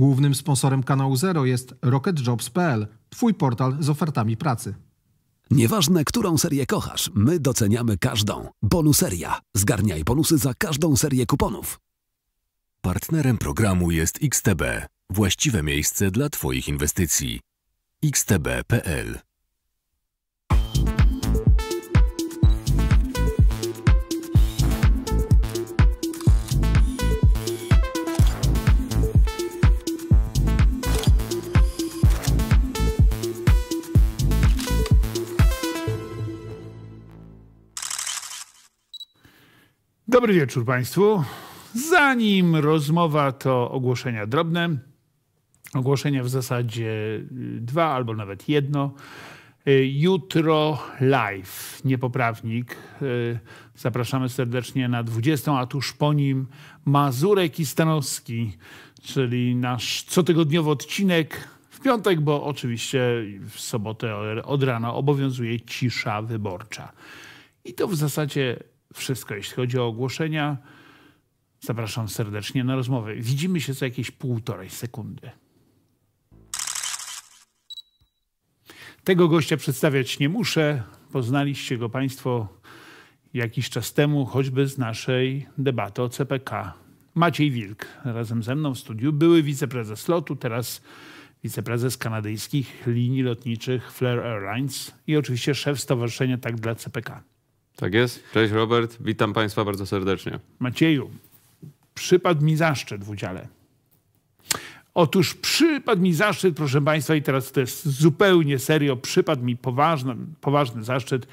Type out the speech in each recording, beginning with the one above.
Głównym sponsorem kanału Zero jest rocketjobs.pl, twój portal z ofertami pracy. Nieważne, którą serię kochasz, my doceniamy każdą. Bonuseria. Zgarniaj bonusy za każdą serię kuponów. Partnerem programu jest XTB. Właściwe miejsce dla Twoich inwestycji. xtb.pl Dobry wieczór Państwu. Zanim rozmowa, to ogłoszenia drobne. Ogłoszenia w zasadzie y, dwa albo nawet jedno. Y, jutro live, niepoprawnik. Y, zapraszamy serdecznie na 20, a tuż po nim Mazurek i Stanowski, czyli nasz cotygodniowy odcinek w piątek, bo oczywiście w sobotę od rana obowiązuje cisza wyborcza. I to w zasadzie wszystko, jeśli chodzi o ogłoszenia. Zapraszam serdecznie na rozmowę. Widzimy się za jakieś półtorej sekundy. Tego gościa przedstawiać nie muszę. Poznaliście go Państwo jakiś czas temu, choćby z naszej debaty o CPK. Maciej Wilk razem ze mną w studiu, były wiceprezes lotu, teraz wiceprezes kanadyjskich linii lotniczych Flair Airlines i oczywiście szef stowarzyszenia Tak dla CPK. Tak jest. Cześć Robert, witam Państwa bardzo serdecznie. Macieju, przypadł mi zaszczyt w udziale. Otóż przypadł mi zaszczyt, proszę Państwa, i teraz to jest zupełnie serio, przypadł mi poważny, poważny zaszczyt.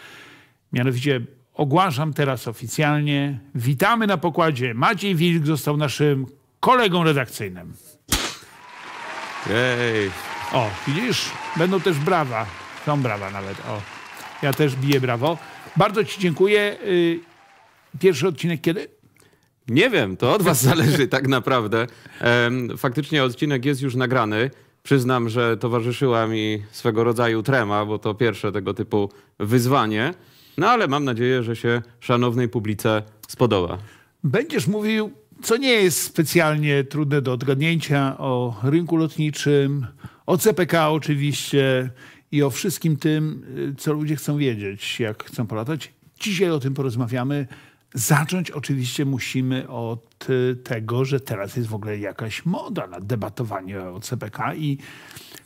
Mianowicie ogłaszam teraz oficjalnie, witamy na pokładzie. Maciej Wilk został naszym kolegą redakcyjnym. Jej. O, widzisz? Będą też brawa. Są brawa nawet, o. Ja też biję brawo. Bardzo Ci dziękuję. Y, pierwszy odcinek kiedy? Nie wiem, to od Was zależy tak naprawdę. Faktycznie odcinek jest już nagrany. Przyznam, że towarzyszyła mi swego rodzaju trema, bo to pierwsze tego typu wyzwanie. No ale mam nadzieję, że się szanownej publice spodoba. Będziesz mówił, co nie jest specjalnie trudne do odgadnięcia, o rynku lotniczym, o CPK oczywiście i o wszystkim tym, y, co ludzie chcą wiedzieć, jak chcą polatać. Dzisiaj o tym porozmawiamy. Zacząć oczywiście musimy od y, tego, że teraz jest w ogóle jakaś moda na debatowanie o CPK i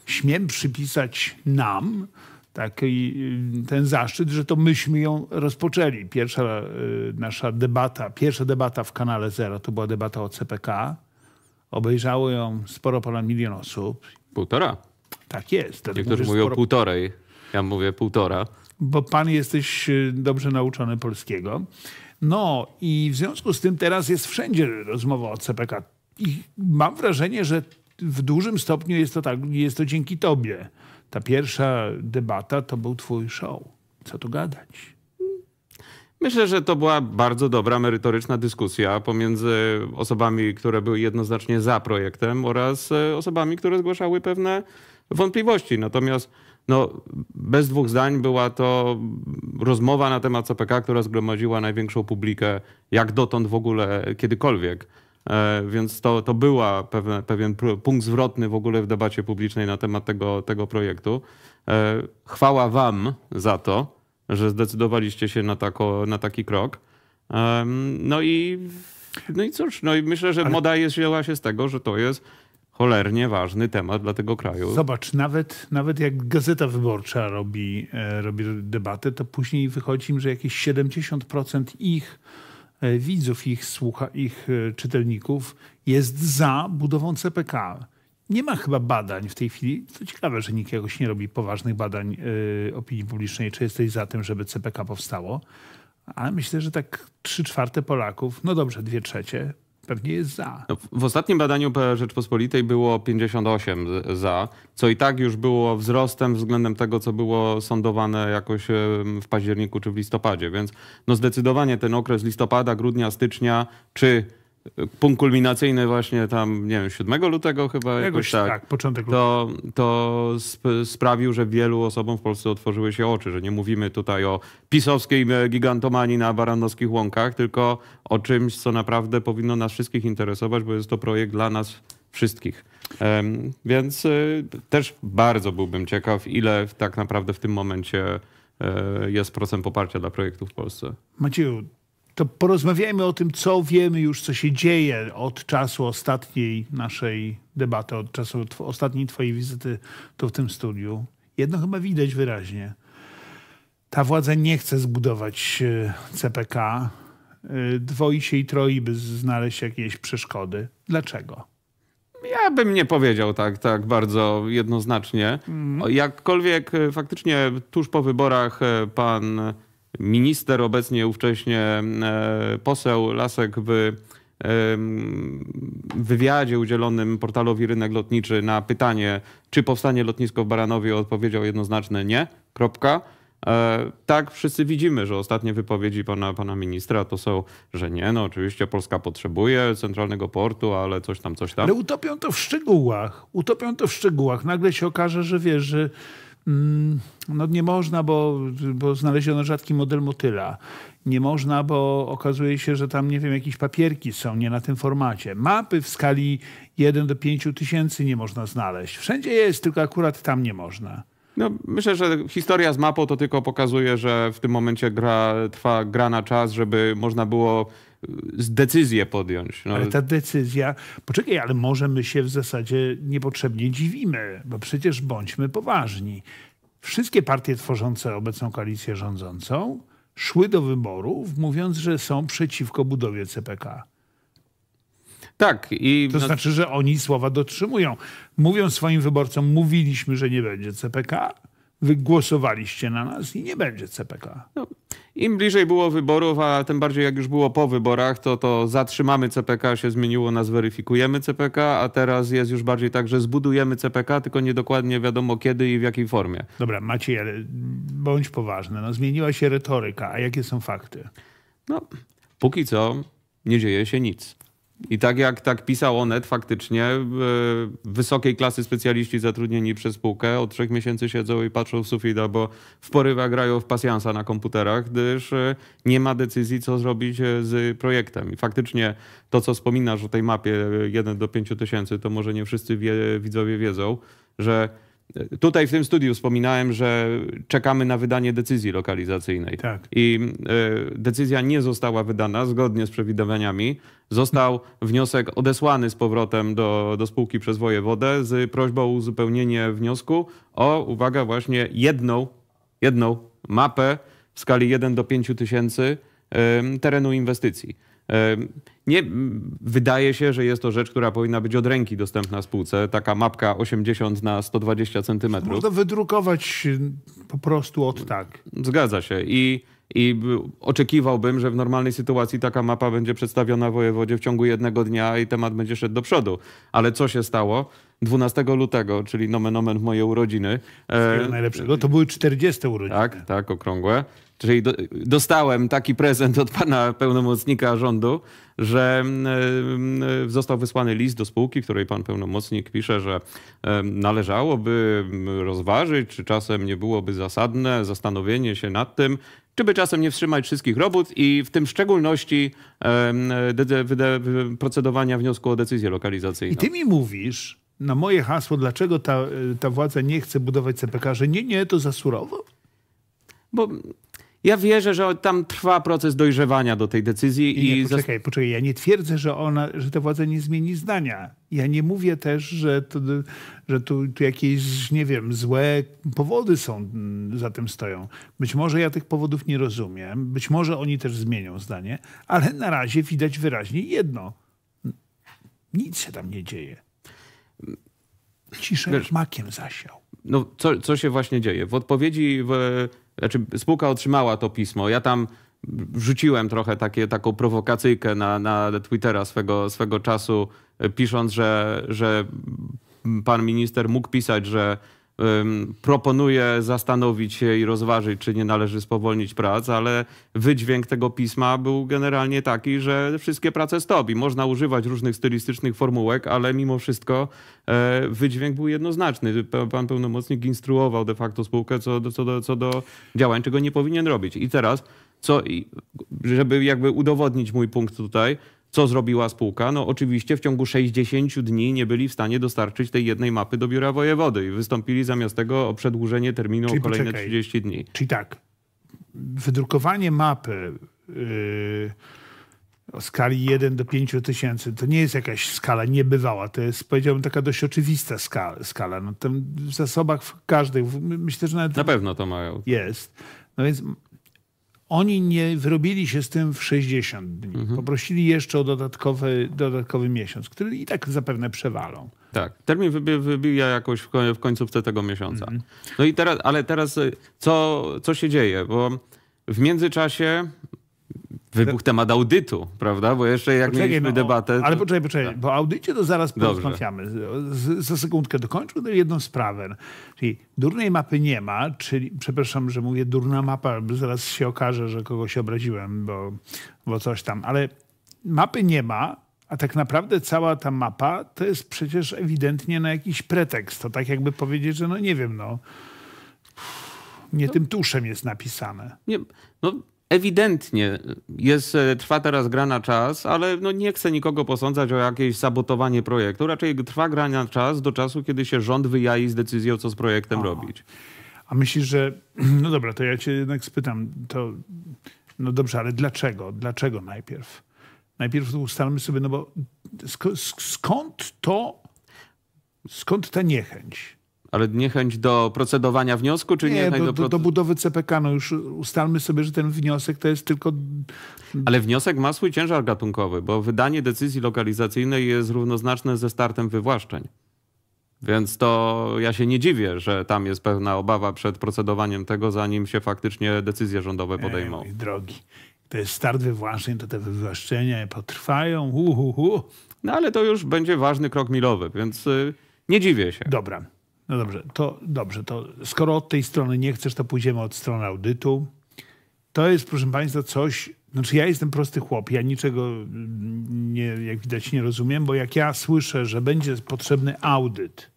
śmiem przypisać nam taki, y, ten zaszczyt, że to myśmy ją rozpoczęli. Pierwsza nasza debata, pierwsza debata w kanale Zero to była debata o CPK. Obejrzało ją sporo ponad milion osób. Półtora. Tak jest. Niektórzy mówią sporo... półtorej, ja mówię półtora. Bo pan jesteś y, dobrze nauczony polskiego. No i w związku z tym teraz jest wszędzie rozmowa o CPK. I mam wrażenie, że w dużym stopniu jest to tak, jest to dzięki tobie. Ta pierwsza debata to był twój show. Co tu gadać? Myślę, że to była bardzo dobra, merytoryczna dyskusja pomiędzy osobami, które były jednoznacznie za projektem oraz e, osobami, które zgłaszały pewne wątpliwości. Natomiast no, bez dwóch zdań była to rozmowa na temat CPK, która zgromadziła największą publikę jak dotąd w ogóle kiedykolwiek. E, więc to, to była pewne, pewien punkt zwrotny w ogóle w debacie publicznej na temat tego, tego projektu. E, chwała Wam za to, że zdecydowaliście się na, tako, na taki krok. E, no i, no i cóż, no i myślę, że Ale... moda jest, wzięła się z tego, że to jest cholernie ważny temat dla tego kraju. Zobacz, nawet, nawet jak Gazeta Wyborcza robi, e, robi debatę, to później wychodzi im, że jakieś 70% ich e, widzów, ich, słucha, ich e, czytelników jest za budową CPK. Nie ma chyba badań w tej chwili. Co ciekawe, że nikt jakoś nie robi poważnych badań e, opinii publicznej, czy jesteś za tym, żeby CPK powstało. Ale myślę, że tak trzy czwarte Polaków, no dobrze, dwie trzecie, pewnie jest za. No, w ostatnim badaniu Rzeczpospolitej było 58 za, co i tak już było wzrostem względem tego, co było sądowane jakoś w październiku czy w listopadzie. Więc no zdecydowanie ten okres listopada, grudnia, stycznia czy punkt kulminacyjny właśnie tam, nie wiem, 7 lutego chyba jakoś, jakoś tak, tak początek to, to sp sprawił, że wielu osobom w Polsce otworzyły się oczy, że nie mówimy tutaj o pisowskiej e, gigantomanii na baranowskich łąkach, tylko o czymś, co naprawdę powinno nas wszystkich interesować, bo jest to projekt dla nas wszystkich. Um, więc y, też bardzo byłbym ciekaw, ile tak naprawdę w tym momencie y, jest procent poparcia dla projektu w Polsce. Macieju, to porozmawiajmy o tym, co wiemy już, co się dzieje od czasu ostatniej naszej debaty, od czasu ostatniej twojej wizyty tu w tym studiu. Jedno chyba widać wyraźnie. Ta władza nie chce zbudować e, CPK. E, dwoi się i troi, by znaleźć jakieś przeszkody. Dlaczego? Ja bym nie powiedział tak, tak bardzo jednoznacznie. Mm. Jakkolwiek e, faktycznie tuż po wyborach pan minister, obecnie ówcześnie e, poseł Lasek w wywiadzie udzielonym portalowi Rynek Lotniczy na pytanie, czy powstanie lotnisko w Baranowie, odpowiedział jednoznaczne nie, kropka. E, tak, wszyscy widzimy, że ostatnie wypowiedzi pana, pana ministra to są, że nie, no oczywiście Polska potrzebuje centralnego portu, ale coś tam, coś tam. Ale utopią to w szczegółach. Utopią to w szczegółach. Nagle się okaże, że wie, że Mm, no nie można, bo, bo znaleziono rzadki model motyla. Nie można, bo okazuje się, że tam, nie wiem, jakieś papierki są nie na tym formacie. Mapy w skali 1 do 5 tysięcy nie można znaleźć. Wszędzie jest, tylko akurat tam nie można. No, myślę, że historia z mapą to tylko pokazuje, że w tym momencie gra, trwa gra na czas, żeby można było decyzję podjąć. No. Ale ta decyzja, poczekaj, ale może my się w zasadzie niepotrzebnie dziwimy, bo przecież bądźmy poważni. Wszystkie partie tworzące obecną koalicję rządzącą szły do wyborów, mówiąc, że są przeciwko budowie CPK. Tak. I, to no- znaczy, że oni słowa dotrzymują. Mówią swoim wyborcom, mówiliśmy, że nie będzie CPK, wygłosowaliście na nas i nie będzie CPK. No, Im bliżej było wyborów, a tym bardziej jak już było po wyborach, to to zatrzymamy CPK się zmieniło na zweryfikujemy CPK, a teraz jest już bardziej tak, że zbudujemy CPK, tylko niedokładnie wiadomo kiedy i w jakiej formie. Dobra, Maciej, ale bądź poważny. No, zmieniła się retoryka, a jakie są fakty? No, póki co nie dzieje się nic. I tak jak tak pisał Onet, faktycznie e, wysokiej klasy specjaliści zatrudnieni przez spółkę od trzech miesięcy siedzą i patrzą w sufit, bo w porywa grają w pasjansa na komputerach, gdyż e, nie ma decyzji, co zrobić e, z projektem. I faktycznie to, co wspominasz o tej mapie 1 do 5 tysięcy, to może nie wszyscy wie, widzowie wiedzą, że Tutaj w tym studiu wspominałem, że czekamy na wydanie decyzji lokalizacyjnej. Tak. I e, decyzja nie została wydana zgodnie z przewidywaniami. Został wniosek odesłany z powrotem do, do spółki przez wojewodę z prośbą o uzupełnienie wniosku o, uwaga, właśnie jedną, jedną mapę w skali 1 do 5 tysięcy e, terenu inwestycji. E, nie, wydaje się, że jest to rzecz, która powinna być od ręki dostępna spółce. Taka mapka 80 na 120 centymetrów. Można wydrukować y, po prostu od tak. Zgadza się. I, I oczekiwałbym, że w normalnej sytuacji taka mapa będzie przedstawiona wojewodzie w ciągu jednego dnia i temat będzie szedł do przodu. Ale co się stało? 12 lutego, czyli nomen omen moje urodziny. E, najlepszego. To były 40 urodziny. Tak, tak, okrągłe. Czyli do, dostałem taki prezent od pana pełnomocnika rządu, że mm, e, został wysłany list do spółki, w której pan pełnomocnik pisze, że e, należałoby mm, rozważyć, czy czasem nie byłoby zasadne zastanowienie się nad tym, czy by czasem nie wstrzymać wszystkich robót i w tym szczególności e, de, de, de, procedowania wniosku o decyzję lokalizacyjną. I ty mi mówisz, na moje hasło, dlaczego ta, e, ta władza nie chce budować CPK, że nie, nie, to za surowo? Bo ja wierzę, że tam trwa proces dojrzewania do tej decyzji. Nie, i nie, poczekaj, poczekaj, ja nie twierdzę, że, ona, że ta władza nie zmieni zdania. Ja nie mówię też, że, to, że tu, tu jakieś, nie wiem, złe powody są mm, za tym stoją. Być może ja tych powodów nie rozumiem, być może oni też zmienią zdanie, ale na razie widać wyraźnie jedno. Nic się tam nie dzieje. Ciszę wiesz, makiem zasiał. No, co, co się właśnie dzieje? W odpowiedzi, w, znaczy spółka otrzymała to pismo. Ja tam wrzuciłem trochę takie, taką prowokacyjkę na, na Twittera swego, swego czasu, pisząc, że, że pan minister mógł pisać, że proponuje zastanowić się i rozważyć, czy nie należy spowolnić prac, ale wydźwięk tego pisma był generalnie taki, że wszystkie prace stopi. można używać różnych stylistycznych formułek, ale mimo wszystko e, wydźwięk był jednoznaczny. Pan pełnomocnik instruował de facto spółkę co do, co do, co do działań, czego nie powinien robić. I teraz, co, żeby jakby udowodnić mój punkt tutaj, co zrobiła spółka? No oczywiście w ciągu 60 dni nie byli w stanie dostarczyć tej jednej mapy do biura wojewody i wystąpili zamiast tego o przedłużenie terminu Czyli o kolejne poczekaj. 30 dni. Czyli tak, wydrukowanie mapy yy, o skali 1 do 5 tysięcy to nie jest jakaś skala niebywała, to jest powiedziałbym taka dość oczywista skala. skala. No, w zasobach każdych, myślę, że nawet... Na pewno to mają. Jest. No więc oni nie wyrobili się z tym w 60 dni. Mhm. Poprosili jeszcze o dodatkowy, dodatkowy miesiąc, który i tak zapewne przewalą. Tak, termin wybi wybija jakoś w końcówce tego miesiąca. Mhm. No i teraz, ale teraz y, co, co się dzieje? Bo w międzyczasie Wybuch temat audytu, prawda? Bo jeszcze jak poczekaj, mieliśmy no, debatę... To... Ale poczekaj, poczekaj, tak. bo audycie to zaraz porozmawiamy. Za sekundkę dokończę jedną sprawę. Czyli durnej mapy nie ma, czyli, przepraszam, że mówię durna mapa, bo zaraz się okaże, że kogoś obraziłem, bo, bo coś tam, ale mapy nie ma, a tak naprawdę cała ta mapa to jest przecież ewidentnie na jakiś pretekst. To tak jakby powiedzieć, że no nie wiem, no nie no, tym tuszem jest napisane. Nie, no ewidentnie jest, e, trwa teraz gra na czas, ale no nie chcę nikogo posądzać o jakieś sabotowanie projektu. Raczej trwa gra na czas do czasu, kiedy się rząd wyjai z decyzją, co z projektem robić. A myślisz, że... No dobra, to ja cię jednak spytam. To... No dobrze, ale dlaczego? Dlaczego najpierw? Najpierw ustalmy sobie, no bo skąd to... Skąd ta niechęć? Ale niechęć do procedowania wniosku, czy nie, niechęć do, do, do budowy CPK? No już ustalmy sobie, że ten wniosek to jest tylko... Ale wniosek ma swój ciężar gatunkowy, bo wydanie decyzji lokalizacyjnej jest równoznaczne ze startem wywłaszczeń. Więc to ja się nie dziwię, że tam jest pewna obawa przed procedowaniem tego, zanim się faktycznie decyzje rządowe podejmą. Ej, drogi, to jest start wywłaszczeń, to te wywłaszczenia potrwają. Uhuhu. No ale to już będzie ważny krok milowy, więc y, nie dziwię się. Dobra. No dobrze, to dobrze, to skoro od tej strony nie chcesz, to pójdziemy od strony audytu. To jest, proszę Państwa, coś. Znaczy, ja jestem prosty chłop, ja niczego mm, nie, jak widać nie rozumiem, bo jak ja słyszę, że będzie potrzebny audyt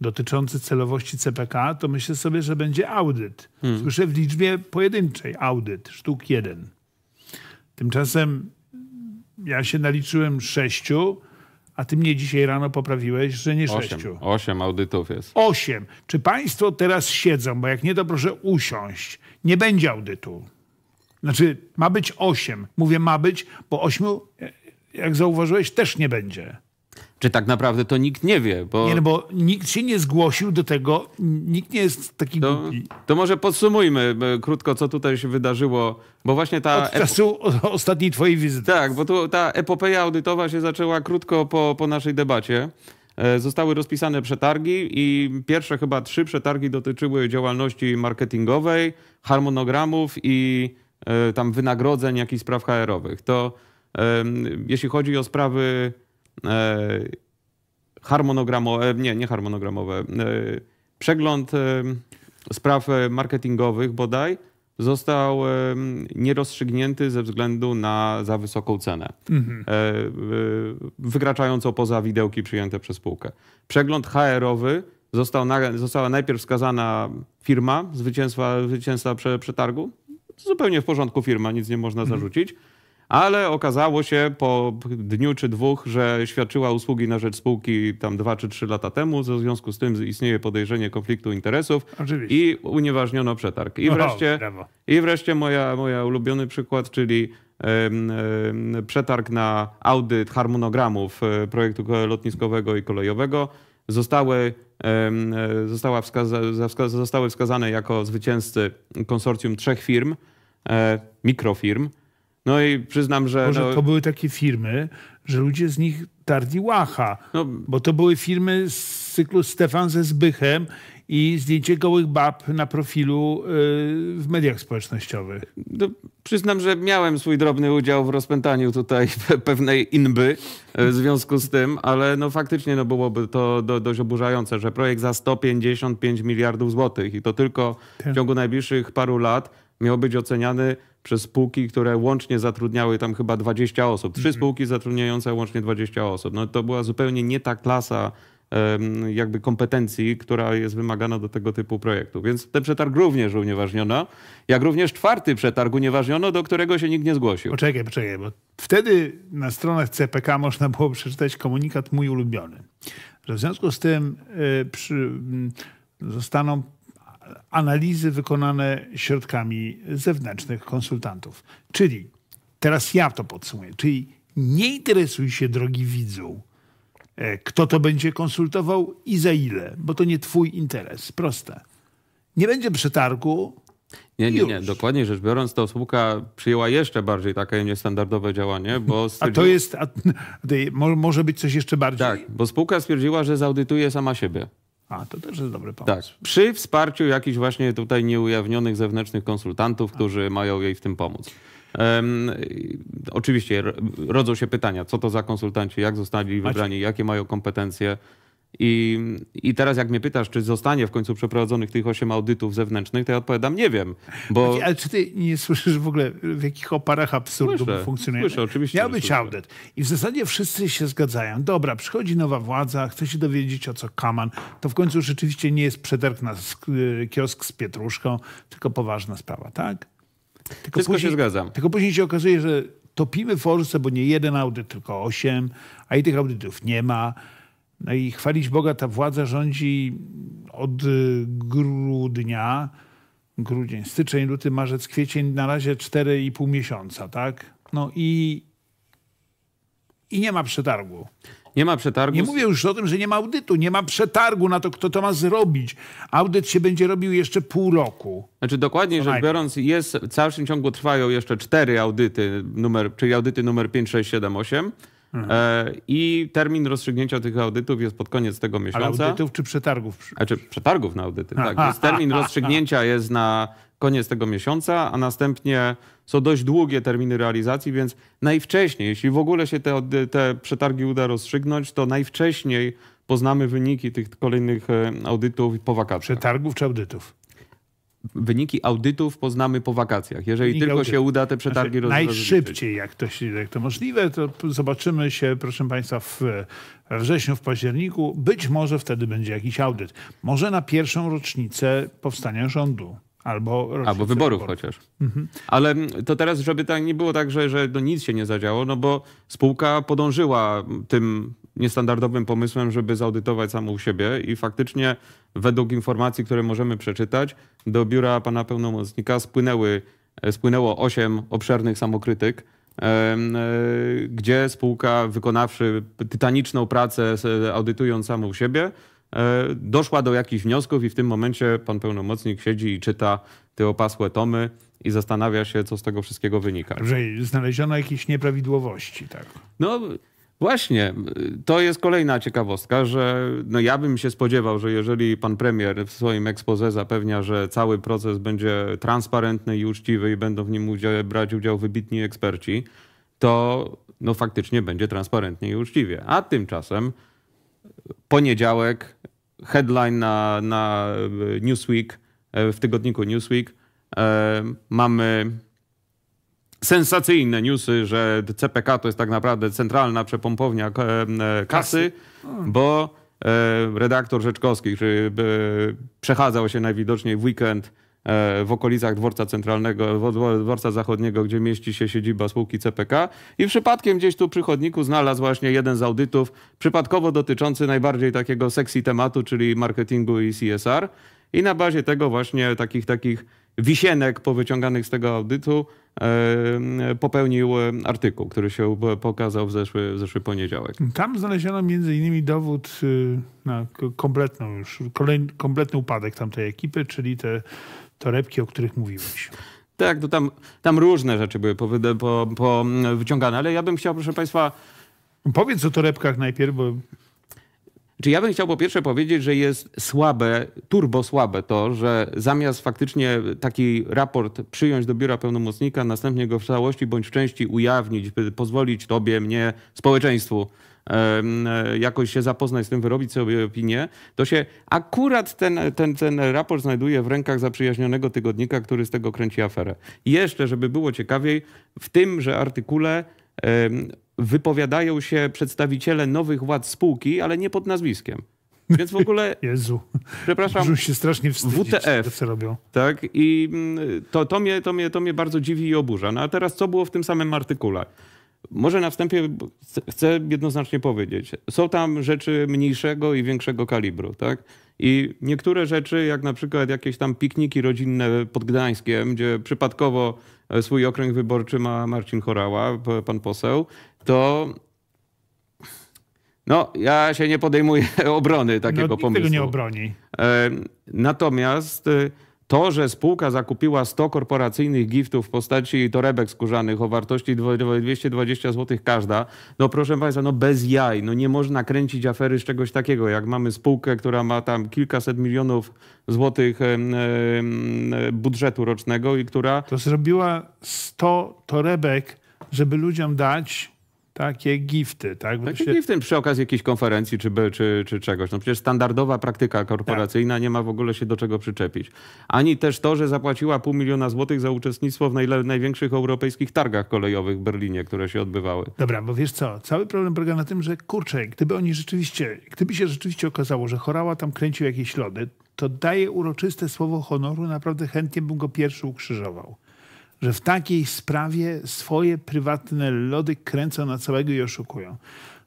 dotyczący celowości CPK, to myślę sobie, że będzie audyt. Hmm. Słyszę w liczbie pojedynczej audyt, sztuk jeden. Tymczasem ja się naliczyłem sześciu, a ty mnie dzisiaj rano poprawiłeś, że nie Osiem. sześciu. Osiem audytów jest. Osiem. Czy państwo teraz siedzą, bo jak nie, to proszę usiąść. Nie będzie audytu. Znaczy, ma być osiem. Mówię ma być, bo ośmiu, e, jak zauważyłeś, też nie będzie. Czy tak naprawdę to nikt nie wie? Bo... Nie, no bo nikt się nie zgłosił do tego, nikt nie jest taki to, To może podsumujmy e, krótko, co tutaj się wydarzyło, bo właśnie ta... Od czasu epo... ostatniej twojej wizyty. Tak, bo tu ta epopeja audytowa się zaczęła krótko po, po naszej debacie. E, zostały rozpisane przetargi i pierwsze chyba trzy przetargi dotyczyły działalności marketingowej, harmonogramów i e, tam wynagrodzeń, jak i spraw HR-owych. To jeśli chodzi o sprawy E, harmonogramowe, nie, nie harmonogramowe, e, przegląd e, spraw marketingowych bodaj został nierozstrzygnięty ze względu na za wysoką cenę, mhm. wykraczającą poza widełki przyjęte przez spółkę. Przegląd HR-owy został, została najpierw wskazana firma zwycięstwa, przetargu. Zupełnie w porządku firma, nic nie można zarzucić. Mhm ale okazało się po dniu czy dwóch, że świadczyła usługi na rzecz spółki tam dwa czy trzy lata temu, w związku z tym istnieje podejrzenie konfliktu interesów Oczywiście. i unieważniono przetarg. I wreszcie, Oho, i wreszcie moja, moja ulubiony przykład, czyli przetarg na audyt harmonogramów e, projektu lotniskowego i kolejowego zostały, e, została wskaza, zostały wskazane jako zwycięzcy konsorcjum trzech firm, e, mikrofirm, no i przyznam, że... Może no... to były takie firmy, że ludzie z nich tarli łacha, no... bo to były firmy z cyklu Stefan ze Zbychem i zdjęcie gołych bab na profilu yy, w mediach społecznościowych. No, przyznam, że miałem swój drobny udział w rozpętaniu tutaj pewnej inby y, w związku z tym, ale no faktycznie no byłoby to do, dość oburzające, że projekt za 155 miliardów złotych i to tylko w tak. ciągu najbliższych paru lat miał być oceniany przez spółki, które łącznie zatrudniały tam chyba 20 osób. Trzy mhm. spółki zatrudniające łącznie 20 osób. No to była zupełnie nie ta klasa jakby kompetencji, która jest wymagana do tego typu projektu. Więc ten przetarg również unieważniono, jak również czwarty przetarg unieważniono, do którego się nikt nie zgłosił. Poczekaj, poczekaj, bo wtedy na stronach CPK można było przeczytać komunikat mój ulubiony, że w związku z tym e, przy, zostaną analizy wykonane środkami zewnętrznych konsultantów. Czyli, teraz ja to podsumuję, czyli nie interesuj się, drogi widzu, e, kto to będzie konsultował i za ile, bo to nie twój interes. Proste. Nie będzie przetargu. Nie, nie, nie. dokładnie rzecz biorąc, ta spółka przyjęła jeszcze bardziej takie niestandardowe działanie, bo stwierdziła... A to jest... A, może być coś jeszcze bardziej? Tak, bo spółka stwierdziła, że zaudytuje sama siebie. A, to też jest dobry pomysł. Tak, przy wsparciu jakichś właśnie tutaj nieujawnionych zewnętrznych konsultantów, tak. którzy A. mają jej w tym pomóc. Um, oczywiście rodzą się pytania, co to za konsultanci, jak zostali wybrani, jakie mają kompetencje. I, I teraz jak mnie pytasz, czy zostanie w końcu przeprowadzonych tych osiem audytów zewnętrznych, to ja odpowiadam, nie wiem. Bo... Ale czy ty nie słyszysz w ogóle, w jakich oparach absurdu funkcjonuje? Słyszę, oczywiście. Miał być audyt. I w zasadzie wszyscy się zgadzają. Dobra, przychodzi nowa władza, chce się dowiedzieć, o co kaman. To w końcu rzeczywiście nie jest przetarg na kiosk z pietruszką, tylko poważna sprawa, tak? Tylko Wszystko później, się zgadzam. Tylko później się okazuje, że topimy forsę, bo nie jeden audyt, tylko osiem, a i tych audytów nie ma no i chwalić Boga, ta władza rządzi od y, grudnia, grudzień, styczeń, luty, marzec, kwiecień, na razie 4,5 miesiąca, tak? No i, i nie ma przetargu. Nie ma przetargu? Nie mówię już o tym, że nie ma audytu, nie ma przetargu na to, kto to ma zrobić. Audyt się będzie robił jeszcze pół roku. Znaczy dokładnie, rzecz biorąc, jest, w dalszym ciągu trwają jeszcze cztery audyty, numer, czyli audyty numer 5, 6, 7, 8 Mhm. E, I termin rozstrzygnięcia tych audytów jest pod koniec tego miesiąca. Ale audytów czy przetargów? Znaczy przetargów na audyty, tak. Więc termin rozstrzygnięcia jest na koniec tego miesiąca, a następnie są dość długie terminy realizacji, więc najwcześniej, jeśli w ogóle się te, te przetargi uda rozstrzygnąć, to najwcześniej poznamy wyniki tych kolejnych e, audytów po wakacjach. Przetargów czy audytów? wyniki audytów poznamy po wakacjach. Jeżeli tylko się uda te przetargi znaczy, Najszybciej, jak to, jak to możliwe, to zobaczymy się, proszę Państwa, w, we wrześniu, w październiku. Być może wtedy będzie jakiś audyt. Może na pierwszą rocznicę powstania rządu. Albo, Albo wyborów wyboru. chociaż. Mhm. Ale mm, to teraz, żeby tak nie było tak, że, że no nic się nie zadziało, no bo spółka podążyła tym niestandardowym pomysłem, żeby zaudytować samą siebie i faktycznie według informacji, które możemy przeczytać, do biura pana pełnomocnika spłynęły, e, spłynęło osiem obszernych samokrytyk, e, gdzie spółka wykonawszy tytaniczną pracę, audytując samą siebie, e, doszła do jakichś wniosków i w tym momencie pan pełnomocnik siedzi i czyta te opasłe tomy i zastanawia się, co z tego wszystkiego wynika. Że znaleziono jakieś nieprawidłowości, tak? No, Właśnie, y, to jest kolejna ciekawostka, że no ja bym się spodziewał, że jeżeli pan premier w swoim ekspoze zapewnia, że cały proces będzie transparentny i uczciwy i będą w nim udział, brać udział wybitni eksperci, to no faktycznie będzie transparentnie i uczciwie. A tymczasem poniedziałek, headline na, na y, Newsweek, e, w tygodniku Newsweek, e, mamy sensacyjne newsy, że CPK to jest tak naprawdę centralna przepompownia e, e, kasy, bo e, redaktor Rzeczkowski, który przechadzał się najwidoczniej w weekend w okolicach dworca centralnego, dworca zachodniego, gdzie mieści się siedziba spółki CPK i przypadkiem gdzieś tu przy chodniku znalazł właśnie jeden z audytów, przypadkowo dotyczący najbardziej takiego sexy tematu, czyli marketingu i CSR i na bazie tego właśnie takich takich wisienek powyciąganych z tego audytu popełnił artykuł, który się pokazał w zeszły, w zeszły poniedziałek. Tam znaleziono między innymi dowód y, na kompletną już, kolejny, kompletny upadek tamtej ekipy, czyli te torebki, o których mówiłeś. Tak, to tam, tam różne rzeczy były po, po, po wyciągane, ale ja bym chciał, proszę Państwa... Powiedz o torebkach najpierw, bo Czyli ja bym chciał po pierwsze powiedzieć, że jest słabe, turbo słabe to, że zamiast faktycznie taki raport przyjąć do biura pełnomocnika, następnie go w całości bądź w części ujawnić, pozwolić tobie, mnie, społeczeństwu e, jakoś się zapoznać z tym, wyrobić sobie opinię, to się akurat ten, ten, ten raport znajduje w rękach zaprzyjaźnionego tygodnika, który z tego kręci aferę. jeszcze, żeby było ciekawiej, w tymże artykule wypowiadają się przedstawiciele nowych władz spółki, ale nie pod nazwiskiem. Więc w ogóle. Jezu. Przepraszam. się strasznie WTF. Co robią. Tak, i mm, to, to, mnie, to, mnie, to mnie bardzo dziwi i oburza. No a teraz, co było w tym samym artykule? Może na wstępie chcę jednoznacznie powiedzieć. Są tam rzeczy mniejszego i większego kalibru, tak? I niektóre rzeczy, jak na przykład jakieś tam pikniki rodzinne pod Gdańskiem, gdzie przypadkowo e, swój okręg wyborczy ma Marcin Chorała, pan poseł, to no, ja się nie podejmuję obrony takiego no, pomysłu. tego nie obroni. E, natomiast e, to, że spółka zakupiła 100 korporacyjnych giftów w postaci torebek skórzanych o wartości 220 zł każda, no proszę Państwa, no bez jaj, no nie można kręcić afery z czegoś takiego. Jak mamy spółkę, która ma tam kilkaset milionów złotych budżetu rocznego i która... To zrobiła 100 torebek, żeby ludziom dać takie gifty. Tak? Bo takie się... gifty przy okazji jakiejś konferencji czy, czy, czy czegoś. No przecież standardowa praktyka tak. korporacyjna tak. nie ma w ogóle się do czego przyczepić. Ani też to, że zapłaciła pół miliona złotych za uczestnictwo w największych europejskich targach kolejowych w Berlinie, które się odbywały. Dobra, bo wiesz co, cały problem polega na tym, że kurczę, gdyby oni rzeczywiście, gdyby się rzeczywiście okazało, że Chorała tam kręcił jakieś lody, to daje uroczyste słowo honoru, naprawdę chętnie bym go pierwszy ukrzyżował że w takiej sprawie swoje prywatne lody kręcą na całego i oszukują.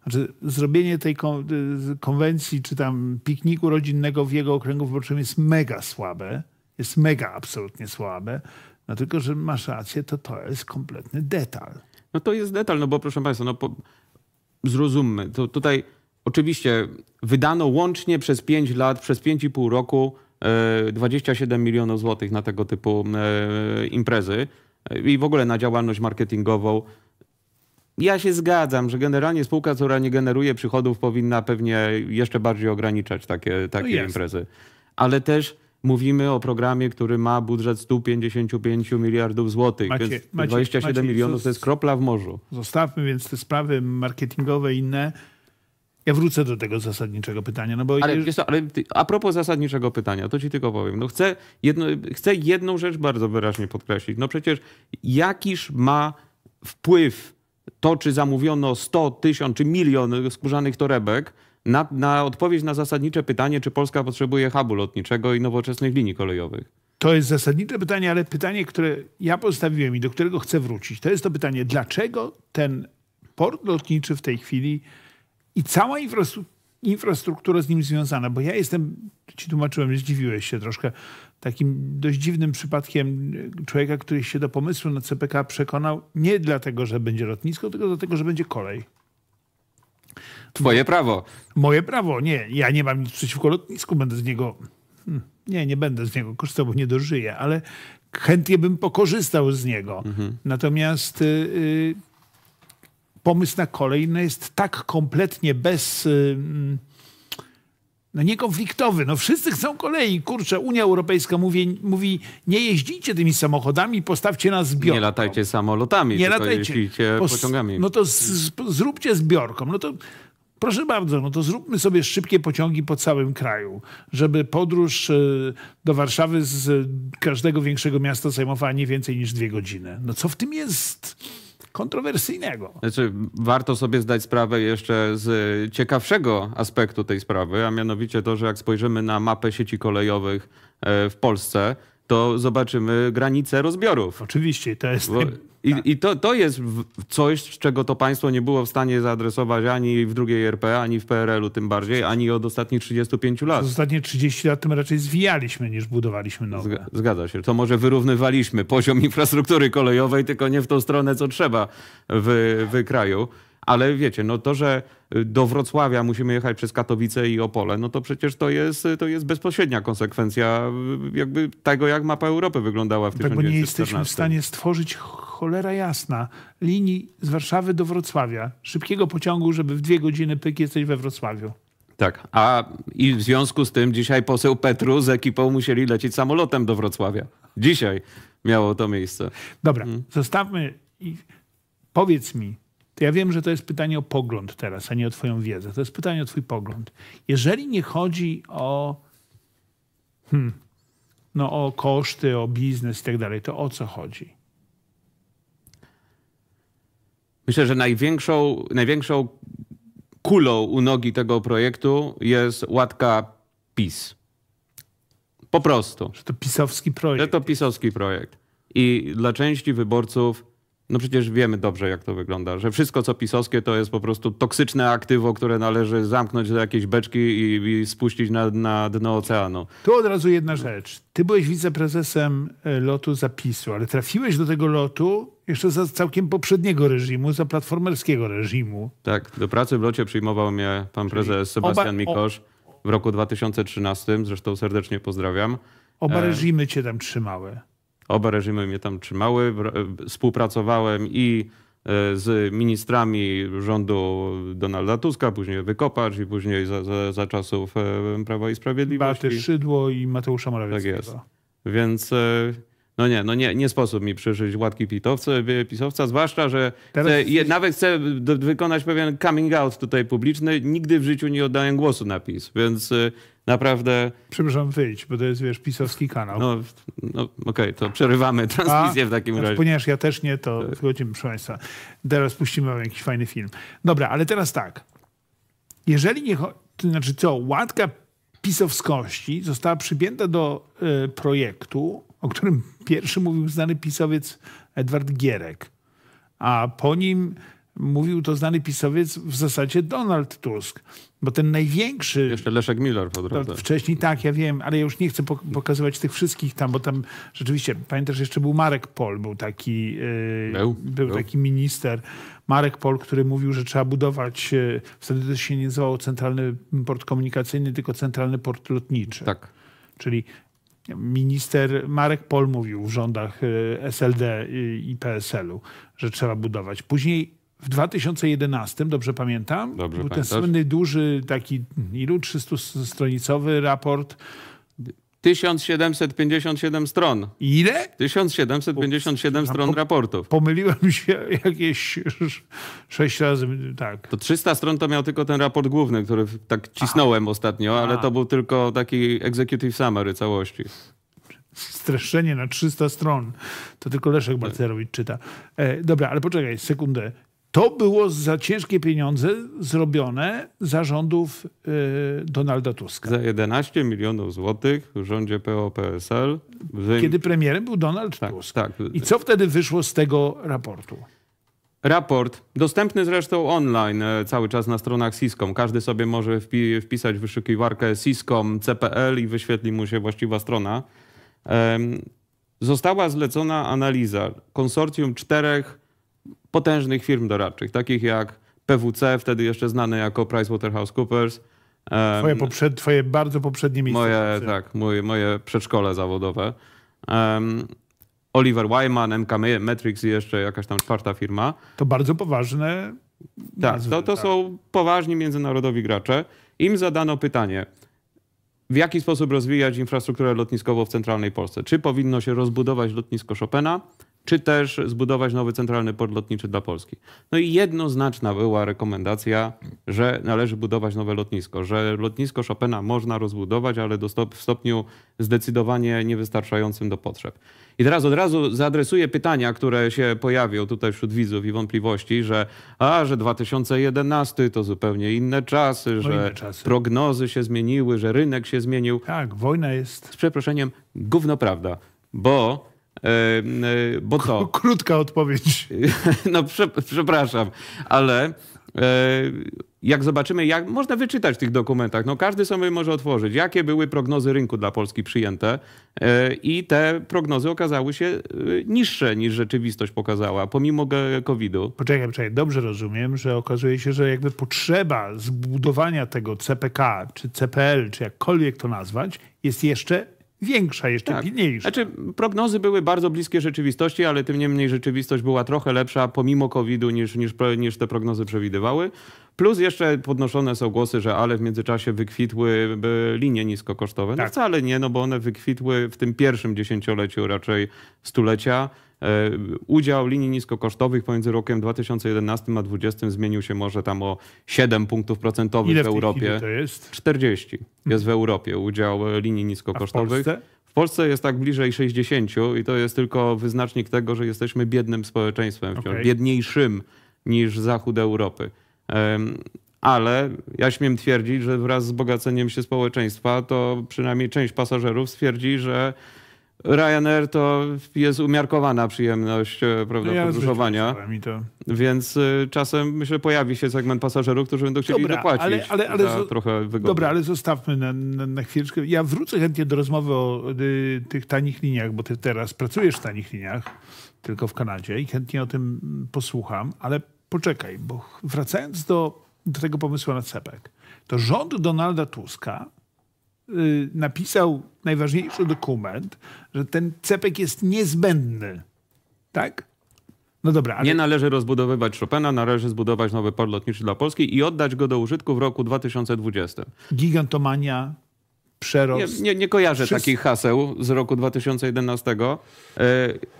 Znaczy, zrobienie tej konwencji czy tam pikniku rodzinnego w jego okręgu wyborczym jest mega słabe. Jest mega absolutnie słabe. No tylko, że masz rację, to to jest kompletny detal. No to jest detal, no bo proszę Państwa, no po... zrozummy. To tutaj oczywiście wydano łącznie przez 5 lat, przez 5,5 roku 27 e, milionów złotych na tego typu e, imprezy i w ogóle na działalność marketingową. Ja się zgadzam, że generalnie spółka, która nie generuje przychodów, powinna pewnie jeszcze bardziej ograniczać takie, takie no imprezy. Ale też mówimy o programie, który ma budżet 155 miliardów złotych, więc 27 macie, milionów to jest kropla w morzu. Zostawmy więc te sprawy marketingowe inne. Ja wrócę do tego zasadniczego pytania. No bo ale, jeż... co, ale ty, a propos zasadniczego pytania, to ci tylko powiem. No chcę, jedno, chcę jedną rzecz bardzo wyraźnie podkreślić. No przecież jakiż ma wpływ to, czy zamówiono 100, 1000 czy milion skórzanych torebek, na, na, odpowiedź na zasadnicze pytanie, czy Polska potrzebuje hubu lotniczego i nowoczesnych linii kolejowych? To jest zasadnicze pytanie, ale pytanie, które ja postawiłem i do którego chcę wrócić, to jest to pytanie, dlaczego ten port lotniczy w tej chwili i cała infrastruktura z nim związana, bo ja jestem, ci tłumaczyłem, zdziwiłeś się troszkę, takim dość dziwnym przypadkiem e, człowieka, który się do pomysłu na CPK przekonał nie dlatego, że będzie lotnisko, tylko dlatego, że będzie kolej. Twoje prawo. Moje prawo, nie. Ja nie mam nic przeciwko lotnisku, będę z niego... Hm, nie, nie będę z niego korzystał, bo nie dożyję, ale chętnie bym pokorzystał z niego. Mhm. Natomiast... Yy, pomysł na kolejne jest tak kompletnie bez y, mm, no niekonfliktowy. No wszyscy chcą kolei. Kurczę, Unia Europejska mówi, mówi nie jeździcie tymi samochodami, postawcie na zbiorkę. Nie latajcie samolotami, nie latajcie pociągami. No to z, zróbcie zbiorką. No to proszę bardzo, no to zróbmy sobie szybkie pociągi po całym kraju, żeby podróż y, do Warszawy z każdego większego miasta zajmowała nie więcej niż dwie godziny. No co w tym jest? kontrowersyjnego. Znaczy, warto sobie zdać sprawę jeszcze z ciekawszego aspektu tej sprawy, a mianowicie to, że jak spojrzymy na mapę sieci kolejowych e, w Polsce, to zobaczymy granice rozbiorów. Oczywiście, to jest... Bo... I, tak. I, to, to jest coś, czego to państwo nie było w stanie zaadresować ani w drugiej RP, ani w PRL-u tym bardziej, ani od ostatnich 35 lat. Z ostatnie 30 lat tym raczej zwijaliśmy niż budowaliśmy nowe. Zgadza się. To może wyrównywaliśmy poziom infrastruktury kolejowej, tylko nie w tą stronę, co trzeba w, w kraju. Ale wiecie, no to, że do Wrocławia musimy jechać przez Katowice i Opole, no to przecież to jest, to jest bezpośrednia konsekwencja y, jakby tego, jak mapa Europy wyglądała w tak 1914. Tak, bo nie jesteśmy w stanie stworzyć cholera jasna linii z Warszawy do Wrocławia, szybkiego pociągu, żeby w dwie godziny pyk jesteś we Wrocławiu. Tak, a i w związku z tym dzisiaj poseł Petru z ekipą musieli lecieć samolotem do Wrocławia. Dzisiaj miało to miejsce. Dobra, hmm. zostawmy i powiedz mi, ja wiem, że to jest pytanie o pogląd teraz, a nie o Twoją wiedzę. To jest pytanie o Twój pogląd. Jeżeli nie chodzi o, hmm, no, o koszty, o biznes i tak dalej, to o co chodzi? Myślę, że największą, największą kulą u nogi tego projektu jest łatka PiS. Po prostu. Że to pisowski projekt. Że to pisowski projekt. I dla części wyborców no przecież wiemy dobrze, jak to wygląda, że wszystko, co pisowskie, to jest po prostu toksyczne aktywo, które należy zamknąć do jakiejś beczki i, i spuścić na, na, dno oceanu. Tu od razu jedna rzecz. Ty byłeś wiceprezesem e, lotu zapisu, ale trafiłeś do tego lotu jeszcze za całkiem poprzedniego reżimu, za platformerskiego reżimu. Tak, do pracy w locie przyjmował mnie pan prezes Sebastian oba, Mikosz w roku 2013, zresztą serdecznie pozdrawiam. Oba e, reżimy cię tam trzymały. Oba reżimy mnie tam trzymały. Współpracowałem i e, z ministrami rządu Donalda Tuska, później Wykopacz i później za, za, za czasów e, Prawa i Sprawiedliwości. Baty Szydło i Mateusza Morawieckiego. Tak jest. Więc e, no nie, no nie, nie sposób mi przeżyć łatki pitowca, pisowca, zwłaszcza, że chcę, je, nawet chcę wykonać pewien coming out tutaj publiczny. Nigdy w życiu nie oddaję głosu na PiS, więc y, naprawdę... Przepraszam, wyjdź, bo to jest, wiesz, pisowski kanał. No, no okej, okay, to przerywamy transmisję A, w takim razie. Ponieważ ja też nie, to tak. zgodzimy, proszę Państwa. Teraz puścimy wam jakiś fajny film. Dobra, ale teraz tak. Jeżeli nie... To znaczy co, łatka pisowskości została przypięta do y, projektu, o którym pierwszy mówił znany pisowiec Edward Gierek, a po nim mówił to znany pisowiec w zasadzie Donald Tusk, bo ten największy... Jeszcze Leszek Miller po drodze. Wcześniej tak, ja wiem, ale ja już nie chcę pokazywać tych wszystkich tam, bo tam rzeczywiście, pamiętasz, jeszcze był Marek Pol, był taki, y, był, był, był. taki minister. Marek Pol, który mówił, że trzeba budować, y, wtedy to się nie nazywało Centralny Port Komunikacyjny, tylko Centralny Port Lotniczy. Tak. Czyli Minister Marek Pol mówił w rządach y, SLD i PSL-u, że trzeba budować. Później w 2011, dobrze pamiętam, dobrze był pamiętasz? ten słynny duży taki ilu 300-stronicowy raport 1757 stron. Ile? 1757 po, stron po, raportów. Pomyliłem się jakieś sześć razy, tak. To 300 stron to miał tylko ten raport główny, który tak cisnąłem ostatnio, ale to był tylko taki executive summary całości. Streszczenie na 300 stron. To tylko Leszek tak. Balcerowicz czyta. E, dobra, ale poczekaj, sekundę. To było za ciężkie pieniądze zrobione za rządów e, Donalda Tuska. Za 11 milionów złotych w rządzie PO-PSL. Kiedy premierem był Donald tak, Tusk. Tak. I co wtedy wyszło z tego raportu? Raport, dostępny zresztą online e, cały czas na stronach Siskom. Każdy sobie może wpisać w wyszukiwarkę Siskom CPL i wyświetli mu się właściwa strona. Została zlecona analiza konsorcjum czterech potężnych firm doradczych, takich jak PwC, wtedy jeszcze znane jako PricewaterhouseCoopers. Twoje, poprzed, twoje bardzo poprzednie miejsce. Moje, tak, moje, moje przedszkole zawodowe. Um, Oliver Wyman, MK Metrics i jeszcze jakaś tam czwarta firma. To bardzo poważne. Tak, nazwy, to, to tak. są poważni międzynarodowi gracze. Im zadano pytanie, w jaki sposób rozwijać infrastrukturę lotniskową w centralnej Polsce? Czy powinno się rozbudować lotnisko Chopina, czy też zbudować nowy centralny port lotniczy dla Polski. No i jednoznaczna była rekomendacja, że należy budować nowe lotnisko, że lotnisko Chopina można rozbudować, ale do stop, w stopniu zdecydowanie niewystarczającym do potrzeb. I teraz od razu zaadresuję pytania, które się pojawią tutaj wśród widzów i wątpliwości, że a, że 2011 to zupełnie inne czasy, że inne czasy. prognozy się zmieniły, że rynek się zmienił. Tak, wojna jest. Z przeproszeniem, gówno prawda, bo Y, bo to. Krótka odpowiedź. No, prze, przepraszam, ale y, jak zobaczymy, jak można wyczytać w tych dokumentach, no każdy sobie może otworzyć, jakie były prognozy rynku dla Polski przyjęte y, i te prognozy okazały się niższe niż rzeczywistość pokazała, pomimo COVID-u. Poczekaj, poczekaj, dobrze rozumiem, że okazuje się, że jakby potrzeba zbudowania tego CPK, czy CPL, czy jakkolwiek to nazwać, jest jeszcze większa, jeszcze tak. pilniejsza. Znaczy, prognozy były bardzo bliskie rzeczywistości, ale tym niemniej rzeczywistość była trochę lepsza pomimo COVID-u niż, niż, niż te prognozy przewidywały. Plus jeszcze podnoszone są głosy, że ale w międzyczasie wykwitły linie niskokosztowe. No tak. wcale nie, no bo one wykwitły w tym pierwszym dziesięcioleciu raczej stulecia. E, udział linii niskokosztowych pomiędzy rokiem 2011 a 2020 zmienił się może tam o 7 punktów procentowych Ile w, w Europie. To jest? 40 jest w Europie udział e, linii niskokosztowych. A w Polsce? W Polsce jest tak bliżej 60 i to jest tylko wyznacznik tego, że jesteśmy biednym społeczeństwem, okay. biedniejszym niż zachód Europy. Ale ja śmiem twierdzić, że wraz z bogaceniem się społeczeństwa, to przynajmniej część pasażerów stwierdzi, że Ryanair to jest umiarkowana przyjemność e, prawda, no ja podróżowania. To... Więc e, czasem myślę, pojawi się segment pasażerów, którzy będą chcieli dobra, dopłacić ale, ale, ale za trochę wygody. Dobra, ale zostawmy na, na, na, chwileczkę. Ja wrócę chętnie do rozmowy o y, tych tanich liniach, bo ty teraz pracujesz w tanich liniach, tylko w Kanadzie i chętnie o tym posłucham, ale poczekaj, bo wracając do, do tego pomysłu na CEPEK, to rząd Donalda Tuska y, napisał najważniejszy dokument, że ten CEPEK jest niezbędny. Tak? No dobra, ale... Nie należy rozbudowywać Chopina, należy zbudować nowy port lotniczy dla Polski i oddać go do użytku w roku 2020. Gigantomania przerost. Nie, nie, nie kojarzę takich haseł z roku 2011. E,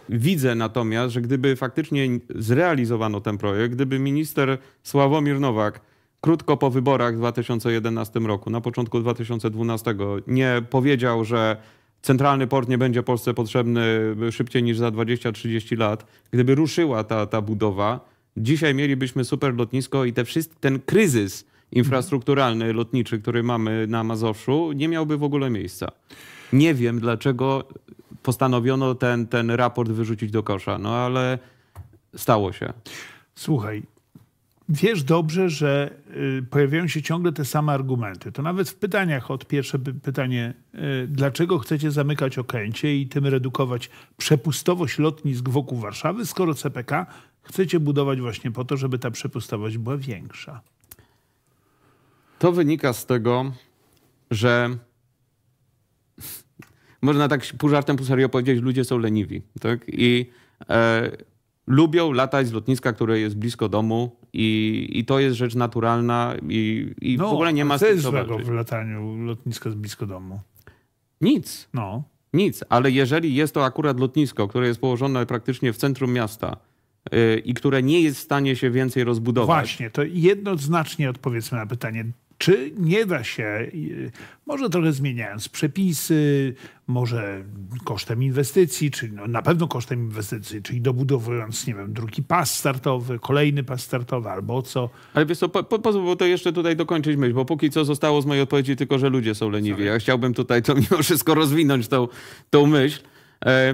widzę natomiast, że gdyby faktycznie zrealizowano ten projekt, gdyby minister Sławomir Nowak krótko po wyborach w 2011 roku, na początku 2012, nie powiedział, że centralny port nie będzie Polsce potrzebny szybciej niż za 20-30 lat, gdyby ruszyła ta, ta budowa, dzisiaj mielibyśmy super lotnisko i te wszystkie, ten kryzys, infrastrukturalny lotniczy, który mamy na Mazowszu, nie miałby w ogóle miejsca. Nie wiem, dlaczego postanowiono ten, ten raport wyrzucić do kosza, no ale stało się. Słuchaj, wiesz dobrze, że y, pojawiają się ciągle te same argumenty. To nawet w pytaniach od pierwsze pytanie, y, dlaczego chcecie zamykać Okęcie i tym redukować przepustowość lotnisk wokół Warszawy, skoro CPK chcecie budować właśnie po to, żeby ta przepustowość była większa. To wynika z tego, że można tak pół żartem, pół serio powiedzieć, ludzie są leniwi. Tak? I e, lubią latać z lotniska, które jest blisko domu i, i to jest rzecz naturalna i, i no, w ogóle nie ma co jest złego w lataniu lotniska z blisko domu? Nic. No. Nic, ale jeżeli jest to akurat lotnisko, które jest położone praktycznie w centrum miasta, e, i które nie jest w stanie się więcej rozbudować. Właśnie, to jednoznacznie odpowiedzmy na pytanie, czy nie da się, może trochę zmieniając przepisy, może kosztem inwestycji, czyli no na pewno kosztem inwestycji, czyli dobudowując, nie wiem, drugi pas startowy, kolejny pas startowy albo co. Ale wiesz co, po, po, to jeszcze tutaj dokończyć myśl, bo póki co zostało z mojej odpowiedzi tylko, że ludzie są leniwi. Ja chciałbym tutaj to mimo wszystko rozwinąć tą, tą myśl. E,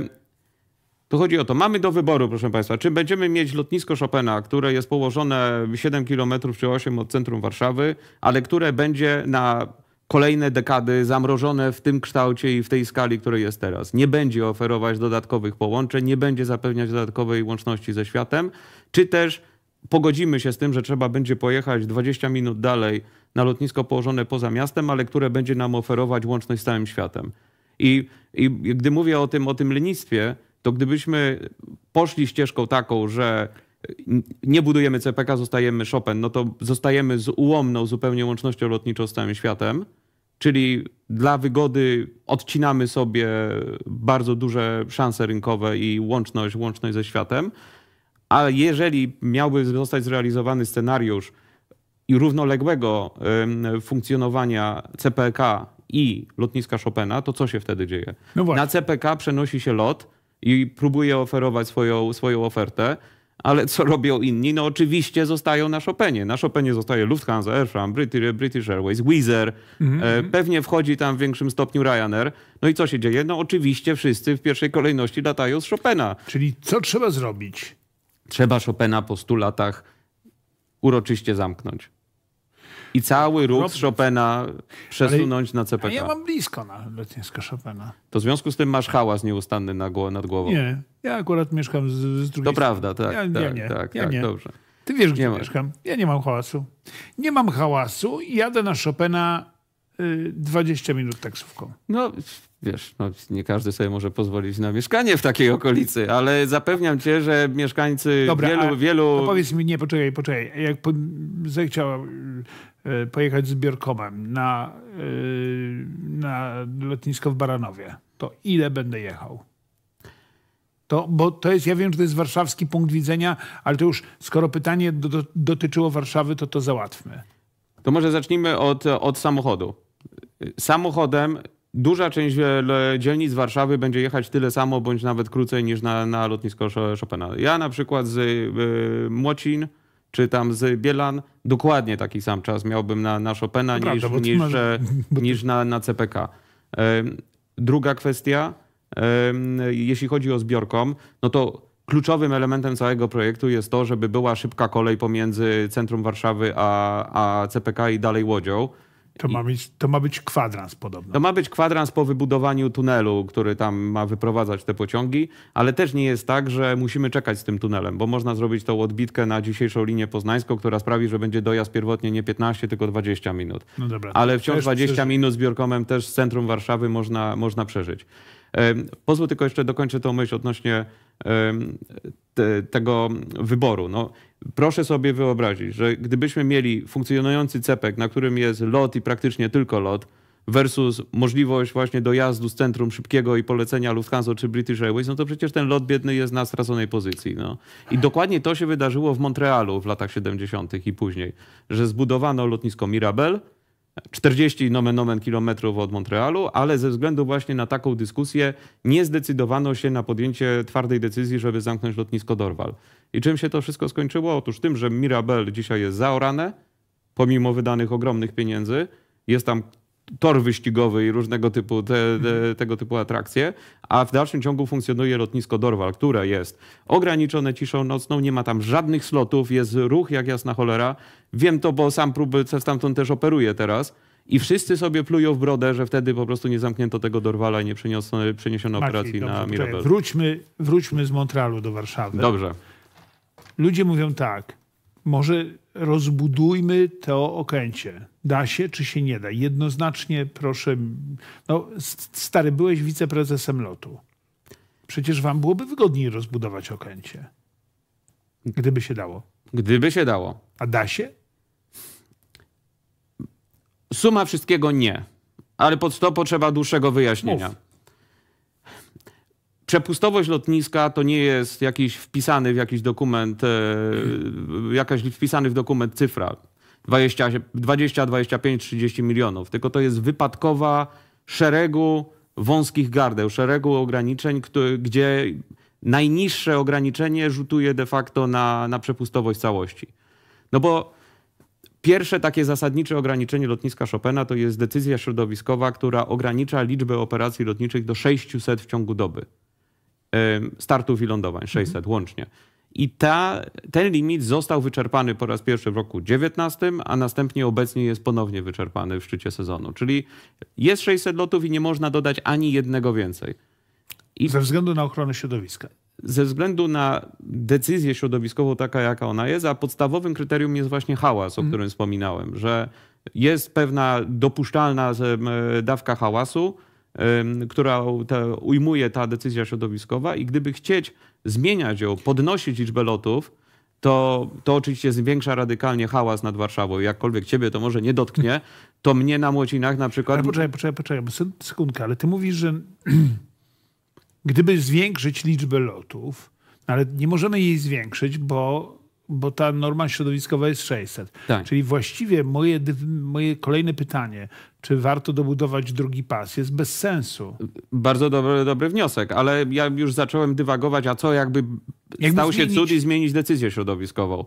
tu chodzi o to, mamy do wyboru, proszę Państwa, czy będziemy mieć lotnisko Chopina, które jest położone 7 km czy 8 od centrum Warszawy, ale które będzie na kolejne dekady zamrożone w tym kształcie i w tej skali, której jest teraz. Nie będzie oferować dodatkowych połączeń, nie będzie zapewniać dodatkowej łączności ze światem, czy też pogodzimy się z tym, że trzeba będzie pojechać 20 minut dalej na lotnisko położone poza miastem, ale które będzie nam oferować łączność z całym światem. I, i gdy mówię o tym, o tym lenistwie, to gdybyśmy poszli ścieżką taką, że nie budujemy CPK, zostajemy Chopin, no to zostajemy z ułomną zupełnie łącznością lotniczą z całym światem, czyli dla wygody odcinamy sobie bardzo duże szanse rynkowe i łączność, łączność ze światem. A jeżeli miałby zostać zrealizowany scenariusz i równoległego funkcjonowania CPK i lotniska Chopina, to co się wtedy dzieje? No Na CPK przenosi się lot, i próbuje oferować swoją, swoją ofertę. Ale co robią inni? No oczywiście zostają na Chopinie. Na Chopinie zostaje Lufthansa, Air France, British Airways, Wizz mhm. E, pewnie wchodzi tam w większym stopniu Ryanair. No i co się dzieje? No oczywiście wszyscy w pierwszej kolejności latają z Chopina. Czyli co trzeba zrobić? Trzeba Chopina po 100 latach uroczyście zamknąć. I cały ruch z Chopina przesunąć ale, na CPK. Ja mam blisko na lotnisko Chopina. To w związku z tym masz hałas nieustanny na gło nad głową. Nie, ja akurat mieszkam z, z drugiej To prawda, tak, ja, tak, ja nie, tak, ja tak, nie. dobrze. Ty wiesz, gdzie nie mieszkam. Ma. Ja nie mam hałasu. Nie mam hałasu i jadę na Chopina 20 y, minut taksówką. No wiesz, no, nie każdy sobie może pozwolić na mieszkanie w takiej okolicy, ale zapewniam cię, że mieszkańcy Dobra, wielu... wielu... No powiedz mi, nie, poczekaj, poczekaj. Jak po, zechciała y, Y, pojechać z biorkomem na, y, na lotnisko w Baranowie, to ile będę jechał? To, bo to jest, ja wiem, że to jest warszawski punkt widzenia, ale to już skoro pytanie do, dotyczyło Warszawy, to to załatwmy. To może zacznijmy od, od samochodu. Samochodem duża część dzielnic Warszawy będzie jechać tyle samo, bądź nawet krócej niż na, na lotnisko Chopina. Ja na przykład z y, Młocin czy tam z Bielan, dokładnie taki sam czas miałbym na, na Chopina niż, prawda, niż, e, niż na, na CPK. E, druga kwestia, e, jeśli chodzi o zbiorkom, no to kluczowym elementem całego projektu jest to, żeby była szybka kolej pomiędzy centrum Warszawy a, a CPK i dalej Łodzią. To ma, być, to ma być kwadrans podobno. To ma być kwadrans po wybudowaniu tunelu, który tam ma wyprowadzać te pociągi, ale też nie jest tak, że musimy czekać z tym tunelem, bo można zrobić tą odbitkę na dzisiejszą linię poznańską, która sprawi, że będzie dojazd pierwotnie nie 15, tylko 20 minut. No dobra, ale wciąż też, 20 minut z Biorkomem też z centrum Warszawy można, można przeżyć. Pozwól tylko jeszcze dokończę tą myśl odnośnie tego wyboru. No, Proszę sobie wyobrazić, że gdybyśmy mieli funkcjonujący cepek, na którym jest lot i praktycznie tylko lot, versus możliwość właśnie dojazdu z centrum szybkiego i polecenia Lufthansa czy British Airways, no to przecież ten lot biedny jest na straconej pozycji. No. I dokładnie to się wydarzyło w Montrealu w latach 70. i później, że zbudowano lotnisko Mirabel, 40 nomen nomen kilometrów od Montrealu, ale ze względu właśnie na taką dyskusję nie zdecydowano się na podjęcie twardej decyzji, żeby zamknąć lotnisko Dorval. I czym się to wszystko skończyło? Otóż tym, że Mirabel dzisiaj jest zaorane, pomimo wydanych ogromnych pieniędzy. Jest tam tor wyścigowy i różnego typu, te, te, tego typu atrakcje, a w dalszym ciągu funkcjonuje lotnisko Dorwal, które jest ograniczone ciszą nocną, nie ma tam żadnych slotów, jest ruch jak jasna cholera. Wiem to, bo sam próby stamtąd też operuję teraz. I wszyscy sobie plują w brodę, że wtedy po prostu nie zamknięto tego Dorwala i nie przeniesiono Maciej, operacji dobrze, na Mirabel. Wróćmy, wróćmy z Montrealu do Warszawy. Dobrze. Ludzie mówią tak, może rozbudujmy to okęcie. Da się czy się nie da? Jednoznacznie proszę, no stary, byłeś wiceprezesem lotu. Przecież wam byłoby wygodniej rozbudować okęcie. Gdyby się dało. Gdyby się dało. A da się? Suma wszystkiego nie. Ale pod to potrzeba dłuższego wyjaśnienia. Mów przepustowość lotniska to nie jest jakiś wpisany w jakiś dokument, e, jakaś wpisany w dokument cyfra 20, 20 25, 30 milionów, tylko to jest wypadkowa szeregu wąskich gardeł, szeregu ograniczeń, który, gdzie najniższe ograniczenie rzutuje de facto na, na przepustowość całości. No bo Pierwsze takie zasadnicze ograniczenie lotniska Chopina to jest decyzja środowiskowa, która ogranicza liczbę operacji lotniczych do 600 w ciągu doby startów i lądowań, 600 mhm. łącznie. I ta, ten limit został wyczerpany po raz pierwszy w roku 19, a następnie obecnie jest ponownie wyczerpany w szczycie sezonu. Czyli jest 600 lotów i nie można dodać ani jednego więcej. I ze względu na ochronę środowiska. Ze względu na decyzję środowiskową, taka jaka ona jest, a podstawowym kryterium jest właśnie hałas, o mhm. którym wspominałem, że jest pewna dopuszczalna dawka hałasu która ujmuje ta decyzja środowiskowa i gdyby chcieć zmieniać ją, podnosić liczbę lotów, to, to oczywiście zwiększa radykalnie hałas nad Warszawą. Jakkolwiek ciebie to może nie dotknie, to mnie na Młocinach na przykład... Ale poczekaj, poczekaj, poczekaj, sekundkę, ale ty mówisz, że gdyby zwiększyć liczbę lotów, no ale nie możemy jej zwiększyć, bo, bo ta norma środowiskowa jest 600. Tak. Czyli właściwie moje, moje kolejne pytanie, czy warto dobudować drugi pas, jest bez sensu. Bardzo dobry, dobry wniosek, ale ja już zacząłem dywagować, a co jakby, jakby stał zmienić... się cud i zmienić decyzję środowiskową.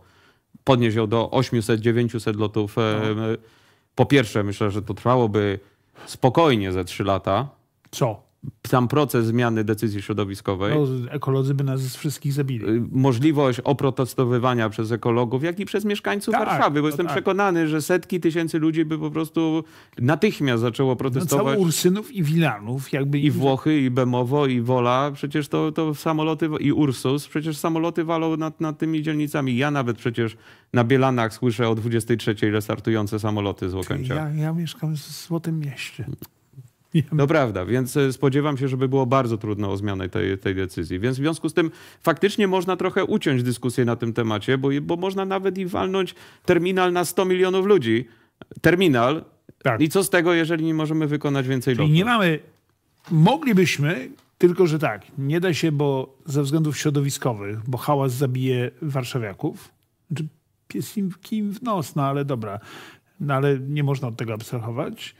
Podnieść ją do 800-900 lotów. No. Po pierwsze, myślę, że to trwałoby spokojnie ze 3 lata. Co? sam proces zmiany decyzji środowiskowej. No, ekolodzy by nas wszystkich zabili. Y, możliwość oprotestowywania przez ekologów, jak i przez mieszkańców tak, Warszawy, bo no jestem tak. przekonany, że setki tysięcy ludzi by po prostu natychmiast zaczęło no, protestować. No, Ursynów i Wilanów. jakby I Włochy, i Bemowo, i Wola. Przecież to, to samoloty, i Ursus, przecież samoloty walą nad, nad tymi dzielnicami. Ja nawet przecież na Bielanach słyszę o 23 restartujące samoloty z Łokęcia. Ja, ja mieszkam w Złotym Mieście wiem. To prawda, więc e, spodziewam się, żeby było bardzo trudno o zmianę tej, tej decyzji. Więc w związku z tym faktycznie można trochę uciąć dyskusję na tym temacie, bo, bo można nawet i walnąć terminal na 100 milionów ludzi. Terminal. Tak. I co z tego, jeżeli nie możemy wykonać więcej Czyli lotów? nie mamy... Moglibyśmy, tylko że tak, nie da się, bo ze względów środowiskowych, bo hałas zabije warszawiaków. Znaczy, pies im, kim w nos, no ale dobra. No ale nie można od tego abstrahować.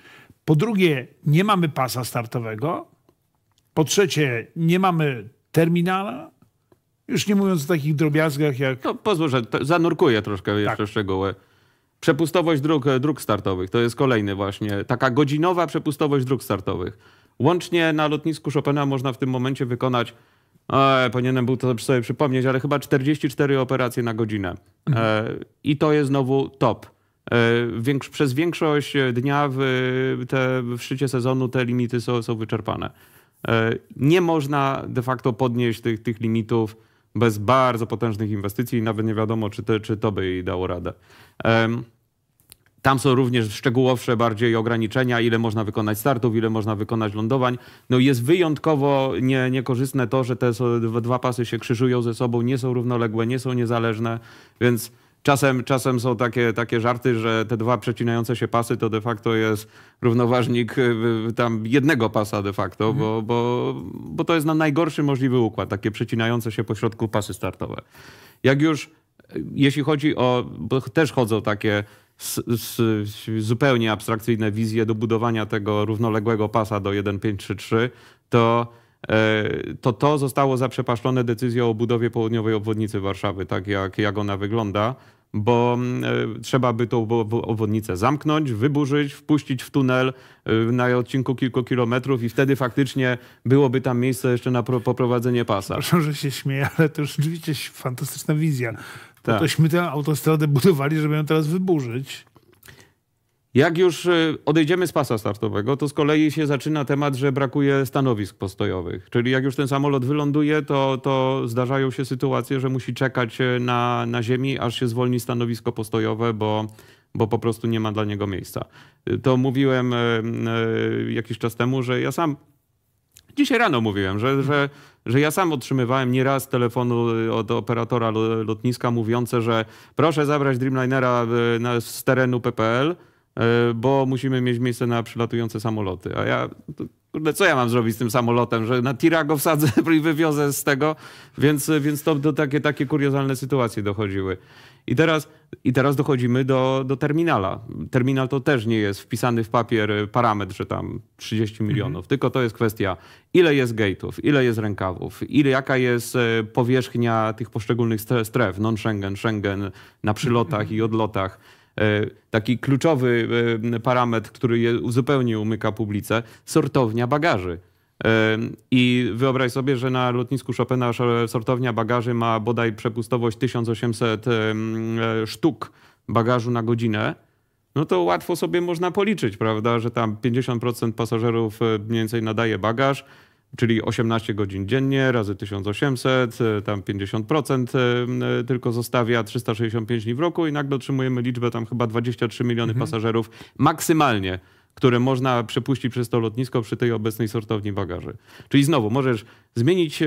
Po drugie, nie mamy pasa startowego. Po trzecie, nie mamy terminala. Już nie mówiąc o takich drobiazgach jak... No, pozwól, że zanurkuję troszkę tak. jeszcze szczegóły. Przepustowość dróg, e, dróg startowych. To jest kolejny właśnie. Taka godzinowa przepustowość dróg startowych. Łącznie na lotnisku Chopina można w tym momencie wykonać E, powinienem był to sobie przypomnieć, ale chyba 44 operacje na godzinę. E, I to jest znowu top. E, przez większość dnia w, te, w szczycie sezonu te limity są, są wyczerpane. E, nie można de facto podnieść tych, tych limitów bez bardzo potężnych inwestycji i nawet nie wiadomo, czy to, czy to by jej dało radę. Tam są również szczegółowsze bardziej ograniczenia, ile można wykonać startów, ile można wykonać lądowań. No jest wyjątkowo nie, niekorzystne to, że te dwa pasy się krzyżują ze sobą, nie są równoległe, nie są niezależne, więc Czasem, czasem są takie, takie żarty, że te dwa przecinające się pasy to de facto jest równoważnik y, y, tam jednego pasa de facto, mhm. bo, bo, bo to jest na najgorszy możliwy układ, takie przecinające się pośrodku pasy startowe. Jak już, y, jeśli chodzi o, bo też chodzą takie z, z, zupełnie abstrakcyjne wizje do budowania tego równoległego pasa do 1533, to e, to to zostało zaprzepaszczone decyzją o budowie południowej obwodnicy Warszawy, tak jak, jak ona wygląda bo mm, e, trzeba by tą obwodnicę zamknąć, wyburzyć, wpuścić w tunel e, na odcinku kilku kilometrów i wtedy faktycznie byłoby tam miejsce jeszcze na poprowadzenie pasa. Proszę, że się śmieję, ale to rzeczywiście fantastyczna wizja. Tak. Tośmy tę autostradę budowali, żeby ją teraz wyburzyć. Jak już y, odejdziemy z pasa startowego, to z kolei się zaczyna temat, że brakuje stanowisk postojowych. Czyli jak już ten samolot wyląduje, to, to zdarzają się sytuacje, że musi czekać y, na, na ziemi, aż się zwolni stanowisko postojowe, bo, bo po prostu nie ma dla niego miejsca. Y, to mówiłem jakiś czas temu, że ja sam dzisiaj rano mówiłem, że, że, że ja sam otrzymywałem nieraz telefonu od operatora lotniska mówiące, że proszę zabrać Dreamlinera z terenu PPL E, bo musimy mieć miejsce na przylatujące samoloty. A ja, kurde, co ja mam zrobić z tym samolotem, że na tira go wsadzę i wywiozę z tego, więc, więc to do takie, takie kuriozalne sytuacje dochodziły. I teraz, i teraz dochodzimy do, do terminala. Terminal to też nie jest wpisany w papier y, parametr, że tam 30 mhm. milionów, mhm. tylko to jest kwestia, ile jest gate'ów, ile jest rękawów, ile, jaka jest y, powierzchnia tych poszczególnych stref, non-Schengen, Schengen, na przylotach mhm. i odlotach E, taki kluczowy e, parametr, który zupełnie umyka publice, sortownia bagaży. E, I wyobraź sobie, że na lotnisku Chopina sortownia bagaży ma bodaj przepustowość 1800 sztuk bagażu na godzinę. No to łatwo sobie można policzyć, prawda, że tam 50% pasażerów mniej więcej nadaje bagaż, czyli 18 godzin dziennie razy 1800, e, tam 50% e, e, tylko zostawia 365 dni w roku i nagle otrzymujemy liczbę tam chyba 23 miliony mhm. pasażerów maksymalnie które można przepuścić przez to lotnisko przy tej obecnej sortowni bagaży. Czyli znowu możesz zmienić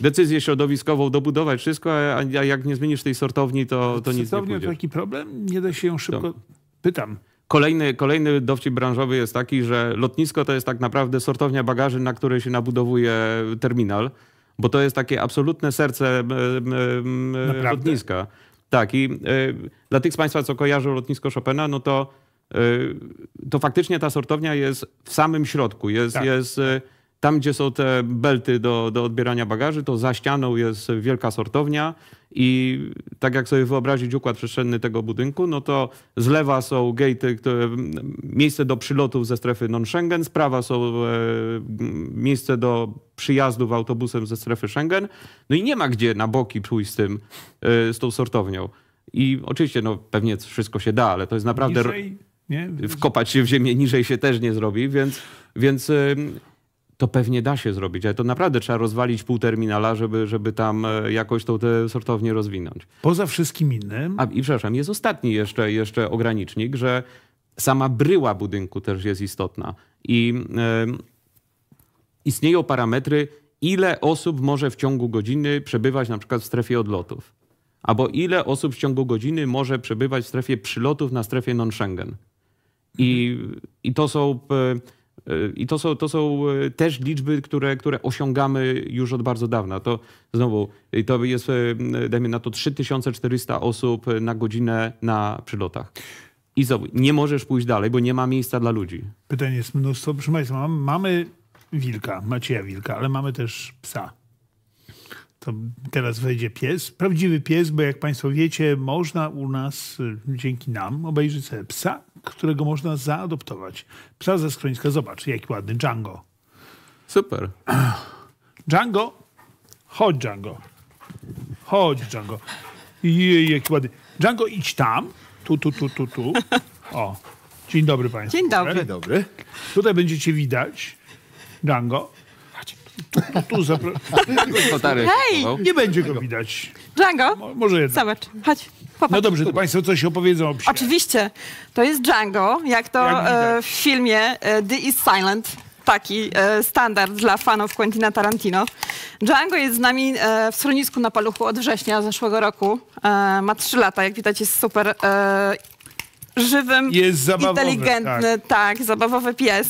decyzję środowiskową, dobudować wszystko, a jak nie zmienisz tej sortowni, to, to nic nie pójdzie. Sortownia to taki problem? Nie da się ją szybko... To. Pytam. Kolejny, kolejny dowcip branżowy jest taki, że lotnisko to jest tak naprawdę sortownia bagaży, na której się nabudowuje terminal, bo to jest takie absolutne serce naprawdę? lotniska. Tak, i e, dla tych z Państwa, co kojarzą lotnisko Chopina, no to, e, to faktycznie ta sortownia jest w samym środku. Jest, tak. jest e, tam, gdzie są te belty do, do odbierania bagaży, to za ścianą jest wielka sortownia i tak jak sobie wyobrazić układ przestrzenny tego budynku, no to z lewa są gate, które, miejsce do przylotów ze strefy non-Schengen, z prawa są e, miejsce do przyjazdów autobusem ze strefy Schengen, no i nie ma gdzie na boki pójść z tym, e, z tą sortownią. I oczywiście, no pewnie wszystko się da, ale to jest naprawdę... Niżej, nie? Wkopać się w ziemię niżej się też nie zrobi, więc, więc e, to pewnie da się zrobić, ale to naprawdę trzeba rozwalić pół terminala, żeby, żeby tam e, jakoś tą tę sortownię rozwinąć. Poza wszystkim innym... A, I przepraszam, jest ostatni jeszcze, jeszcze ogranicznik, że sama bryła budynku też jest istotna. I istnieją parametry, ile osób może w ciągu godziny przebywać na przykład w strefie odlotów. Albo ile osób w ciągu godziny może przebywać w strefie przylotów na strefie non-Schengen. I, I to są e, i to są, to są e, też liczby, które, które osiągamy już od bardzo dawna. To znowu, to jest, e, dajmy na to 3400 osób na godzinę na przylotach. I znowu, nie możesz pójść dalej, bo nie ma miejsca dla ludzi. Pytanie jest mnóstwo. Proszę Państwa, mamy wilka, Macieja wilka, ale mamy też psa to teraz wejdzie pies. Prawdziwy pies, bo jak Państwo wiecie, można u nas e, dzięki nam obejrzeć sobie psa którego można zaadoptować. Psa ze schroniska, zobacz, jaki ładny Django. Super. Django, chodź Django. Chodź Django. Jej, jaki ładny. Django, idź tam. Tu, tu, tu, tu, tu. O. Dzień dobry Państwu. Dzień dobry. Dzień dobry. Tutaj będziecie widać Django. No tu, tu Hej! Nie będzie go widać. Django? Mo- może jednak. Zobacz, chodź, popatrz. No dobrze, to państwo coś opowiedzą o psie. Oczywiście, to jest Django, jak to Jak e, w filmie e, The is Silent. Taki e, standard dla fanów Quentina Tarantino. Django jest z nami e, w schronisku na paluchu od września zeszłego roku. E, ma trzy lata, jak widać jest super e, żywym, jest zabawowy, inteligentny, tak. tak, zabawowy pies.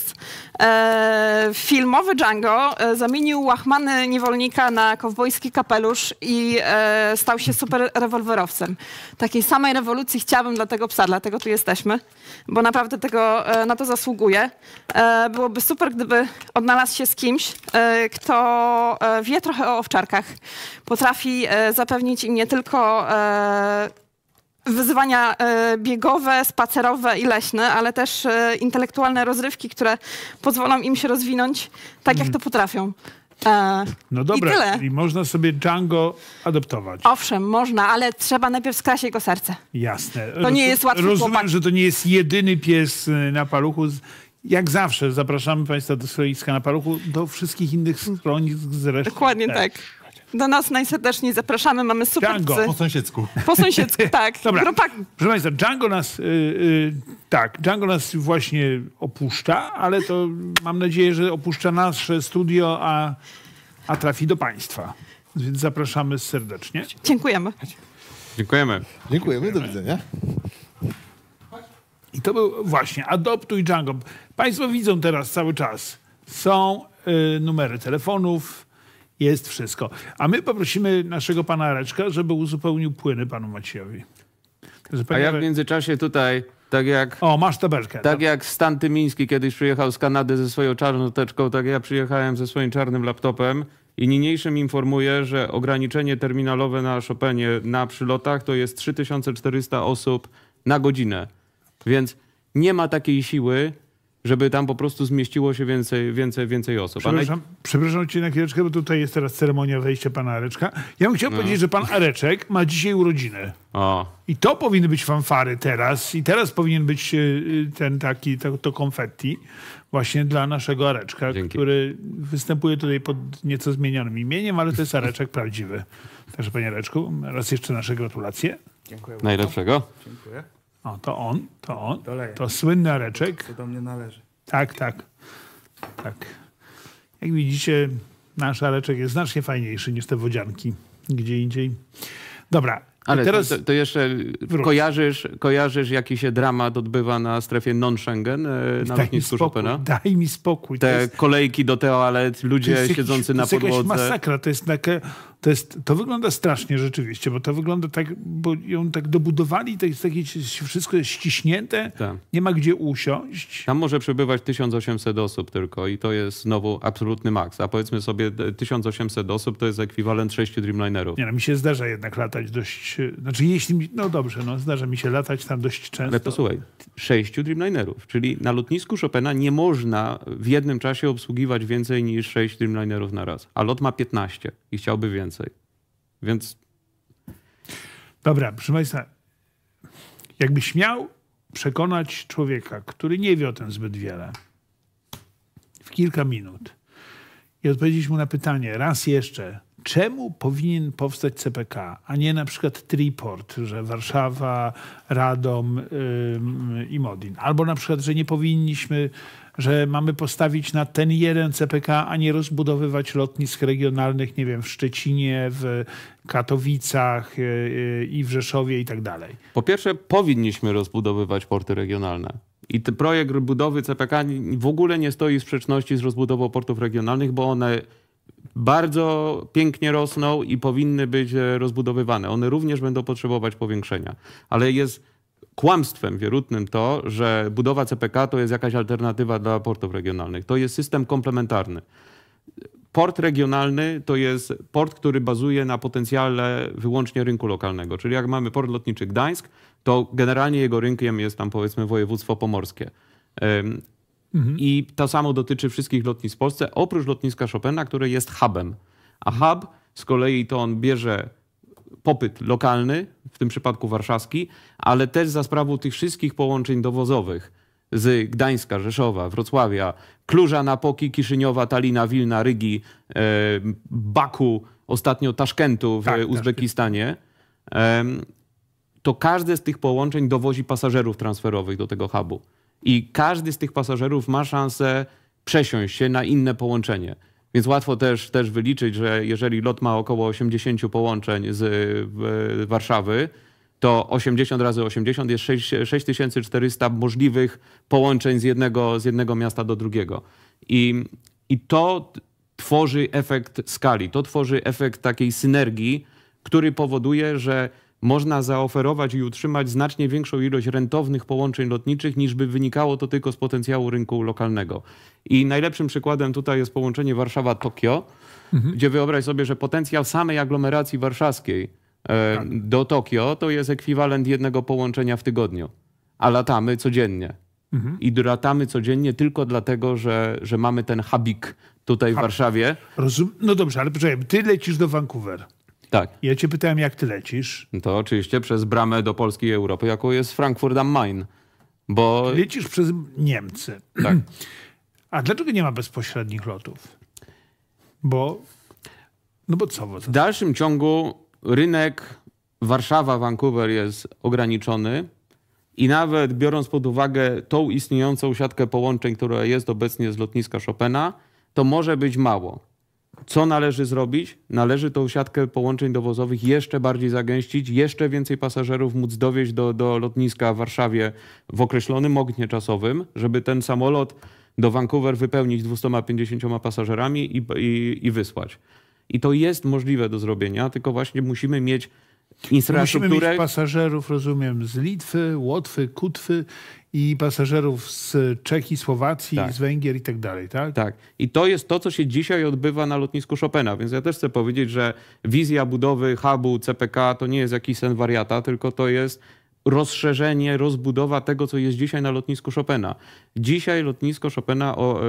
E, filmowy Django e, zamienił łachmany niewolnika na kowbojski kapelusz i e, stał się super rewolwerowcem. Takiej samej rewolucji chciałabym dla tego psa, dlatego tu jesteśmy, bo naprawdę tego, e, na to zasługuje. E, byłoby super, gdyby odnalazł się z kimś, e, kto wie trochę o owczarkach, potrafi zapewnić im nie tylko wyzwania e, biegowe, spacerowe i leśne, ale też e, intelektualne rozrywki, które pozwolą im się rozwinąć tak, jak mhm. to potrafią. E, no dobra, I, I można sobie Django adoptować. Owszem, można, ale trzeba najpierw skraść jego serce. Jasne. To nie jest łatwe. Rozumiem, chłopak. że to nie jest jedyny pies na paluchu. Jak zawsze zapraszamy Państwa do schroniska na paluchu, do wszystkich innych schronisk zresztą. Dokładnie tak. tak do nas najserdeczniej zapraszamy. Mamy super Django, po sąsiedzku. Po sąsiedzku, tak. Dobra. Grupa... Proszę Państwa, Django nas, yy, yy, tak, Django nas właśnie opuszcza, ale to mam nadzieję, że opuszcza nasze studio, a, a trafi do Państwa. Więc zapraszamy serdecznie. Dziękujemy. Dziękujemy. Dziękujemy, do widzenia. I to był właśnie Adoptuj Django. Państwo widzą teraz cały czas. Są y, numery telefonów, jest wszystko. A my poprosimy naszego pana Reczka, żeby uzupełnił płyny panu Maciejowi. Panie... A ja w międzyczasie tutaj, tak jak... O, masz tabelkę. Tak, tak jak Stan Tymiński kiedyś przyjechał z Kanady ze swoją czarną teczką, tak ja przyjechałem ze swoim czarnym laptopem i niniejszym informuję, że ograniczenie terminalowe na Chopinie na przylotach to jest 3400 osób na godzinę. Więc nie ma takiej siły, żeby tam po prostu zmieściło się więcej, więcej, więcej osób. Przepraszam, naj... przepraszam cię na chwileczkę, bo tutaj jest teraz ceremonia wejścia pana Areczka. Ja bym chciał no. powiedzieć, że pan Areczek ma dzisiaj urodziny. O. I to powinny być fanfary teraz. I teraz powinien być e, e, ten taki, to, to konfetti właśnie dla naszego Areczka, Dzięki. który występuje tutaj pod nieco zmienionym imieniem, ale to jest Areczek prawdziwy. Także panie Areczku, raz jeszcze nasze gratulacje. Dziękuję bardzo. Najlepszego. Dziękuję. O, to on, to on. Doleję. To słynny areczek. To do mnie należy. Tak, tak. Tak. Jak widzicie, nasz areczek jest znacznie fajniejszy niż te wodzianki gdzie indziej. Dobra. Ale teraz to, to jeszcze kojarzysz, kojarzysz, jaki się dramat odbywa na strefie non-Schengen e, na daj lotnisku spokój, Chopina? Daj mi spokój. Te jest... kolejki do toalet, ludzie siedzący jakiś, na podłodze. To jest masakra. To jest taka to, jest, to wygląda strasznie rzeczywiście, bo to wygląda tak, bo ją tak dobudowali, to jest takie wszystko jest ściśnięte, tak. nie ma gdzie usiąść. Tam może przebywać 1800 osób tylko i to jest znowu absolutny maks. A powiedzmy sobie 1800 osób to jest ekwiwalent 6 Dreamlinerów. Nie no, mi się zdarza jednak latać dość, znaczy jeśli, mi, no dobrze, no zdarza mi się latać tam dość często. Ale posłuchaj, 6 Dreamlinerów, czyli na lotnisku Chopina nie można w jednym czasie obsługiwać więcej niż 6 Dreamlinerów na raz, a lot ma 15 i chciałby więcej. Więc. Dobra, proszę Państwa, jakbyś miał przekonać człowieka, który nie wie o tym zbyt wiele, w kilka minut i odpowiedzieć mu na pytanie raz jeszcze, czemu powinien powstać CPK, a nie na przykład Triport, że Warszawa, Radom yy, i Modlin. Albo na przykład, że nie powinniśmy że mamy postawić na ten jeden CPK, a nie rozbudowywać lotnisk regionalnych, nie wiem, w Szczecinie, w Katowicach e, e, i w Rzeszowie i tak dalej. Po pierwsze, powinniśmy rozbudowywać porty regionalne. I ten projekt budowy CPK w ogóle nie stoi w sprzeczności z rozbudową portów regionalnych, bo one bardzo pięknie rosną i powinny być e, rozbudowywane. One również będą potrzebować powiększenia. Ale jest kłamstwem wierutnym to, że budowa CPK to jest jakaś alternatywa dla portów regionalnych. To jest system komplementarny. Port regionalny to jest port, który bazuje na potencjale wyłącznie rynku lokalnego. Czyli jak mamy port lotniczy Gdańsk, to generalnie jego rynkiem jest tam powiedzmy województwo pomorskie. Mhm. I to samo dotyczy wszystkich lotnisk w Polsce, oprócz lotniska Chopina, które jest hubem. A hub z kolei to on bierze popyt lokalny, w tym przypadku warszawski, ale też za sprawą tych wszystkich połączeń dowozowych z Gdańska, Rzeszowa, Wrocławia, Kluża, Napoki, Kiszyniowa, Talina, Wilna, Rygi, e, Baku, ostatnio Taszkentu w tak, Uzbekistanie, to każde z tych połączeń dowozi pasażerów transferowych do tego hubu. I każdy z tych pasażerów ma szansę przesiąść się na inne połączenie. Więc łatwo też, też wyliczyć, że jeżeli lot ma około 80 połączeń z Warszawy, to 80 razy 80 jest 6400 możliwych połączeń z jednego, z jednego miasta do drugiego. I, I to tworzy efekt skali, to tworzy efekt takiej synergii, który powoduje, że można zaoferować i utrzymać znacznie większą ilość rentownych połączeń lotniczych, niż by wynikało to tylko z potencjału rynku lokalnego. I najlepszym przykładem tutaj jest połączenie Warszawa-Tokio, mhm. gdzie wyobraź sobie, że potencjał samej aglomeracji warszawskiej e, tak. do Tokio to jest ekwiwalent jednego połączenia w tygodniu, a latamy codziennie. Mhm. I latamy codziennie tylko dlatego, że, że mamy ten habik tutaj w Warszawie. Rozum no dobrze, ale poczekaj, ty lecisz do Vancouver. Tak. Ja cię pytałem, jak ty lecisz. To oczywiście przez bramę do Polski i Europy, jaką jest Frankfurt am Main. Bo... Lecisz przez Niemcy. Tak. A dlaczego nie ma bezpośrednich lotów? Bo... No bo co? Bo w dalszym ciągu rynek Warszawa-Vancouver jest ograniczony i nawet biorąc pod uwagę tą istniejącą siatkę połączeń, która jest obecnie z lotniska Chopina, to może być mało. Co należy zrobić? Należy tą siatkę połączeń dowozowych jeszcze bardziej zagęścić, jeszcze więcej pasażerów móc dowieźć do, do lotniska w Warszawie w określonym ognie czasowym, żeby ten samolot do Vancouver wypełnić 250 pasażerami i, i, i wysłać. I to jest możliwe do zrobienia, tylko właśnie musimy mieć infrastrukturę. Musimy mieć pasażerów, rozumiem, z Litwy, Łotwy, Kutwy i pasażerów z Czech i Słowacji, tak. z Węgier i tak dalej, tak? Tak. I to jest to, co się dzisiaj odbywa na lotnisku Chopina, więc ja też chcę powiedzieć, że wizja budowy hubu CPK to nie jest jakiś sen wariata, tylko to jest rozszerzenie, rozbudowa tego, co jest dzisiaj na lotnisku Chopina. Dzisiaj lotnisko Chopina o,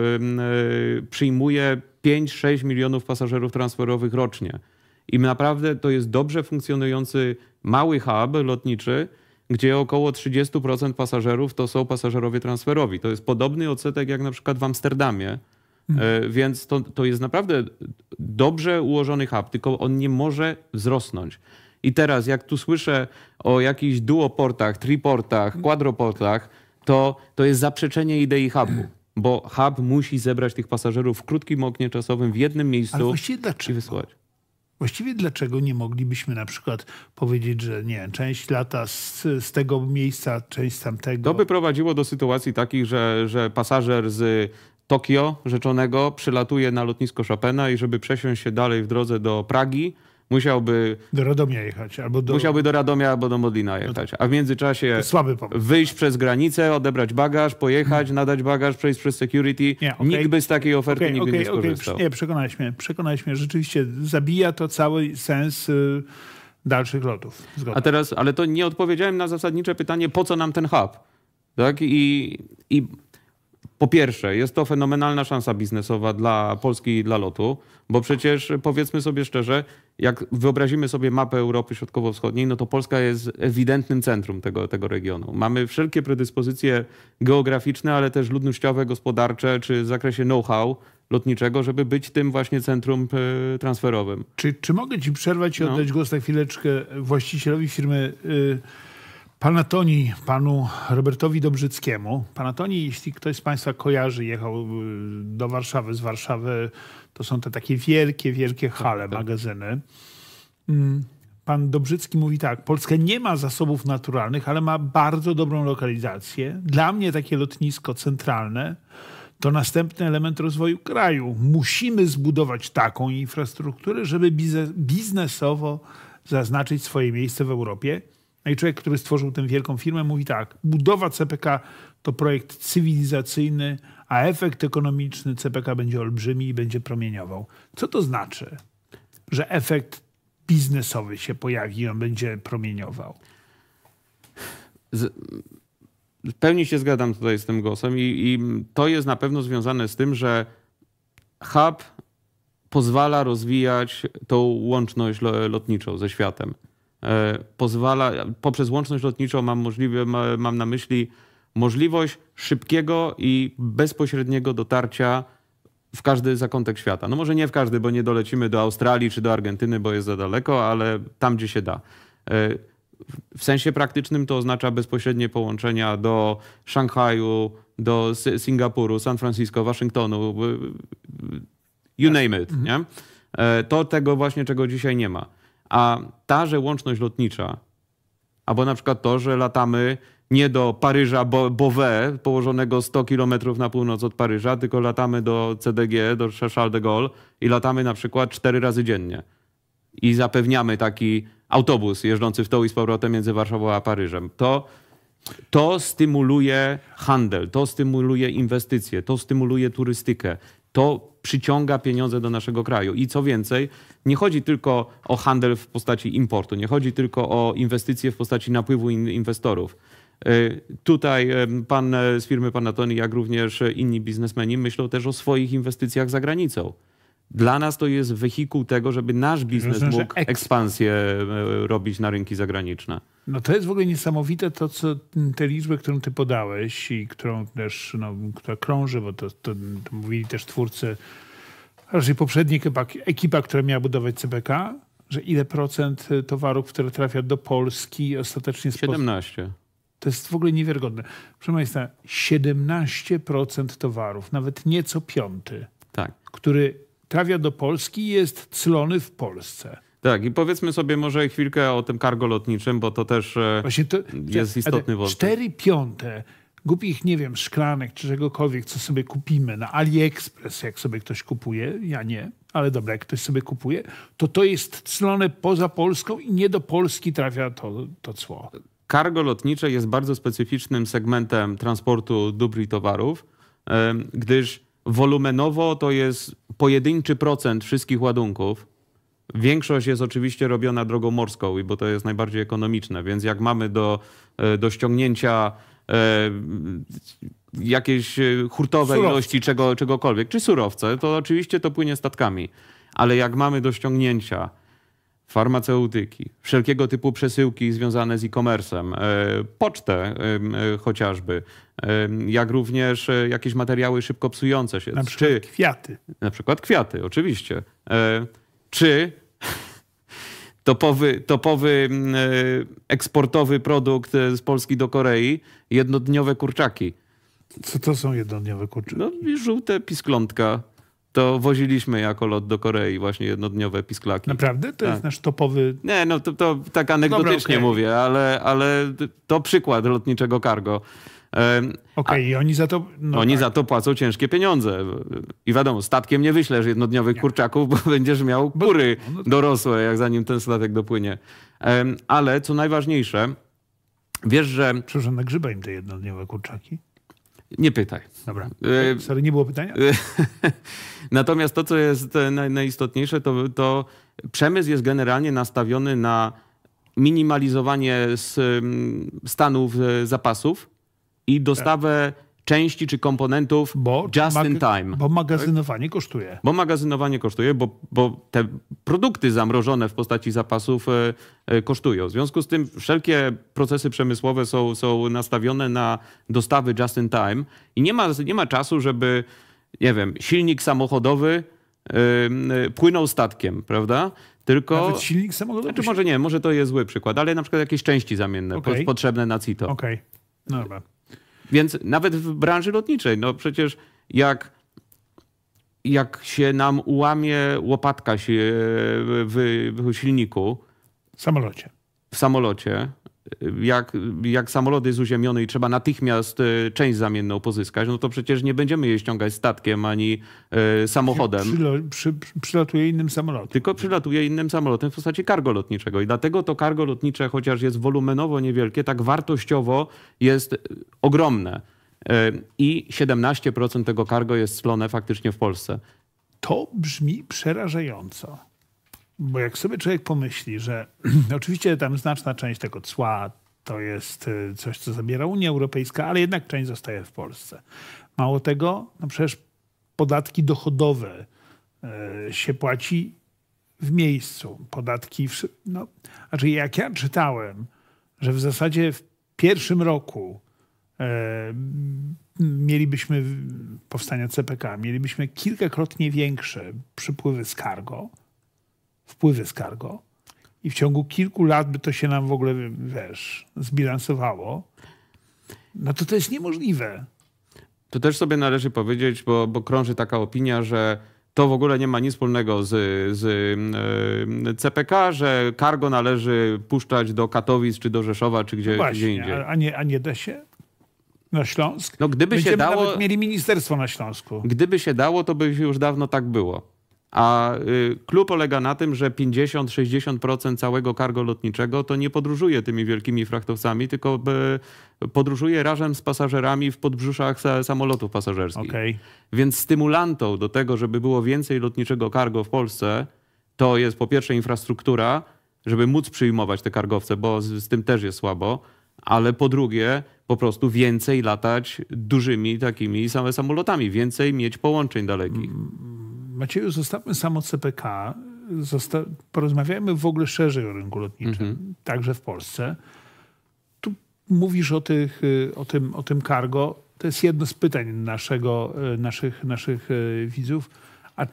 yy, przyjmuje 5-6 milionów pasażerów transferowych rocznie. I naprawdę to jest dobrze funkcjonujący mały hub lotniczy, gdzie około 30% pasażerów to są pasażerowie transferowi. To jest podobny odsetek jak na przykład w Amsterdamie. Mhm. E, więc to, to jest naprawdę dobrze ułożony hub, tylko on nie może wzrosnąć. I teraz, jak tu słyszę o jakichś duoportach, triportach, mhm. quadroportach, to, to jest zaprzeczenie idei hubu. Bo hub musi zebrać tych pasażerów w krótkim oknie czasowym w jednym miejscu i wysłać. Właściwie dlaczego nie moglibyśmy na przykład powiedzieć, że nie, część lata z, z tego miejsca, część z tamtego? To by prowadziło do sytuacji takich, że, że pasażer z Tokio rzeczonego przylatuje na lotnisko Chopina i żeby przesiąść się dalej w drodze do Pragi, musiałby... Do Radomia jechać. Albo do... Musiałby do Radomia albo do Modlina no jechać. Tak. A w międzyczasie wyjść przez granicę, odebrać bagaż, pojechać, hmm. nadać bagaż, przejść przez security. Nie, okay. Nikt by z takiej oferty okay, nigdy okay, nie skorzystał. Nie, przekonałeś mnie. Przekonałeś mnie. Rzeczywiście zabija to cały sens... Y, dalszych lotów. Zgodę. A teraz, ale to nie odpowiedziałem na zasadnicze pytanie, po co nam ten hub? Tak? I, i po pierwsze, jest to fenomenalna szansa biznesowa dla Polski i dla lotu, bo przecież powiedzmy sobie szczerze, jak wyobrazimy sobie mapę Europy Środkowo-Wschodniej, no to Polska jest ewidentnym centrum tego, tego regionu. Mamy wszelkie predyspozycje geograficzne, ale też ludnościowe, gospodarcze czy w zakresie know-how lotniczego, żeby być tym właśnie centrum e, transferowym. Czy, czy mogę ci przerwać i no. oddać głos na chwileczkę właścicielowi firmy? Y, Pana Toni, panu Robertowi Dobrzyckiemu. Pana Toni, jeśli ktoś z Państwa kojarzy, jechał y, do Warszawy z Warszawy, to są te takie wielkie, wielkie tak, hale, tak. magazyny. Mm, pan Dobrzycki mówi tak, Polska nie ma zasobów naturalnych, ale ma bardzo dobrą lokalizację. Dla mnie takie lotnisko centralne to następny element rozwoju kraju. Musimy zbudować taką infrastrukturę, żeby biznesowo zaznaczyć swoje miejsce w Europie no i człowiek, który stworzył tę wielką firmę, mówi tak: budowa CPK to projekt cywilizacyjny, a efekt ekonomiczny CPK będzie olbrzymi i będzie promieniował. Co to znaczy, że efekt biznesowy się pojawi i on będzie promieniował? Z, w pełni się zgadzam tutaj z tym głosem, i, i to jest na pewno związane z tym, że hub pozwala rozwijać tą łączność lotniczą ze światem. E, pozwala, poprzez łączność lotniczą mam, możliwe, mam na myśli możliwość szybkiego i bezpośredniego dotarcia w każdy zakątek świata. No może nie w każdy, bo nie dolecimy do Australii czy do Argentyny, bo jest za daleko, ale tam, gdzie się da. E, w sensie praktycznym to oznacza bezpośrednie połączenia do Szanghaju, do Singapuru, San Francisco, Waszyngtonu, e, you tak. name it. Nie? To tego właśnie, czego dzisiaj nie ma. A ta, że łączność lotnicza, albo na przykład to, że latamy nie do Paryża Beauvais, położonego 100 km na północ od Paryża, tylko latamy do CDG, do Charles de Gaulle i latamy na przykład cztery razy dziennie. I zapewniamy taki autobus jeżdżący w to i z powrotem między Warszawą a Paryżem. To, to stymuluje handel, to stymuluje inwestycje, to stymuluje turystykę. To przyciąga pieniądze do naszego kraju. I co więcej, nie chodzi tylko o handel w postaci importu, nie chodzi tylko o inwestycje w postaci napływu inwestorów. Y, tutaj y, pan y, z firmy Pana Tony, jak również inni biznesmeni myślą też o swoich inwestycjach za granicą. Dla nas to jest wehikuł tego, żeby nasz biznes Rozumiem, mógł ekspansję robić na rynki zagraniczne. No to jest w ogóle niesamowite to, co te liczby, którą ty podałeś i którą też, no, która krąży, bo to, to, to mówili też twórcy, raczej poprzedni chyba, ekipa, która miała budować CBK, że ile procent towarów, które trafia do Polski ostatecznie... 17. To jest w ogóle niewiarygodne. Proszę Państwa, 17% towarów, nawet nieco piąty, tak. który trafia do Polski jest clony w Polsce. Tak, i powiedzmy sobie może chwilkę o tym kargo lotniczym, bo to też e, to, jest istotny wątek. Cztery piąte głupich, nie wiem, szklanek czy czegokolwiek, co sobie kupimy na AliExpress, jak sobie ktoś kupuje, ja nie, ale dobra, jak ktoś sobie kupuje, to to jest clone poza Polską i nie do Polski trafia to, to cło. Kargo lotnicze jest bardzo specyficznym segmentem transportu dóbr i towarów, gdyż wolumenowo to jest pojedynczy procent wszystkich ładunków, Większość jest oczywiście robiona drogą morską, bo to jest najbardziej ekonomiczne, więc jak mamy do, e, do ściągnięcia e, jakieś e, hurtowe surowce. ilości czego, czegokolwiek, czy surowce, to oczywiście to płynie statkami. Ale jak mamy do ściągnięcia farmaceutyki, wszelkiego typu przesyłki związane z e-commerce'em, pocztę chociażby, jak również jakieś materiały szybko psujące się. Na przykład czy, kwiaty. Na przykład kwiaty, oczywiście. Czy topowy, topowy mm, e, eksportowy produkt e, z Polski do Korei, jednodniowe kurczaki. Co to są jednodniowe kurczaki? No, żółte pisklątka. To woziliśmy jako lot do Korei właśnie jednodniowe pisklaki. Naprawdę? To tak. jest nasz topowy... Nie, no to, to tak anegdotycznie Dobra, okay. mówię, ale, ale to przykład lotniczego cargo. Okej, okay, i oni za to... No oni tak. za to płacą ciężkie pieniądze. I wiadomo, statkiem nie wyślesz jednodniowych nie. kurczaków, bo będziesz miał kury no, no tak. dorosłe, jak zanim ten statek dopłynie. Ale co najważniejsze, wiesz, że... Przepraszam, na grzyba im te jednodniowe kurczaki? Nie pytaj. Dobra. E, Sorry, nie było pytania? E, natomiast to, co jest e, najistotniejsze, to, to przemysł jest generalnie nastawiony na minimalizowanie stanów zapasów, i dostawę części czy komponentów bo just in time. Bo magazynowanie kosztuje. Bo magazynowanie kosztuje, bo, bo te produkty zamrożone w postaci zapasów e, e, kosztują. W związku z tym wszelkie procesy przemysłowe są, są nastawione na dostawy just in time i nie ma, nie ma czasu, żeby, nie wiem, silnik samochodowy e, płynął statkiem, prawda? Tylko. Nawet silnik samochodowy? Znaczy, może nie, może to jest zły przykład, ale na przykład jakieś części zamienne okay. potrzebne na CITO. Okej, okay. no dobra. Więc nawet w branży lotniczej, no przecież jak, jak się nam ułamie łopatka się w, w silniku. W samolocie. W samolocie, jak, jak samolot jest uziemiony i trzeba natychmiast e, część zamienną pozyskać, no to przecież nie będziemy jej ściągać statkiem ani e, samochodem. Przylo, przy, przylatuje innym samolotem. Tylko przylatuje innym samolotem w postaci kargo lotniczego. I dlatego to kargo lotnicze, chociaż jest wolumenowo niewielkie, tak wartościowo jest e, ogromne. I 17% tego kargo jest slone faktycznie w Polsce. To brzmi przerażająco. Bo jak sobie człowiek pomyśli, że oczywiście tam znaczna część tego cła to jest y, coś, co zabiera Unia Europejska, ale jednak część zostaje w Polsce. Mało tego, no przecież podatki dochodowe y, się płaci w miejscu. Podatki, w, no, znaczy jak ja czytałem, że w zasadzie w pierwszym roku e, mielibyśmy powstania CPK, mielibyśmy kilkakrotnie większe przypływy z cargo, wpływy z cargo i w ciągu kilku lat by to się nam w ogóle, wiesz, zbilansowało, no to to jest niemożliwe. To też sobie należy powiedzieć, bo, bo krąży taka opinia, że to w ogóle nie ma nic wspólnego z, z yy, CPK, że cargo należy puszczać do Katowic czy do Rzeszowa, czy gdzie, no Właśnie, gdzie indziej. A nie, a nie da się? Na Śląsk? No gdyby Będziemy się dało... mieli ministerstwo na Śląsku. Gdyby się dało, to by już dawno tak było. A y, klub polega na tym, że 50-60% całego cargo lotniczego to nie podróżuje tymi wielkimi frachtowcami, tylko y, podróżuje razem z pasażerami w podbrzuszach samolotów pasażerskich. Okay. Więc stymulantą do tego, żeby było więcej lotniczego cargo w Polsce, to jest po pierwsze infrastruktura, żeby móc przyjmować te kargowce, bo z, z tym też jest słabo, ale po drugie po prostu więcej latać dużymi takimi samolotami, więcej mieć połączeń dalekich. Mm. mm Macieju, zostawmy samo CPK, zosta porozmawiajmy w ogóle szerzej o rynku lotniczym, mhm. także w Polsce. Tu mówisz o, tych, y, o, tym, o tym cargo. To jest jedno z pytań naszego, y, naszych, naszych y, widzów, a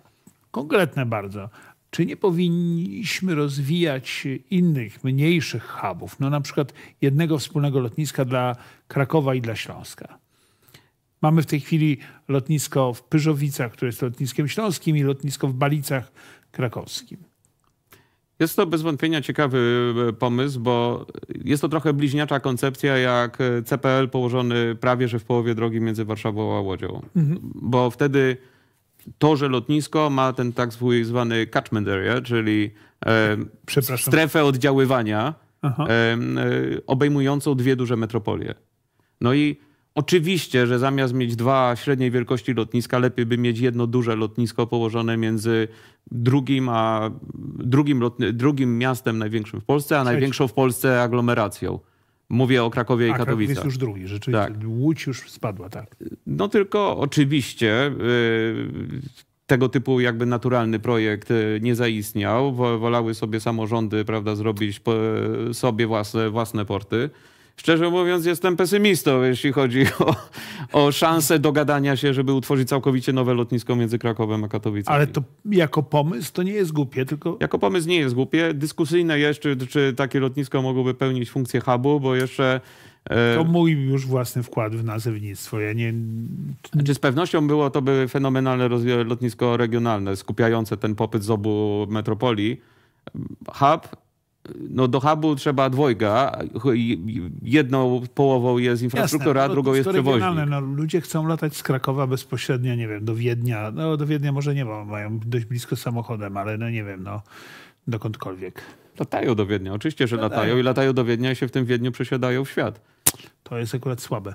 konkretne bardzo. Czy nie powinniśmy rozwijać innych, mniejszych hubów, no na przykład jednego wspólnego lotniska dla Krakowa i dla Śląska? Mamy w tej chwili lotnisko w Pyżowicach, które jest lotniskiem śląskim i lotnisko w Balicach krakowskim. Jest to bez wątpienia ciekawy e, pomysł, bo jest to trochę bliźniacza koncepcja jak e, CPL położony prawie że w połowie drogi między Warszawą a Łodzią. Mhm. Bo wtedy to, że lotnisko ma ten tak zwany catchment area, czyli e, strefę oddziaływania obejmującą dwie duże metropolie. No i Oczywiście, że zamiast mieć dwa średniej wielkości lotniska, lepiej by mieć jedno duże lotnisko położone między drugim, a, drugim, drugim miastem największym w Polsce, a największą w Polsce aglomeracją. Mówię o Krakowie i a, Katowicach. Kraków jest już drugi, rzeczywiście. Tak. Łódź już spadła, tak. No tylko oczywiście y, tego typu jakby naturalny projekt y, nie zaistniał. Wolały sobie samorządy, prawda, zrobić sobie własne, własne porty szczerze mówiąc, jestem pesymistą, jeśli chodzi o, o szansę dogadania się, żeby utworzyć całkowicie nowe lotnisko między Krakowem a Katowicami. Ale to jako pomysł to nie jest głupie, tylko... Jako pomysł nie jest głupie. Dyskusyjne jeszcze, czy, czy takie lotnisko mogłoby pełnić funkcję hubu, bo jeszcze... E, to mój już własny wkład w nazewnictwo. Ja nie... Znaczy, z pewnością było to by fenomenalne lotnisko regionalne, skupiające ten popyt z obu metropolii. Hub no do hubu trzeba dwojga. Jedną połową jest infrastruktura, Jasne, no, drugą jest przewoźnik. No, ludzie chcą latać z Krakowa bezpośrednio, nie wiem, do Wiednia. No do Wiednia może nie, bo mają dość blisko samochodem, ale no nie wiem, no dokądkolwiek. Latają do Wiednia, oczywiście, że latają, latają i latają do Wiednia i się w tym Wiedniu przesiadają w świat. To jest akurat słabe.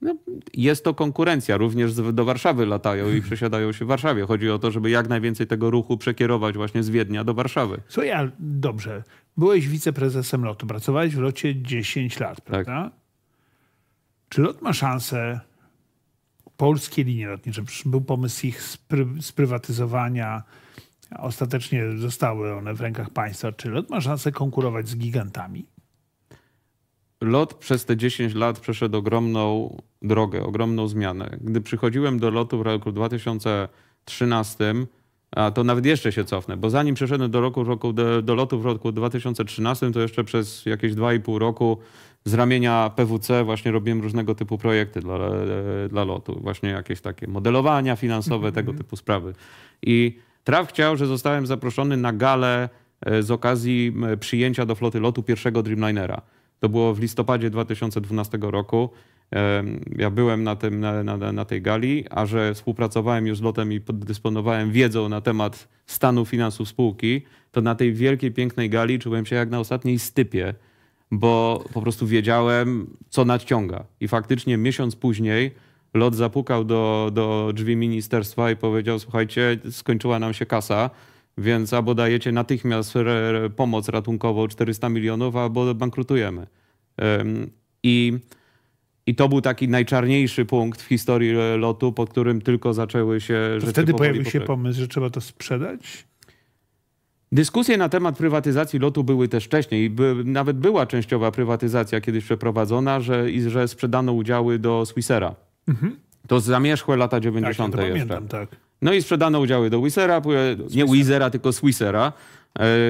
No, jest to konkurencja. Również do Warszawy latają i przesiadają się w Warszawie. Chodzi o to, żeby jak najwięcej tego ruchu przekierować właśnie z Wiednia do Warszawy. Co ja dobrze. Byłeś wiceprezesem lotu, pracowałeś w locie 10 lat, tak. prawda? Tak. Czy lot ma szansę, polskie linie lotnicze, był pomysł ich spry, sprywatyzowania, ostatecznie zostały one w rękach państwa. Czy lot ma szansę konkurować z gigantami? Lot przez te 10 lat przeszedł ogromną drogę, ogromną zmianę. Gdy przychodziłem do lotu w roku 2013, a to nawet jeszcze się cofnę, bo zanim przeszedłem do, roku, roku, do, do lotu w roku 2013, to jeszcze przez jakieś 2,5 roku z ramienia PWC właśnie robiłem różnego typu projekty dla, dla lotu. Właśnie jakieś takie modelowania finansowe, mhm. tego typu sprawy. I traf chciał, że zostałem zaproszony na galę e, z okazji przyjęcia do floty lotu pierwszego Dreamlinera. To było w listopadzie 2012 roku. Ja byłem na, tym, na, na, na, tej gali, a że współpracowałem już z lotem i dysponowałem wiedzą na temat stanu finansów spółki, to na tej wielkiej, pięknej gali czułem się jak na ostatniej stypie, bo po prostu wiedziałem, co nadciąga. I faktycznie miesiąc później lot zapukał do, do drzwi ministerstwa i powiedział: Słuchajcie, skończyła nam się kasa więc albo dajecie natychmiast pomoc ratunkową 400 milionów, albo bankrutujemy. I, I to był taki najczarniejszy punkt w historii lotu, pod którym tylko zaczęły się to rzeczy. Wtedy pojawił się pomysł, że trzeba to sprzedać? Dyskusje na temat prywatyzacji lotu były też wcześniej. By, nawet była częściowa prywatyzacja kiedyś przeprowadzona, że, i, że sprzedano udziały do Swissera. Mhm. To zamierzchłe lata 90. Tak, ja to pamiętam, tak. No i sprzedano udziały do Wizera, nie Wizera, tylko Swissera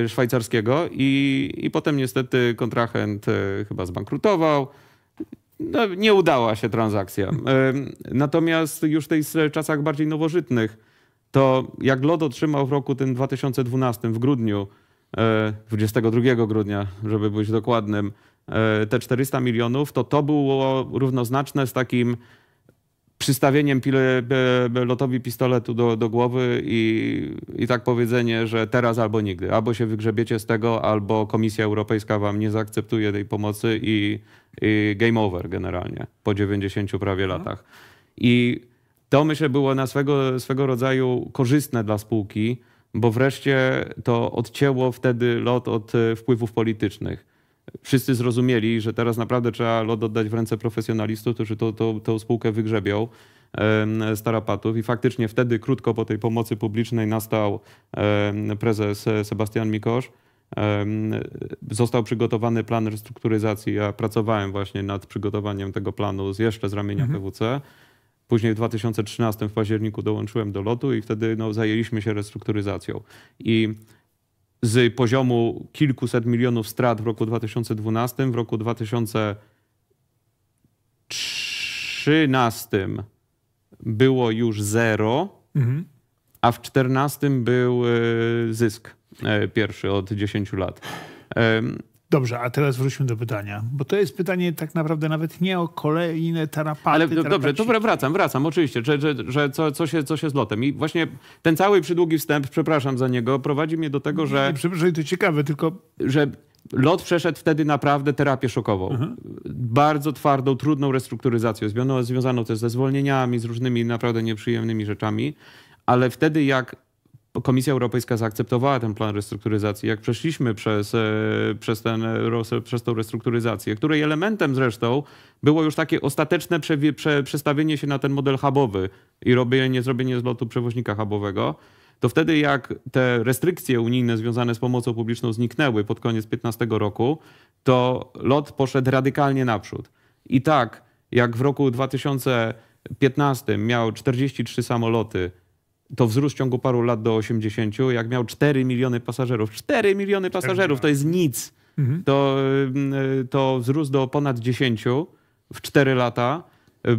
e, szwajcarskiego i, i potem niestety kontrahent e, chyba zbankrutował. No, nie udała się transakcja. E, natomiast już w tych czasach bardziej nowożytnych, to jak LOD otrzymał w roku tym 2012, w grudniu, 22 grudnia, żeby być dokładnym, te 400 milionów, to to było równoznaczne z takim przystawieniem pile, e, e, lotowi pistoletu do, do głowy i, i tak powiedzenie, że teraz albo nigdy. Albo się wygrzebiecie z tego, albo Komisja Europejska wam nie zaakceptuje tej pomocy i, i game over generalnie po 90 prawie no. latach. I to myślę było na swego, swego rodzaju korzystne dla spółki, bo wreszcie to odcięło wtedy lot od e, wpływów politycznych wszyscy zrozumieli, że teraz naprawdę trzeba lot oddać w ręce profesjonalistów, którzy to, to, tą spółkę wygrzebią z tarapatów i faktycznie wtedy krótko po tej pomocy publicznej nastał prezes e, Sebastian Mikosz. Został przygotowany plan restrukturyzacji. Ja pracowałem właśnie nad przygotowaniem tego planu z, jeszcze z ramienia mhm. PWC. Później w 2013 w październiku dołączyłem do lotu i wtedy no, zajęliśmy się restrukturyzacją. I z poziomu kilkuset milionów strat w roku 2012, w roku 2013 było już zero, mhm. a w 2014 był e, zysk e, pierwszy od 10 lat. Dobrze, a teraz wróćmy do pytania, bo to jest pytanie tak naprawdę nawet nie o kolejne tarapaty. Ale dobrze, to wracam, wracam, oczywiście, że, że, że co, co, się, co się z lotem. I właśnie ten cały przydługi wstęp, przepraszam za niego, prowadzi mnie do tego, że... Nie, przepraszam, to ciekawe, tylko... Że Lot przeszedł wtedy naprawdę terapię szokową. Mhm. Bardzo twardą, trudną restrukturyzację, związaną, związaną też ze zwolnieniami, z różnymi naprawdę nieprzyjemnymi rzeczami. Ale wtedy jak Komisja Europejska zaakceptowała ten plan restrukturyzacji. Jak przeszliśmy przez, e, przez, ten, przez tą restrukturyzację, której elementem zresztą było już takie ostateczne prze, przestawienie się na ten model hubowy i robienie, zrobienie zlotu przewoźnika hubowego, to wtedy jak te restrykcje unijne związane z pomocą publiczną zniknęły pod koniec 2015 roku, to lot poszedł radykalnie naprzód. I tak, jak w roku 2015 miał 43 samoloty, to wzrósł w ciągu paru lat do 80, jak miał 4 miliony pasażerów. 4 miliony pasażerów to jest nic. Mhm. To, y, to wzrósł do ponad 10 w 4 lata.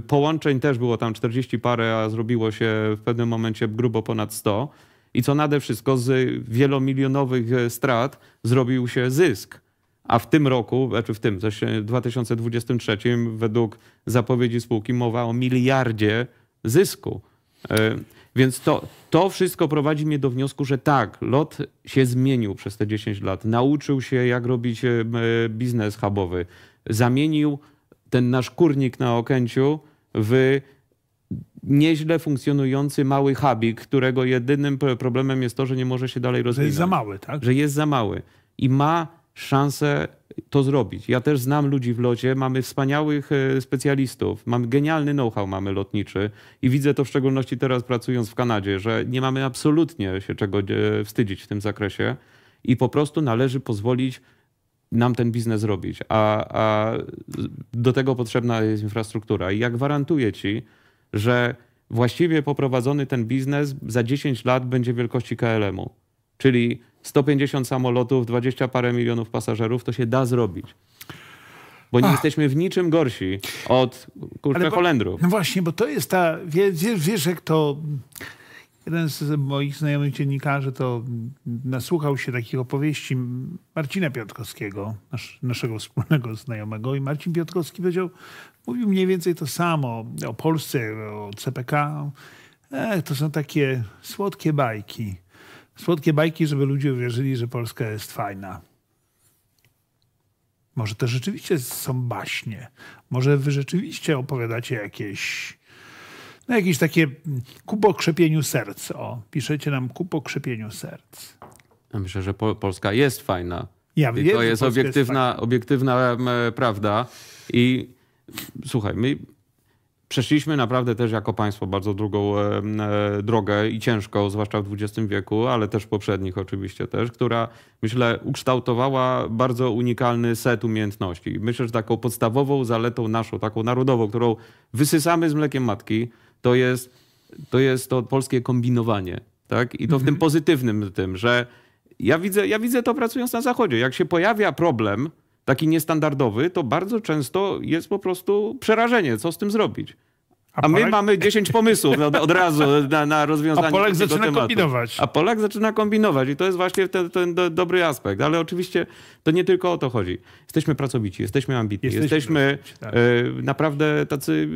Połączeń też było tam 40 parę, a zrobiło się w pewnym momencie grubo ponad 100. I co nade wszystko, z wielomilionowych e, strat zrobił się zysk. A w tym roku, znaczy w tym, w 2023, według zapowiedzi spółki, mowa o miliardzie zysku. E, więc to, to wszystko prowadzi mnie do wniosku, że tak, lot się zmienił przez te 10 lat. Nauczył się, jak robić e, biznes hubowy. Zamienił ten nasz kurnik na Okęciu w nieźle funkcjonujący mały hubik, którego jedynym problemem jest to, że nie może się dalej rozwijać. Że jest za mały, tak? Że jest za mały. I ma szansę to zrobić. Ja też znam ludzi w locie, mamy wspaniałych e, specjalistów, mamy genialny know-how mamy lotniczy i widzę to w szczególności teraz pracując w Kanadzie, że nie mamy absolutnie się czego e, wstydzić w tym zakresie i po prostu należy pozwolić nam ten biznes robić, a, a do tego potrzebna jest infrastruktura. I ja gwarantuję ci, że właściwie poprowadzony ten biznes za 10 lat będzie wielkości KLM-u. Czyli 150 samolotów, 20 parę milionów pasażerów, to się da zrobić. Bo nie Ach. jesteśmy w niczym gorsi od kurczę bo, Holendrów. No właśnie, bo to jest ta, wiesz, wiesz jak to jeden z moich znajomych dziennikarzy to nasłuchał się takich opowieści Marcina Piątkowskiego, nasz, naszego wspólnego znajomego. I Marcin Piątkowski powiedział, mówił mniej więcej to samo o Polsce, o CPK. E, to są takie słodkie bajki słodkie bajki, żeby ludzie uwierzyli, że Polska jest fajna. Może to rzeczywiście są baśnie. Może wy rzeczywiście opowiadacie jakieś no jakieś takie kubo krzepieniu serc. O, piszecie nam kubo krzepieniu serc. Ja myślę, że Polska jest fajna. Ja wiem, to jest obiektywna, jest obiektywna e, prawda. I słuchaj, my przeszliśmy naprawdę też jako państwo bardzo drugą e, drogę i ciężką, zwłaszcza w XX wieku, ale też poprzednich oczywiście też, która myślę ukształtowała bardzo unikalny set umiejętności. Myślę, że taką podstawową zaletą naszą, taką narodową, którą wysysamy z mlekiem matki, to jest to, jest to polskie kombinowanie. Tak? I to w tym mhm. pozytywnym tym, że ja widzę, ja widzę to pracując na Zachodzie. Jak się pojawia problem, taki niestandardowy, to bardzo często jest po prostu przerażenie, co z tym zrobić. A, my mamy 10 pomysłów od, razu na, na rozwiązanie A Polak zaczyna tematu. kombinować. A Polak zaczyna kombinować i to jest właśnie ten, ten, dobry aspekt. Ale oczywiście to nie tylko o to chodzi. Jesteśmy pracowici, jesteśmy ambitni, jesteśmy, jesteśmy tak. E, naprawdę tacy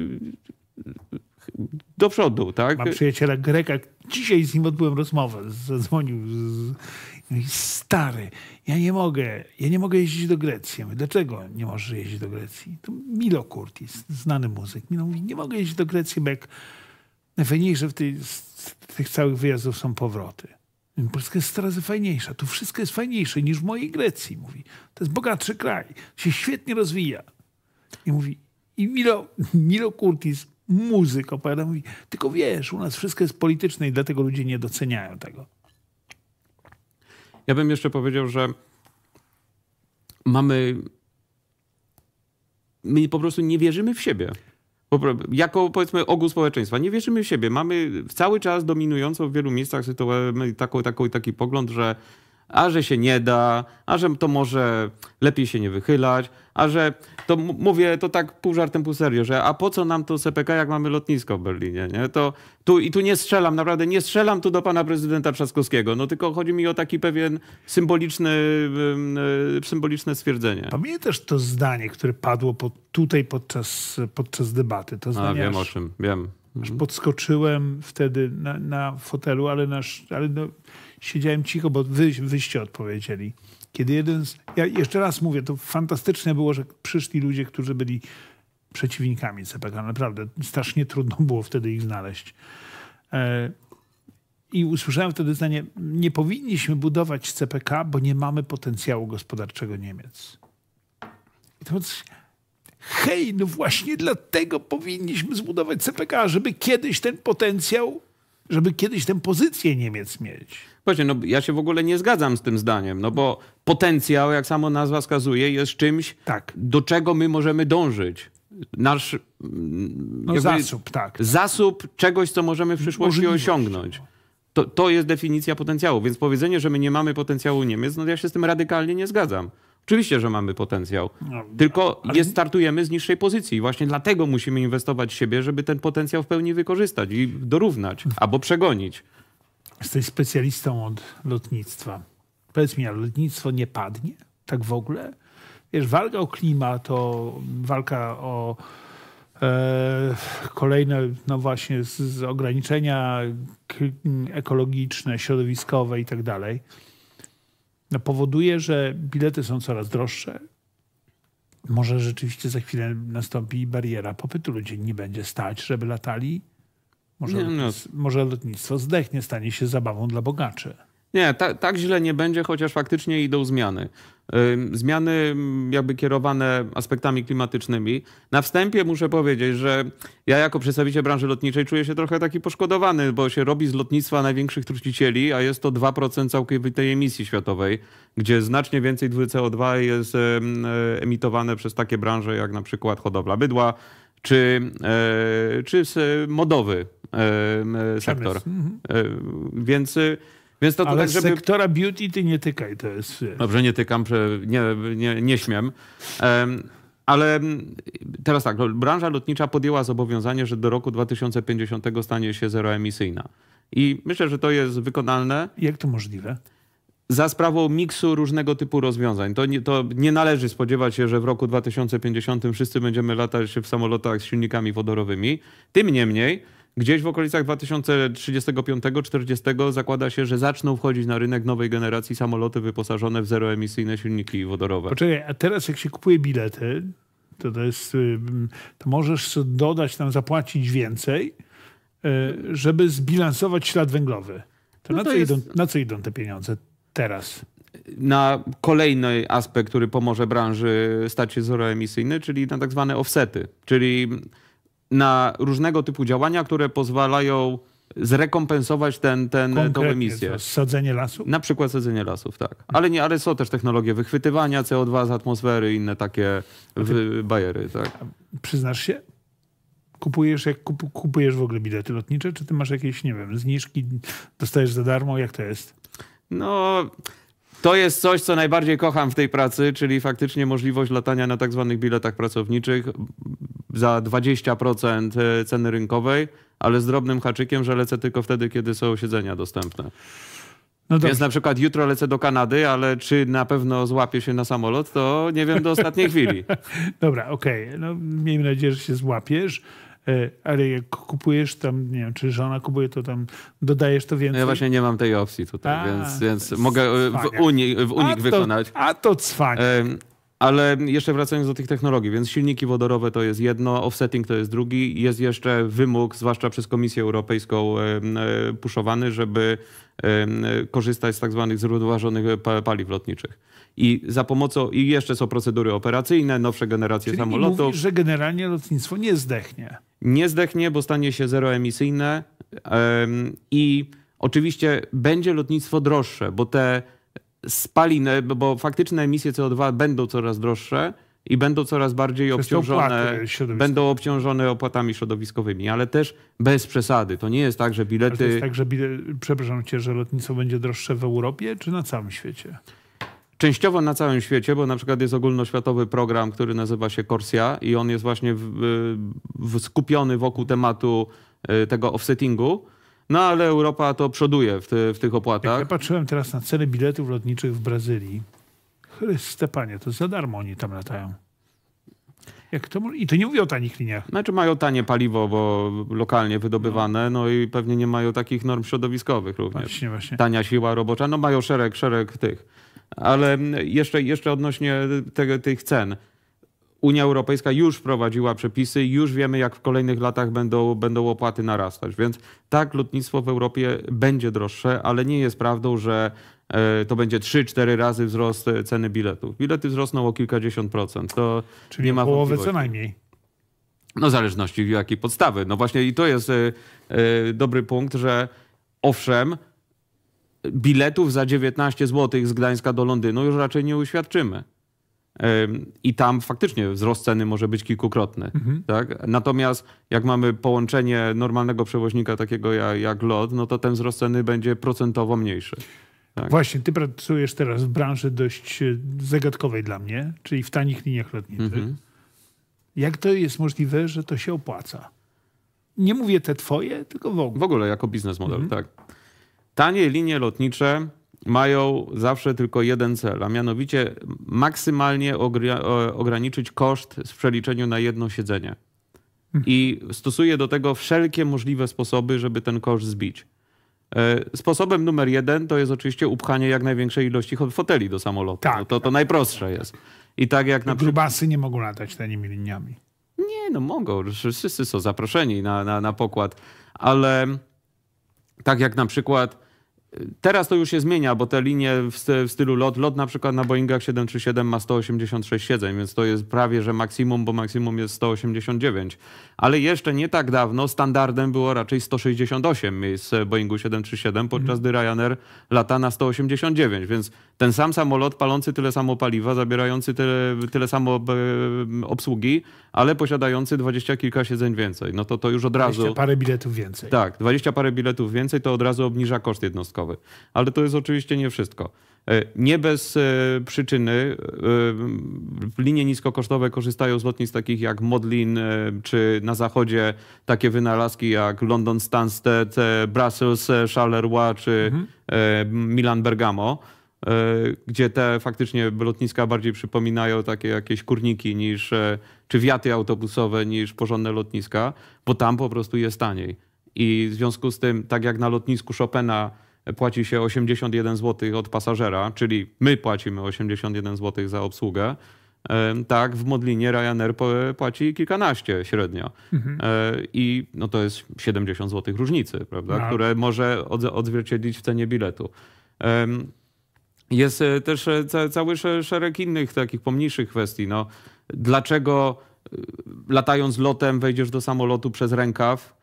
e, do przodu, tak? Mam przyjaciela Greka, dzisiaj z nim odbyłem rozmowę, zadzwonił z Mówi, no stary, ja nie mogę, ja nie mogę jeździć do Grecji. Ja mówię, dlaczego nie możesz jeździć do Grecji? To Milo Kurtis, znany muzyk. Milo mówi, nie mogę jeździć do Grecji, bo jak najfajniejsze w tej, z tych całych wyjazdów są powroty. Polska jest coraz fajniejsza. Tu wszystko jest fajniejsze niż w mojej Grecji, mówi. To jest bogatszy kraj. Się świetnie rozwija. I mówi, i Milo, Milo Kurtis, muzyk opowiada, mówi, tylko wiesz, u nas wszystko jest polityczne i dlatego ludzie nie doceniają tego. Ja bym jeszcze powiedział, że mamy. My po prostu nie wierzymy w siebie. Jako powiedzmy ogół społeczeństwa. Nie wierzymy w siebie. Mamy cały czas dominującą w wielu miejscach taką, taką, taki pogląd, że a że się nie da, a że to może lepiej się nie wychylać, a że to mówię to tak pół żartem, pół serio, że a po co nam to CPK, jak mamy lotnisko w Berlinie, nie? To tu i tu nie strzelam, naprawdę nie strzelam tu do pana prezydenta Trzaskowskiego, no tylko chodzi mi o taki pewien symboliczny, e, symboliczne stwierdzenie. Pamiętasz to zdanie, które padło pod, tutaj podczas, podczas debaty? To zdanie a, wiem aż, o czym, wiem. Aż mhm. podskoczyłem wtedy na, na fotelu, ale, nasz, ale no, siedziałem cicho, bo wy, wyście odpowiedzieli. Kiedy jeden z, ja jeszcze raz mówię, to fantastyczne było, że przyszli ludzie, którzy byli przeciwnikami CPK. Naprawdę strasznie trudno było wtedy ich znaleźć. E, I usłyszałem wtedy zdanie, nie powinniśmy budować CPK, bo nie mamy potencjału gospodarczego Niemiec. I to hej, no właśnie dlatego powinniśmy zbudować CPK, żeby kiedyś ten potencjał żeby kiedyś tę pozycję Niemiec mieć. Właśnie, no ja się w ogóle nie zgadzam z tym zdaniem, no bo potencjał, jak samo nazwa wskazuje, jest czymś, tak. do czego my możemy dążyć. Nasz mm, no, jakby, zasób, tak. Zasób czegoś, co możemy w przyszłości Możliwość. osiągnąć. To, to jest definicja potencjału, więc powiedzenie, że my nie mamy potencjału Niemiec, no ja się z tym radykalnie nie zgadzam. Oczywiście, że mamy potencjał, no, tylko ale... startujemy z niższej pozycji. Właśnie dlatego musimy inwestować w siebie, żeby ten potencjał w pełni wykorzystać i dorównać albo przegonić. Jesteś specjalistą od lotnictwa. Powiedz mi, a lotnictwo nie padnie? Tak w ogóle? Wiesz, walka o klimat, to walka o E, kolejne, no właśnie, z, z ograniczenia ekologiczne, środowiskowe i tak dalej, no, powoduje, że bilety są coraz droższe. Może rzeczywiście za chwilę nastąpi bariera popytu. Ludzie nie będzie stać, żeby latali. Może, nie, no. lotnictwo, może lotnictwo zdechnie, stanie się zabawą dla bogaczy. Nie, ta, tak źle nie będzie, chociaż faktycznie idą zmiany. Zmiany mm, jakby kierowane aspektami klimatycznymi. Na wstępie muszę powiedzieć, że ja jako przedstawiciel branży lotniczej czuję się trochę taki poszkodowany, bo się robi z lotnictwa największych trucicieli, a jest to 2% całkowitej emisji światowej, gdzie znacznie więcej CO2 jest e, emitowane przez takie branże jak na przykład hodowla bydła czy, e, czy modowy e, sektor. Mhm. Więc y, więc to, to Ale tak, żeby... sektora beauty ty nie tykaj, to jest... Dobrze, nie tykam, nie, nie, nie śmiem. Um, ale teraz tak, branża lotnicza podjęła zobowiązanie, że do roku 2050 stanie się zeroemisyjna. I myślę, że to jest wykonalne. Jak to możliwe? Za sprawą miksu różnego typu rozwiązań. To nie, to nie należy spodziewać się, że w roku 2050 wszyscy będziemy latać w samolotach z silnikami wodorowymi. Tym niemniej Gdzieś w okolicach 2035-40 zakłada się, że zaczną wchodzić na rynek nowej generacji samoloty wyposażone w zeroemisyjne silniki wodorowe. Poczekaj, a teraz jak się kupuje bilety, to, to, jest, y, to możesz dodać tam, zapłacić więcej, y, żeby zbilansować ślad węglowy. To, no na, co jest... idą, na co idą te pieniądze teraz? na kolejny aspekt, który pomoże branży stać się zeroemisyjny, czyli na tak zwane offsety, czyli na różnego typu działania, które pozwalają zrekompensować ten, ten, Konkretnie, tą emisję. Sadzenie lasów? Na przykład sadzenie lasów, tak. Ale, nie, ale są też technologie wychwytywania CO2 z atmosfery, inne takie ty... bajery. Tak. Przyznasz się? Kupujesz, jak kup, kupujesz w ogóle bilety lotnicze, czy ty masz jakieś, nie wiem, zniżki, dostajesz za darmo? Jak to jest? No, to jest coś, co najbardziej kocham w tej pracy, czyli faktycznie możliwość latania na tak zwanych biletach pracowniczych za 20% e, ceny rynkowej, ale z drobnym haczykiem, że lecę tylko wtedy, kiedy są siedzenia dostępne. No Więc na przykład jutro lecę do Kanady, ale czy na pewno złapię się na samolot, to nie wiem do ostatniej chwili. Dobra, okej. Okay. No, miejmy nadzieję, że się złapiesz. E, ale jak kupujesz tam, nie wiem, czy żona kupuje, to tam dodajesz to no więcej. Ja właśnie nie mam tej opcji tutaj, a, więc, więc mogę e, w unik, w unik a wykonać. To, a to cwanie. Ale jeszcze wracając do tych technologii, więc silniki wodorowe to jest jedno, offsetting to jest drugi. Jest jeszcze wymóg, zwłaszcza przez Komisję Europejską e, puszowany, żeby korzystać z tak zwanych zrównoważonych paliw lotniczych i za pomocą, i jeszcze są procedury operacyjne, nowsze generacje Czyli samolotów. Mówisz, że generalnie lotnictwo nie zdechnie. Nie zdechnie, bo stanie się zeroemisyjne um, i oczywiście będzie lotnictwo droższe, bo te spaliny, bo faktyczne emisje CO2 będą coraz droższe i będą coraz bardziej obciążone, będą obciążone opłatami środowiskowymi, ale też bez przesady. To nie jest tak, że bilety... to jest tak, że bile... przepraszam cię, że lotnictwo będzie droższe w Europie czy na całym świecie? Częściowo na całym świecie, bo na przykład jest ogólnoświatowy program, który nazywa się Corsia i on jest właśnie w, w skupiony wokół tematu y, tego offsettingu. No ale Europa to przoduje w, w tych opłatach. Jak ja patrzyłem teraz na ceny biletów lotniczych w Brazylii. Chryste panie, to za darmo oni tam latają. Jak to, I to nie mówię o tanich liniach. Znaczy mają tanie paliwo, bo lokalnie wydobywane, no, no i pewnie nie mają takich norm środowiskowych również. Właśnie, właśnie. Tania siła robocza, no mają szereg, szereg tych. Ale jeszcze, jeszcze odnośnie tych cen. Unia Europejska już wprowadziła przepisy, już wiemy, jak w kolejnych latach będą, będą opłaty narastać. Więc tak, lotnictwo w Europie będzie droższe, ale nie jest prawdą, że e, to będzie 3-4 razy wzrost ceny biletów. Bilety wzrosną o kilkadziesiąt procent. To Czyli nie ma połowę co najmniej. No w zależności jakiej podstawy. No właśnie i to jest e, e, dobry punkt, że owszem, biletów za 19 zł z Gdańska do Londynu już raczej nie uświadczymy. I tam faktycznie wzrost ceny może być kilkukrotny. Mhm. Tak? Natomiast jak mamy połączenie normalnego przewoźnika, takiego jak, lod LOT, no to ten wzrost ceny będzie procentowo mniejszy. Tak. Właśnie, ty pracujesz teraz w branży dość e, zagadkowej dla mnie, czyli w tanich liniach lotniczych. Mhm. Jak to jest możliwe, że to się opłaca? Nie mówię te twoje, tylko w ogóle. W ogóle jako biznes model, mhm. tak. Tanie linie lotnicze mają zawsze tylko jeden cel, a mianowicie maksymalnie ograniczyć koszt w przeliczeniu na jedno siedzenie. I stosuje do tego wszelkie możliwe sposoby, żeby ten koszt zbić. E, sposobem numer jeden to jest oczywiście upchanie jak największej ilości foteli do samolotu. Tak, no to, to tak. najprostsze tak, jest. I tak jak na Grubasy nie mogą latać tanimi liniami. Nie, no mogą. Wszyscy są zaproszeni na, na, na pokład. Ale tak jak na przykład Teraz to już się zmienia, bo te linie w, stylu lot, lot na przykład na Boeingach 737 ma 186 siedzeń, więc to jest prawie że maksimum, bo maksimum jest 189. Ale jeszcze nie tak dawno standardem było raczej 168 miejsc Boeingu 737, podczas mhm. gdy Ryanair lata na 189, więc ten sam samolot palący tyle samo paliwa, zabierający tyle, tyle samo e, obsługi, ale posiadający dwadzieścia kilka siedzeń więcej. No to to już od razu... 20 parę biletów więcej. Tak, 20 parę biletów więcej to od razu obniża koszt jednostkowy. Ale to jest oczywiście nie wszystko. E, nie bez e, przyczyny e, linie niskokosztowe korzystają z lotnisk takich jak Modlin, czy na zachodzie takie wynalazki jak London Stansted, Brussels Charleroi, czy mhm. Milan Bergamo, gdzie te faktycznie lotniska bardziej przypominają takie jakieś kurniki niż, czy wiaty autobusowe niż porządne lotniska, bo tam po prostu jest taniej. I w związku z tym, tak jak na lotnisku Chopina płaci się 81 zł od pasażera, czyli my płacimy 81 zł za obsługę. Tak, w Modlinie Ryanair płaci kilkanaście średnio. Mhm. E, I no to jest 70 zł różnicy, prawda? No. które może odzwierciedlić w cenie biletu. Jest e, też e, cały szereg innych takich pomniejszych kwestii. No, dlaczego latając lotem wejdziesz do samolotu przez rękaw?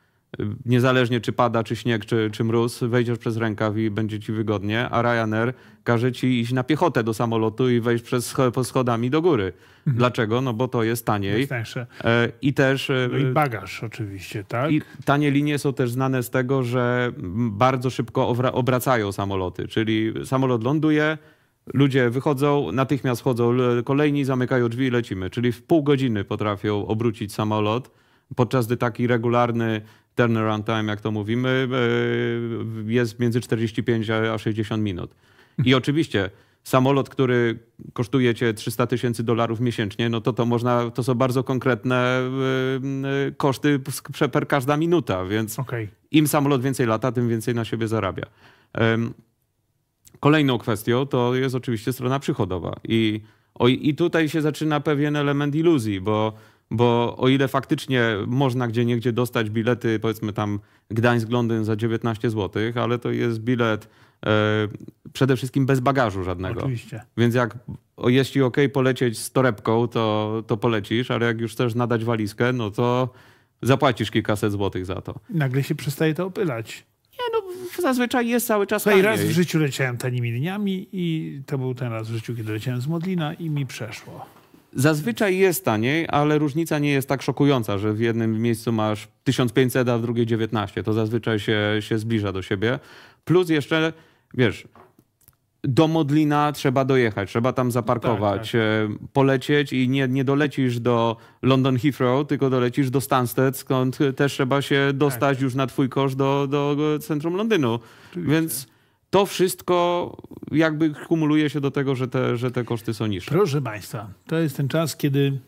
niezależnie czy pada, czy śnieg, czy, czy mróz, wejdziesz przez rękaw i będzie ci wygodnie, a Ryanair każe ci iść na piechotę do samolotu i wejść przez po schodami do góry. Mhm. Dlaczego? No bo to jest taniej. Jest tańsze. E, I też... E, no i bagaż oczywiście, tak? I tanie linie są też znane z tego, że bardzo szybko obracają samoloty, czyli samolot ląduje, Ludzie wychodzą, natychmiast chodzą kolejni, zamykają drzwi i lecimy. Czyli w pół godziny potrafią obrócić samolot, podczas gdy taki regularny turnaround time, jak to mówimy, e, jest między 45 a 60 minut. I oczywiście samolot, który kosztuje cię 300 tysięcy dolarów miesięcznie, no to to można, to są bardzo konkretne e, e, koszty per każda minuta, więc okay. im samolot więcej lata, tym więcej na siebie zarabia. Kolejną kwestią to jest oczywiście strona przychodowa i, i tutaj się zaczyna pewien element iluzji, bo bo o ile faktycznie można gdzie niegdzie dostać bilety, powiedzmy tam Gdańsk-Londyn za 19 zł, ale to jest bilet e, przede wszystkim bez bagażu żadnego. Oczywiście. Więc jak o, jeśli ok polecieć z torebką, to, to polecisz, ale jak już chcesz nadać walizkę, no to zapłacisz kilkaset złotych za to. Nagle się przestaje to opylać. Nie, no zazwyczaj jest cały czas Słuchaj, raz w życiu leciałem tanimi liniami i to był ten raz w życiu, kiedy leciałem z Modlina i mi przeszło. Zazwyczaj jest taniej, ale różnica nie jest tak szokująca, że w jednym miejscu masz 1500, a w drugiej 19. To zazwyczaj się, się zbliża do siebie. Plus jeszcze, wiesz, do Modlina trzeba dojechać, trzeba tam zaparkować, no tak, tak. E, polecieć i nie, nie dolecisz do London Heathrow, tylko dolecisz do Stansted, skąd też trzeba się tak. dostać tak. już na twój kosz do, do centrum Londynu. Oczywiście. Więc to wszystko jakby kumuluje się do tego, że te, że te koszty są niższe. Proszę Państwa, to jest ten czas, kiedy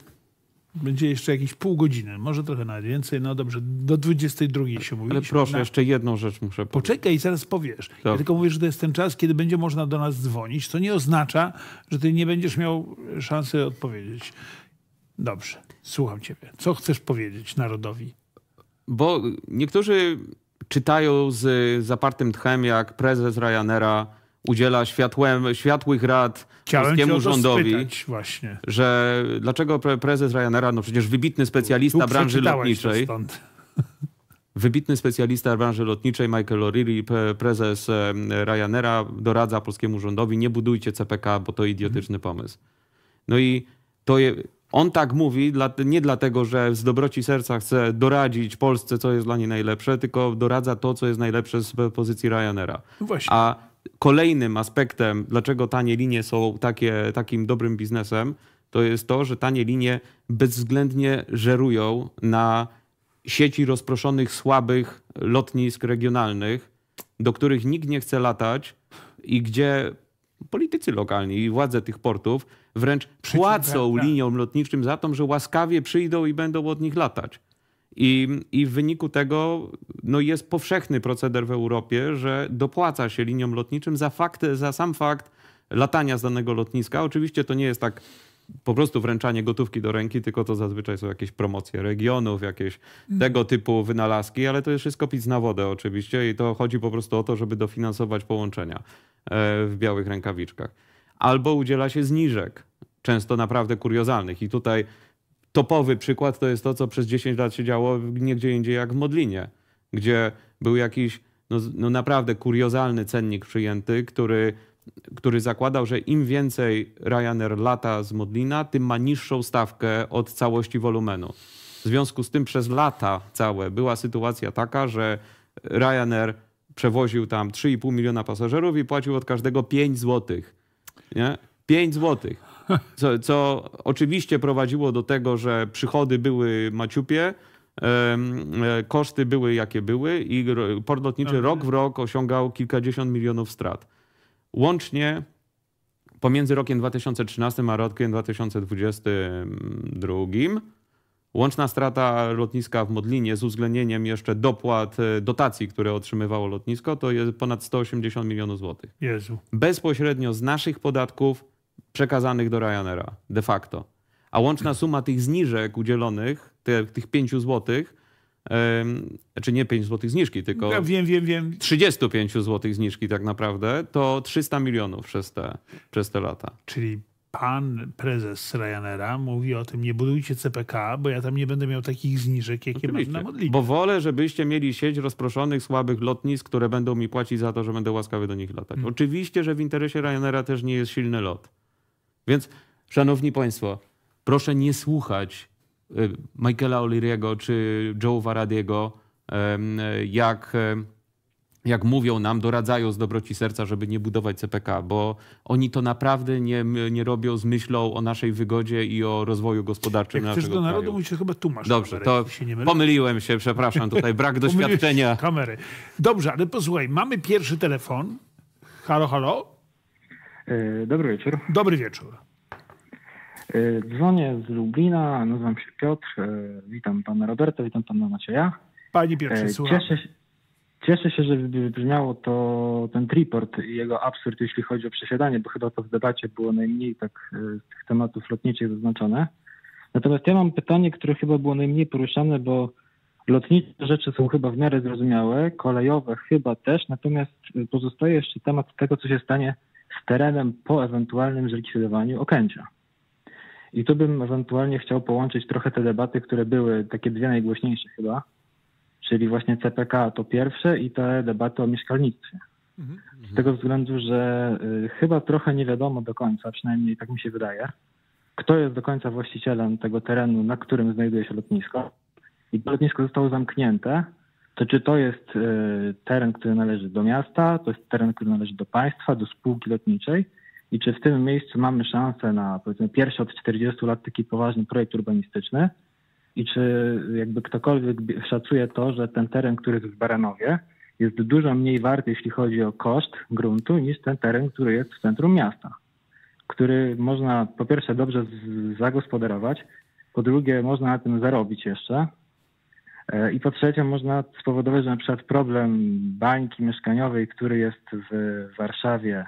będzie jeszcze jakieś pół godziny, może trochę nawet więcej. No dobrze, do 22 się mówi. Ale proszę, na... jeszcze jedną rzecz muszę powiedzieć. Poczekaj, zaraz powiesz. Ja tak. tylko mówię, że to jest ten czas, kiedy będzie można do nas dzwonić, To nie oznacza, że ty nie będziesz miał szansy odpowiedzieć. Dobrze, słucham ciebie. Co chcesz powiedzieć narodowi? Bo niektórzy czytają z zapartym tchem, jak prezes Ryanaira udziela światłem, światłych rad polskiemu rządowi, właśnie. że dlaczego prezes Ryanaira, no przecież wybitny specjalista tu branży lotniczej, wybitny specjalista branży lotniczej Michael O'Reilly, prezes e, Ryanaira, doradza polskiemu rządowi, nie budujcie CPK, bo to idiotyczny pomysł. No i to je, on tak mówi nie dlatego, że z dobroci serca chce doradzić Polsce, co jest dla niej najlepsze, tylko doradza to, co jest najlepsze z pozycji Ryanaira. No właśnie. A kolejnym aspektem, dlaczego tanie linie są takie, takim dobrym biznesem, to jest to, że tanie linie bezwzględnie żerują na sieci rozproszonych, słabych lotnisk regionalnych, do których nikt nie chce latać i gdzie politycy lokalni i władze tych portów wręcz płacą tak. liniom lotniczym za to, że łaskawie przyjdą i będą od nich latać. I, I, w wyniku tego no jest powszechny proceder w Europie, że dopłaca się liniom lotniczym za, fakt, za sam fakt latania z danego lotniska. Oczywiście to nie jest tak po prostu wręczanie gotówki do ręki, tylko to zazwyczaj są jakieś promocje regionów, jakieś mm. tego typu wynalazki, ale to jest wszystko pic na wodę oczywiście i to chodzi po prostu o to, żeby dofinansować połączenia e, w białych rękawiczkach albo udziela się zniżek, często naprawdę kuriozalnych. I tutaj topowy przykład to jest to, co przez 10 lat się działo niegdzie indziej jak w Modlinie, gdzie był jakiś no, no naprawdę kuriozalny cennik przyjęty, który, który zakładał, że im więcej Ryanair lata z Modlina, tym ma niższą stawkę od całości wolumenu. W związku z tym przez lata całe była sytuacja taka, że Ryanair przewoził tam 3,5 miliona pasażerów i płacił od każdego 5 złotych nie? 5 złotych. Co, co, oczywiście prowadziło do tego, że przychody były maciupie, e, koszty były jakie były i port lotniczy rok w rok osiągał kilkadziesiąt milionów strat. Łącznie pomiędzy rokiem 2013 a rokiem 2022 Łączna strata lotniska w Modlinie z uwzględnieniem jeszcze dopłat, e, dotacji, które otrzymywało lotnisko, to jest ponad 180 milionów złotych. Jezu. Bezpośrednio z naszych podatków przekazanych do Ryanaira de facto. A łączna suma tych zniżek udzielonych, te, tych 5 złotych, czy znaczy nie 5 złotych zniżki, tylko ja wiem, wiem, wiem. 35 złotych zniżki tak naprawdę, to 300 milionów przez te, przez te lata. Czyli pan prezes Ryanera mówi o tym, nie budujcie CPK, bo ja tam nie będę miał takich zniżek, jakie Oczywiście. mam na modlitwie. Bo wolę, żebyście mieli sieć rozproszonych, słabych lotnisk, które będą mi płacić za to, że będę łaskawy do nich latać. Hmm. Oczywiście, że w interesie Ryanera też nie jest silny lot. Więc, szanowni państwo, proszę nie słuchać y, Michaela O'Leary'ego czy Joe'a Varadiego, jak jak mówią nam, doradzają z dobroci serca, żeby nie budować CPK, bo oni to naprawdę nie, nie robią z myślą o naszej wygodzie i o rozwoju gospodarczym Jak chcesz do narodu, kraju. musisz chyba tłumaczyć. Dobrze, kamerę, to się pomyliłem się, przepraszam, tutaj brak doświadczenia. Kamery. Dobrze, ale posłuchaj, mamy pierwszy telefon. Halo, halo. E, dobry wieczór. Dobry wieczór. E, dzwonię z Lublina, nazywam się Piotr, e, witam pana Roberta, witam pana Macieja. Pani pierwszy. słucham. Cieszę się, Cieszę się, że wybrzmiało to ten triport i jego absurd, jeśli chodzi o przesiadanie, bo chyba to w debacie było najmniej tak e, z tych tematów lotniczych zaznaczone. Natomiast ja mam pytanie, które chyba było najmniej poruszane, bo lotnicze rzeczy są chyba w miarę zrozumiałe, kolejowe chyba też, natomiast e, pozostaje jeszcze temat tego, co się stanie z terenem po ewentualnym zlikwidowaniu Okęcia. I tu bym ewentualnie chciał połączyć trochę te debaty, które były takie dwie najgłośniejsze chyba, czyli właśnie CPK to pierwsze i te debaty o mieszkalnictwie. Mhm, Z mhm. tego względu, że y, chyba trochę nie wiadomo do końca, przynajmniej tak mi się wydaje, kto jest do końca właścicielem tego terenu, na którym znajduje się lotnisko. I to lotnisko zostało zamknięte. To czy to jest y, teren, który należy do miasta, to jest teren, który należy do państwa, do spółki lotniczej i czy w tym miejscu mamy szansę na powiedzmy pierwszy od 40 lat taki poważny projekt urbanistyczny, i czy jakby ktokolwiek szacuje to, że ten teren, który jest w Baranowie, jest dużo mniej wart, jeśli chodzi o koszt gruntu, niż ten teren, który jest w centrum miasta, który można po pierwsze dobrze zagospodarować, po drugie można na tym zarobić jeszcze, e, i po trzecie, można spowodować, że na przykład problem bańki mieszkaniowej, który jest w Warszawie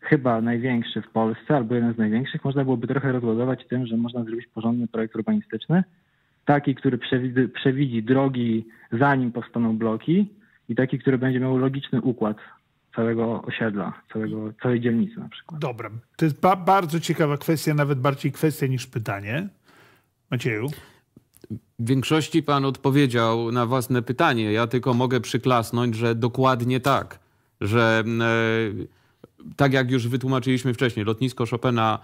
chyba największy w Polsce, albo jeden z największych, można byłoby trochę rozładować tym, że można zrobić porządny projekt urbanistyczny, taki, który przewidzi, przewidzi drogi, zanim powstaną bloki i taki, który będzie miał logiczny układ całego osiedla, całego, całej dzielnicy na przykład. Dobra, to jest ba bardzo ciekawa kwestia, nawet bardziej kwestia niż pytanie. Macieju? W większości pan odpowiedział na własne pytanie. Ja tylko mogę przyklasnąć, że dokładnie tak, że mm, e, tak jak już wytłumaczyliśmy wcześniej, lotnisko Chopina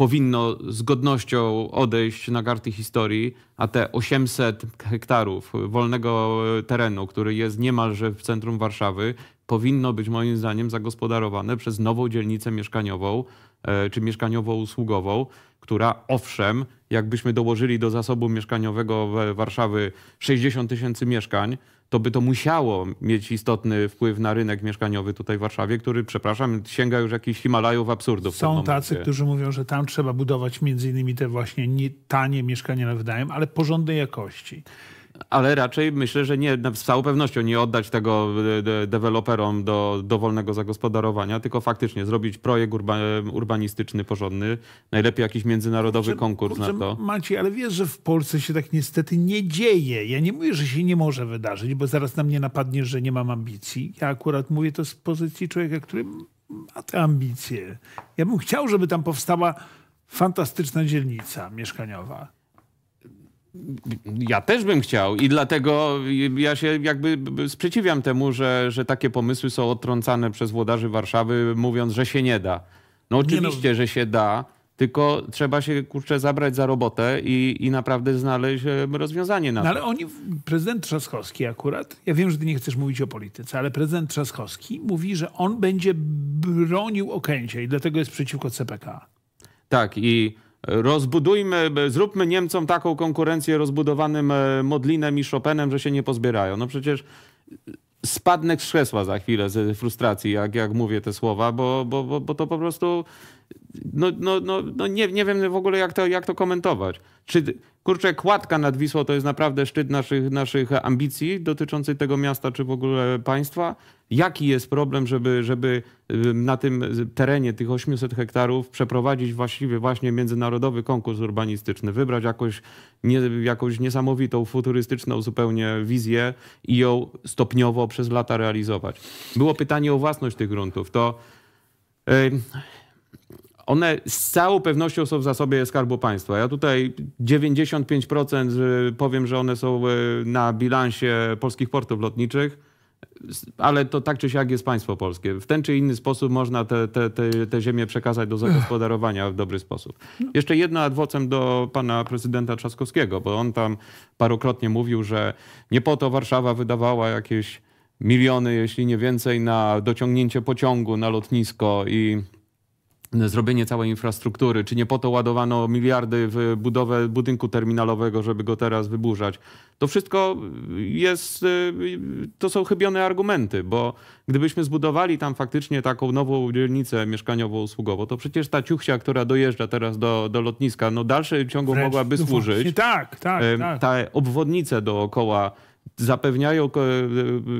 powinno z godnością odejść na karty historii, a te 800 hektarów wolnego terenu, który jest niemalże w centrum Warszawy, powinno być moim zdaniem zagospodarowane przez nową dzielnicę mieszkaniową e, czy mieszkaniowo-usługową, która owszem, jakbyśmy dołożyli do zasobu mieszkaniowego Warszawy 60 tysięcy mieszkań, to by to musiało mieć istotny wpływ na rynek mieszkaniowy tutaj w Warszawie, który, przepraszam, sięga już jakichś Himalajów absurdów. Są tacy, którzy mówią, że tam trzeba budować między innymi te właśnie tanie mieszkania na wynajem, ale porządnej jakości ale raczej myślę, że nie, z całą pewnością nie oddać tego e, deweloperom do dowolnego zagospodarowania, tylko faktycznie zrobić projekt urba, e, urbanistyczny porządny, najlepiej jakiś międzynarodowy konkurs kurczę, na to. Maciej, ale wiesz, że w Polsce się tak niestety nie dzieje. Ja nie mówię, że się nie może wydarzyć, bo zaraz na mnie napadnie, że nie mam ambicji. Ja akurat mówię to z pozycji człowieka, który ma te ambicje. Ja bym chciał, żeby tam powstała fantastyczna dzielnica mieszkaniowa ja też bym chciał i dlatego ja się jakby sprzeciwiam temu, że, że takie pomysły są odtrącane przez włodarzy Warszawy, mówiąc, że się nie da. No, no. oczywiście, no. że się da, tylko trzeba się, kurczę, zabrać za robotę i, i naprawdę znaleźć e, rozwiązanie na no, to. Ale oni, prezydent Trzaskowski akurat, ja wiem, że ty nie chcesz mówić o polityce, ale prezydent Trzaskowski mówi, że on będzie bronił Okęcia i dlatego jest przeciwko CPK. Tak i rozbudujmy, zróbmy Niemcom taką konkurencję rozbudowanym e, Modlinem i Chopinem, że się nie pozbierają. No przecież spadnę z krzesła za chwilę z frustracji, jak, jak mówię te słowa, bo, bo, bo, bo to po prostu no, no, no, no nie, nie wiem w ogóle, jak to, jak to komentować. Czy, kurczę, kładka nad Wisłą to jest naprawdę szczyt naszych, naszych ambicji dotyczących tego miasta, czy w ogóle państwa? Jaki jest problem, żeby, żeby y, na tym terenie tych 800 hektarów przeprowadzić właściwie właśnie międzynarodowy konkurs urbanistyczny, wybrać jakąś, nie, jakąś niesamowitą, futurystyczną zupełnie wizję i ją stopniowo przez lata realizować? Było pytanie o własność tych gruntów. To... Yy, one z całą pewnością są w zasobie Skarbu Państwa. Ja tutaj 95% y, powiem, że one są y, na bilansie polskich portów lotniczych, ale to tak czy siak jest państwo polskie. W ten czy inny sposób można te, te, te, te ziemię przekazać do zagospodarowania w dobry sposób. Jeszcze jedno adwocem do pana prezydenta Trzaskowskiego, bo on tam parokrotnie mówił, że nie po to Warszawa wydawała jakieś miliony, jeśli nie więcej, na dociągnięcie pociągu na lotnisko i zrobienie całej infrastruktury, czy nie po to ładowano miliardy w budowę budynku terminalowego, żeby go teraz wyburzać. To wszystko jest, y, to są chybione argumenty, bo gdybyśmy zbudowali tam faktycznie taką nową dzielnicę mieszkaniowo-usługową, to przecież ta ciuchcia, która dojeżdża teraz do, do lotniska, no dalszej ciągu Wręcz, mogłaby służyć. Tak, tak, y, tak. Te obwodnice dookoła zapewniają e,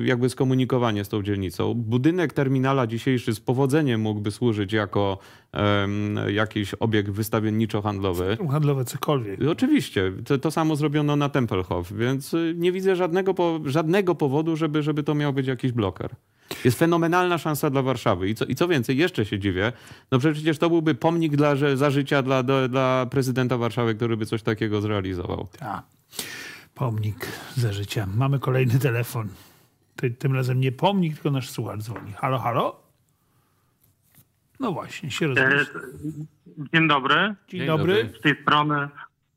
jakby skomunikowanie z tą dzielnicą. Budynek terminala dzisiejszy z powodzeniem mógłby służyć jako um, jakiś obiekt wystawienniczo-handlowy. handlowe, cokolwiek. Oczywiście. To, to, samo zrobiono na Tempelhof, więc y, nie widzę żadnego, po, żadnego powodu, żeby, żeby to miał być jakiś bloker. Jest fenomenalna szansa dla Warszawy. I co, I co więcej, jeszcze się dziwię, no przecież to byłby pomnik dla, za życia dla, dla, dla prezydenta Warszawy, który by coś takiego zrealizował. Tak. Pomnik ze życia. Mamy kolejny telefon. Tym razem nie pomnik, tylko nasz słuchacz dzwoni. Halo, halo? No właśnie, się e, rozumie. Dzień dobry. Dzień, dobry. Z tej strony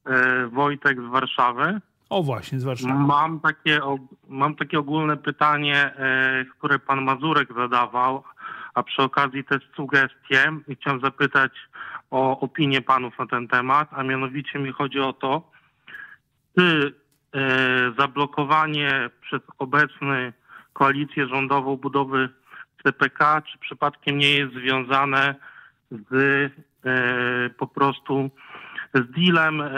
e, Wojtek z Warszawy. O właśnie, z Warszawy. Mam takie, mam takie ogólne pytanie, e, które pan Mazurek zadawał, a przy okazji też sugestie i chciałem zapytać o opinię panów na ten temat, a mianowicie mi chodzi o to, czy E, zablokowanie przez obecny koalicję rządową budowy CPK, czy przypadkiem nie jest związane z e, po prostu z dealem, e,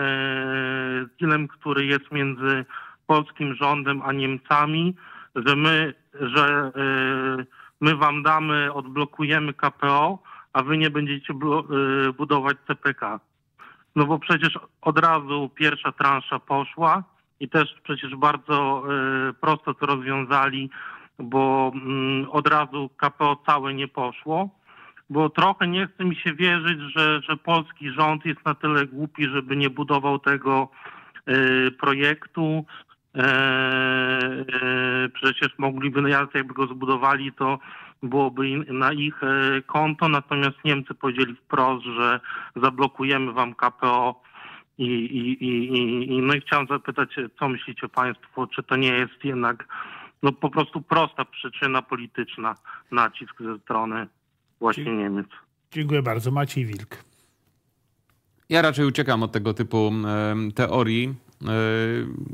z dealem, który jest między polskim rządem a Niemcami, że my, że my wam damy, odblokujemy KPO, a wy nie będziecie budować CPK. No bo przecież od razu pierwsza transza poszła, i też przecież bardzo y, prosto to rozwiązali, bo mm, od razu KPO całe nie poszło. Bo trochę nie chce mi się wierzyć, że, że polski rząd jest na tyle głupi, żeby nie budował tego y, projektu. E, e, przecież mogliby, no, jakby go zbudowali, to byłoby na ich e, konto, natomiast Niemcy powiedzieli wprost, że zablokujemy wam KPO i, i, i, i, no i chciałem zapytać, co myślicie Państwo, czy to nie jest jednak no, po prostu prosta przyczyna polityczna, nacisk ze strony właśnie Niemiec. Dziękuję bardzo. Maciej Wilk. Ja raczej uciekam od tego typu teorii Y,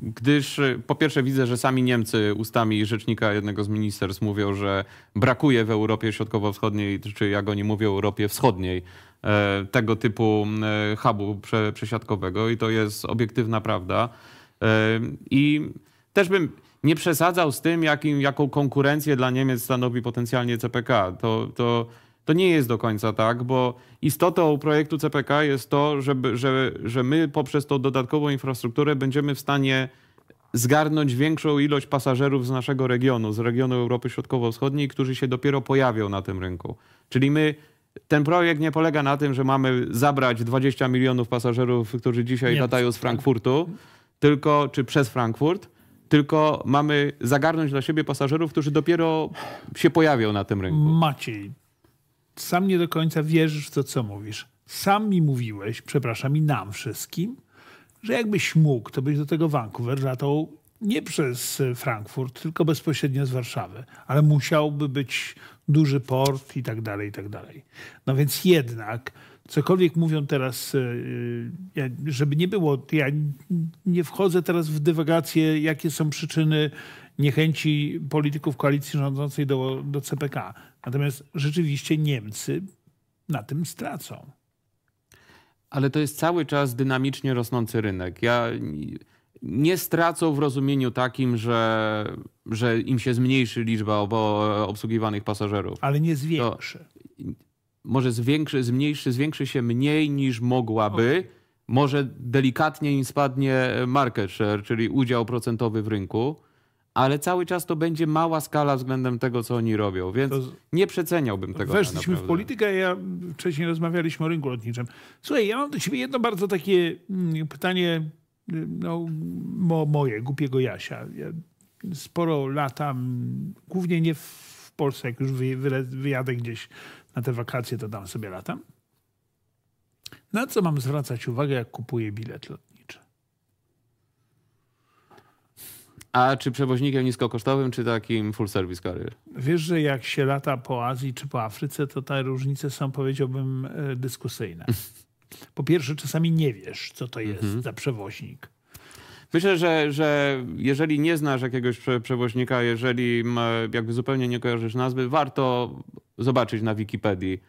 gdyż y, po pierwsze widzę, że sami Niemcy ustami rzecznika jednego z ministerstw mówią, że brakuje w Europie Środkowo-Wschodniej, czy jak oni mówią, Europie Wschodniej y, tego typu hubu przesiadkowego i to jest obiektywna prawda. I też bym nie przesadzał z tym, jakim, jaką konkurencję dla Niemiec stanowi potencjalnie CPK. To, to to nie jest do końca tak, bo istotą projektu CPK jest to, żeby, że, że my poprzez tą dodatkową infrastrukturę będziemy w stanie zgarnąć większą ilość pasażerów z naszego regionu, z regionu Europy Środkowo-Wschodniej, którzy się dopiero pojawią na tym rynku. Czyli my ten projekt nie polega na tym, że mamy zabrać 20 milionów pasażerów, którzy dzisiaj nie, latają z tak. Frankfurtu, tylko czy przez Frankfurt, tylko mamy zagarnąć dla siebie pasażerów, którzy dopiero się pojawią na tym rynku. Maciej, sam nie do końca wierzysz w to, co mówisz. Sam mi mówiłeś, przepraszam, i nam wszystkim, że jakbyś mógł, to byś do tego Vancouver latał nie przez e, Frankfurt, tylko bezpośrednio z Warszawy, ale musiałby być duży port i tak dalej, i tak dalej. No więc jednak, cokolwiek mówią teraz, e, e, żeby nie było, ja nie wchodzę teraz w dywagacje, jakie są przyczyny niechęci polityków koalicji rządzącej do, do CPK. Natomiast rzeczywiście Niemcy na tym stracą. Ale to jest cały czas dynamicznie rosnący rynek. Ja nie stracą w rozumieniu takim, że, że im się zmniejszy liczba obsługiwanych pasażerów. Ale nie zwiększy. To może zwiększy, zmniejszy, zwiększy się mniej niż mogłaby. Okay. Może delikatnie im spadnie market share, czyli udział procentowy w rynku ale cały czas to będzie mała skala względem tego, co oni robią, więc to nie przeceniałbym tego. Tak Weszliśmy w politykę, ja wcześniej rozmawialiśmy o rynku lotniczym. Słuchaj, ja mam do ciebie jedno bardzo takie mm, pytanie mm, no, mo, moje, głupiego Jasia. Ja sporo latam, głównie nie w Polsce, jak już wyjadę gdzieś na te wakacje, to tam sobie latam. Na co mam zwracać uwagę, jak kupuję bilet lotniczy? A czy przewoźnikiem niskokosztowym, czy takim full service carrier? Wiesz, że jak się lata po Azji czy po Afryce, to te różnice są, powiedziałbym, e, dyskusyjne. Po pierwsze, czasami nie wiesz, co to jest mhm. za przewoźnik. Myślę, że, że jeżeli nie znasz jakiegoś przewoźnika, jeżeli jakby zupełnie nie kojarzysz nazwy, warto zobaczyć na Wikipedii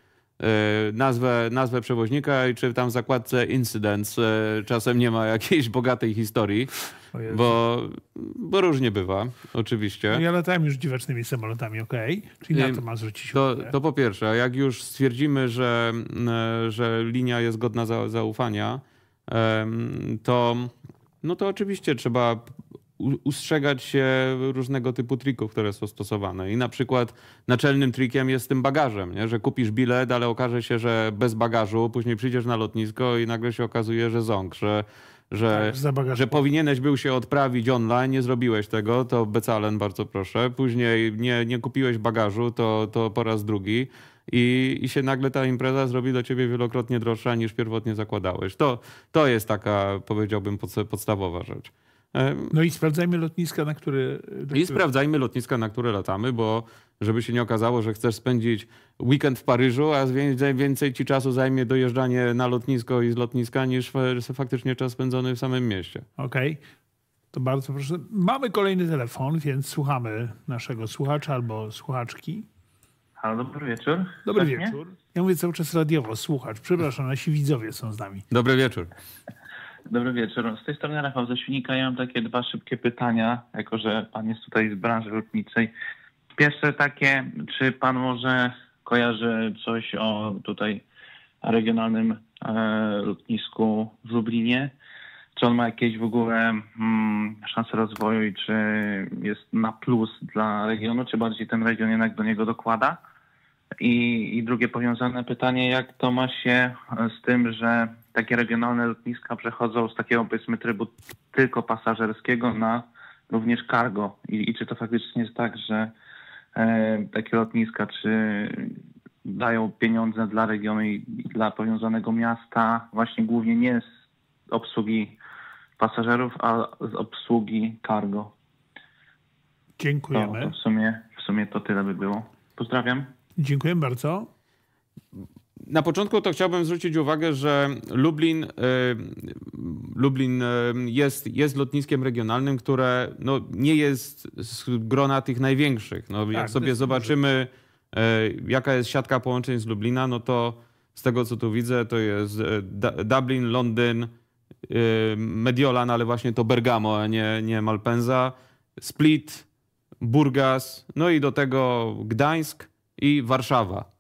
E, nazwę, nazwę przewoźnika i czy tam w zakładce Incidents e, czasem nie ma jakiejś bogatej historii, bo, bo różnie bywa, oczywiście. No ja latałem już dziwacznymi samolotami, okej, okay. czyli na e, to ma zwrócić to, to po pierwsze, jak już stwierdzimy, że, że linia jest godna za, zaufania, to no to oczywiście trzeba ustrzegać się różnego typu trików, które są stosowane. I na przykład naczelnym trikiem jest tym bagażem, nie? że kupisz bilet, ale okaże się, że bez bagażu, później przyjdziesz na lotnisko i nagle się okazuje, że ząk, że że, tak, że powinieneś był się odprawić online, nie zrobiłeś tego, to Becalen bardzo proszę. Później nie, nie kupiłeś bagażu, to, to po raz drugi. I, I się nagle ta impreza zrobi do ciebie wielokrotnie droższa niż pierwotnie zakładałeś. To, to jest taka, powiedziałbym, podstawowa rzecz. No i sprawdzajmy lotniska, na które... I sprawdzajmy lotniska, na które latamy, bo żeby się nie okazało, że chcesz spędzić weekend w Paryżu, a więcej ci czasu zajmie dojeżdżanie na lotnisko i z lotniska niż faktycznie czas spędzony w samym mieście. Okej. Okay. To bardzo proszę. Mamy kolejny telefon, więc słuchamy naszego słuchacza albo słuchaczki. Halo, dobry wieczór. Dobry Cześć wieczór. Ja mówię cały czas radiowo, słuchacz. Przepraszam, nasi widzowie są z nami. Dobry wieczór. Dobry wieczór. Z tej strony Rafał ze Ja mam takie dwa szybkie pytania, jako że pan jest tutaj z branży lotniczej. Pierwsze takie, czy pan może kojarzy coś o tutaj regionalnym e, lotnisku w Lublinie? Czy on ma jakieś w ogóle mm, szanse rozwoju i czy jest na plus dla regionu, czy bardziej ten region jednak do niego dokłada? I, I drugie powiązane pytanie, jak to ma się z tym, że takie regionalne lotniska przechodzą z takiego powiedzmy trybu tylko pasażerskiego na również cargo i, i czy to faktycznie jest tak, że e, takie lotniska czy dają pieniądze dla regionu i dla powiązanego miasta właśnie głównie nie z obsługi pasażerów, a z obsługi cargo. Dziękujemy. To, w, sumie, w sumie to tyle by było. Pozdrawiam. Dziękuję bardzo. Na początku to chciałbym zwrócić uwagę, że Lublin, y, Lublin y, jest, jest lotniskiem regionalnym, które no, nie jest z grona tych największych. No, tak, jak sobie zobaczymy, y, jaka jest siatka połączeń z Lublina, no to z tego co tu widzę, to jest Dublin, Londyn, Mediolan, ale właśnie to Bergamo, a nie, nie Malpensa, Split, Burgas, no i do tego Gdańsk i Warszawa.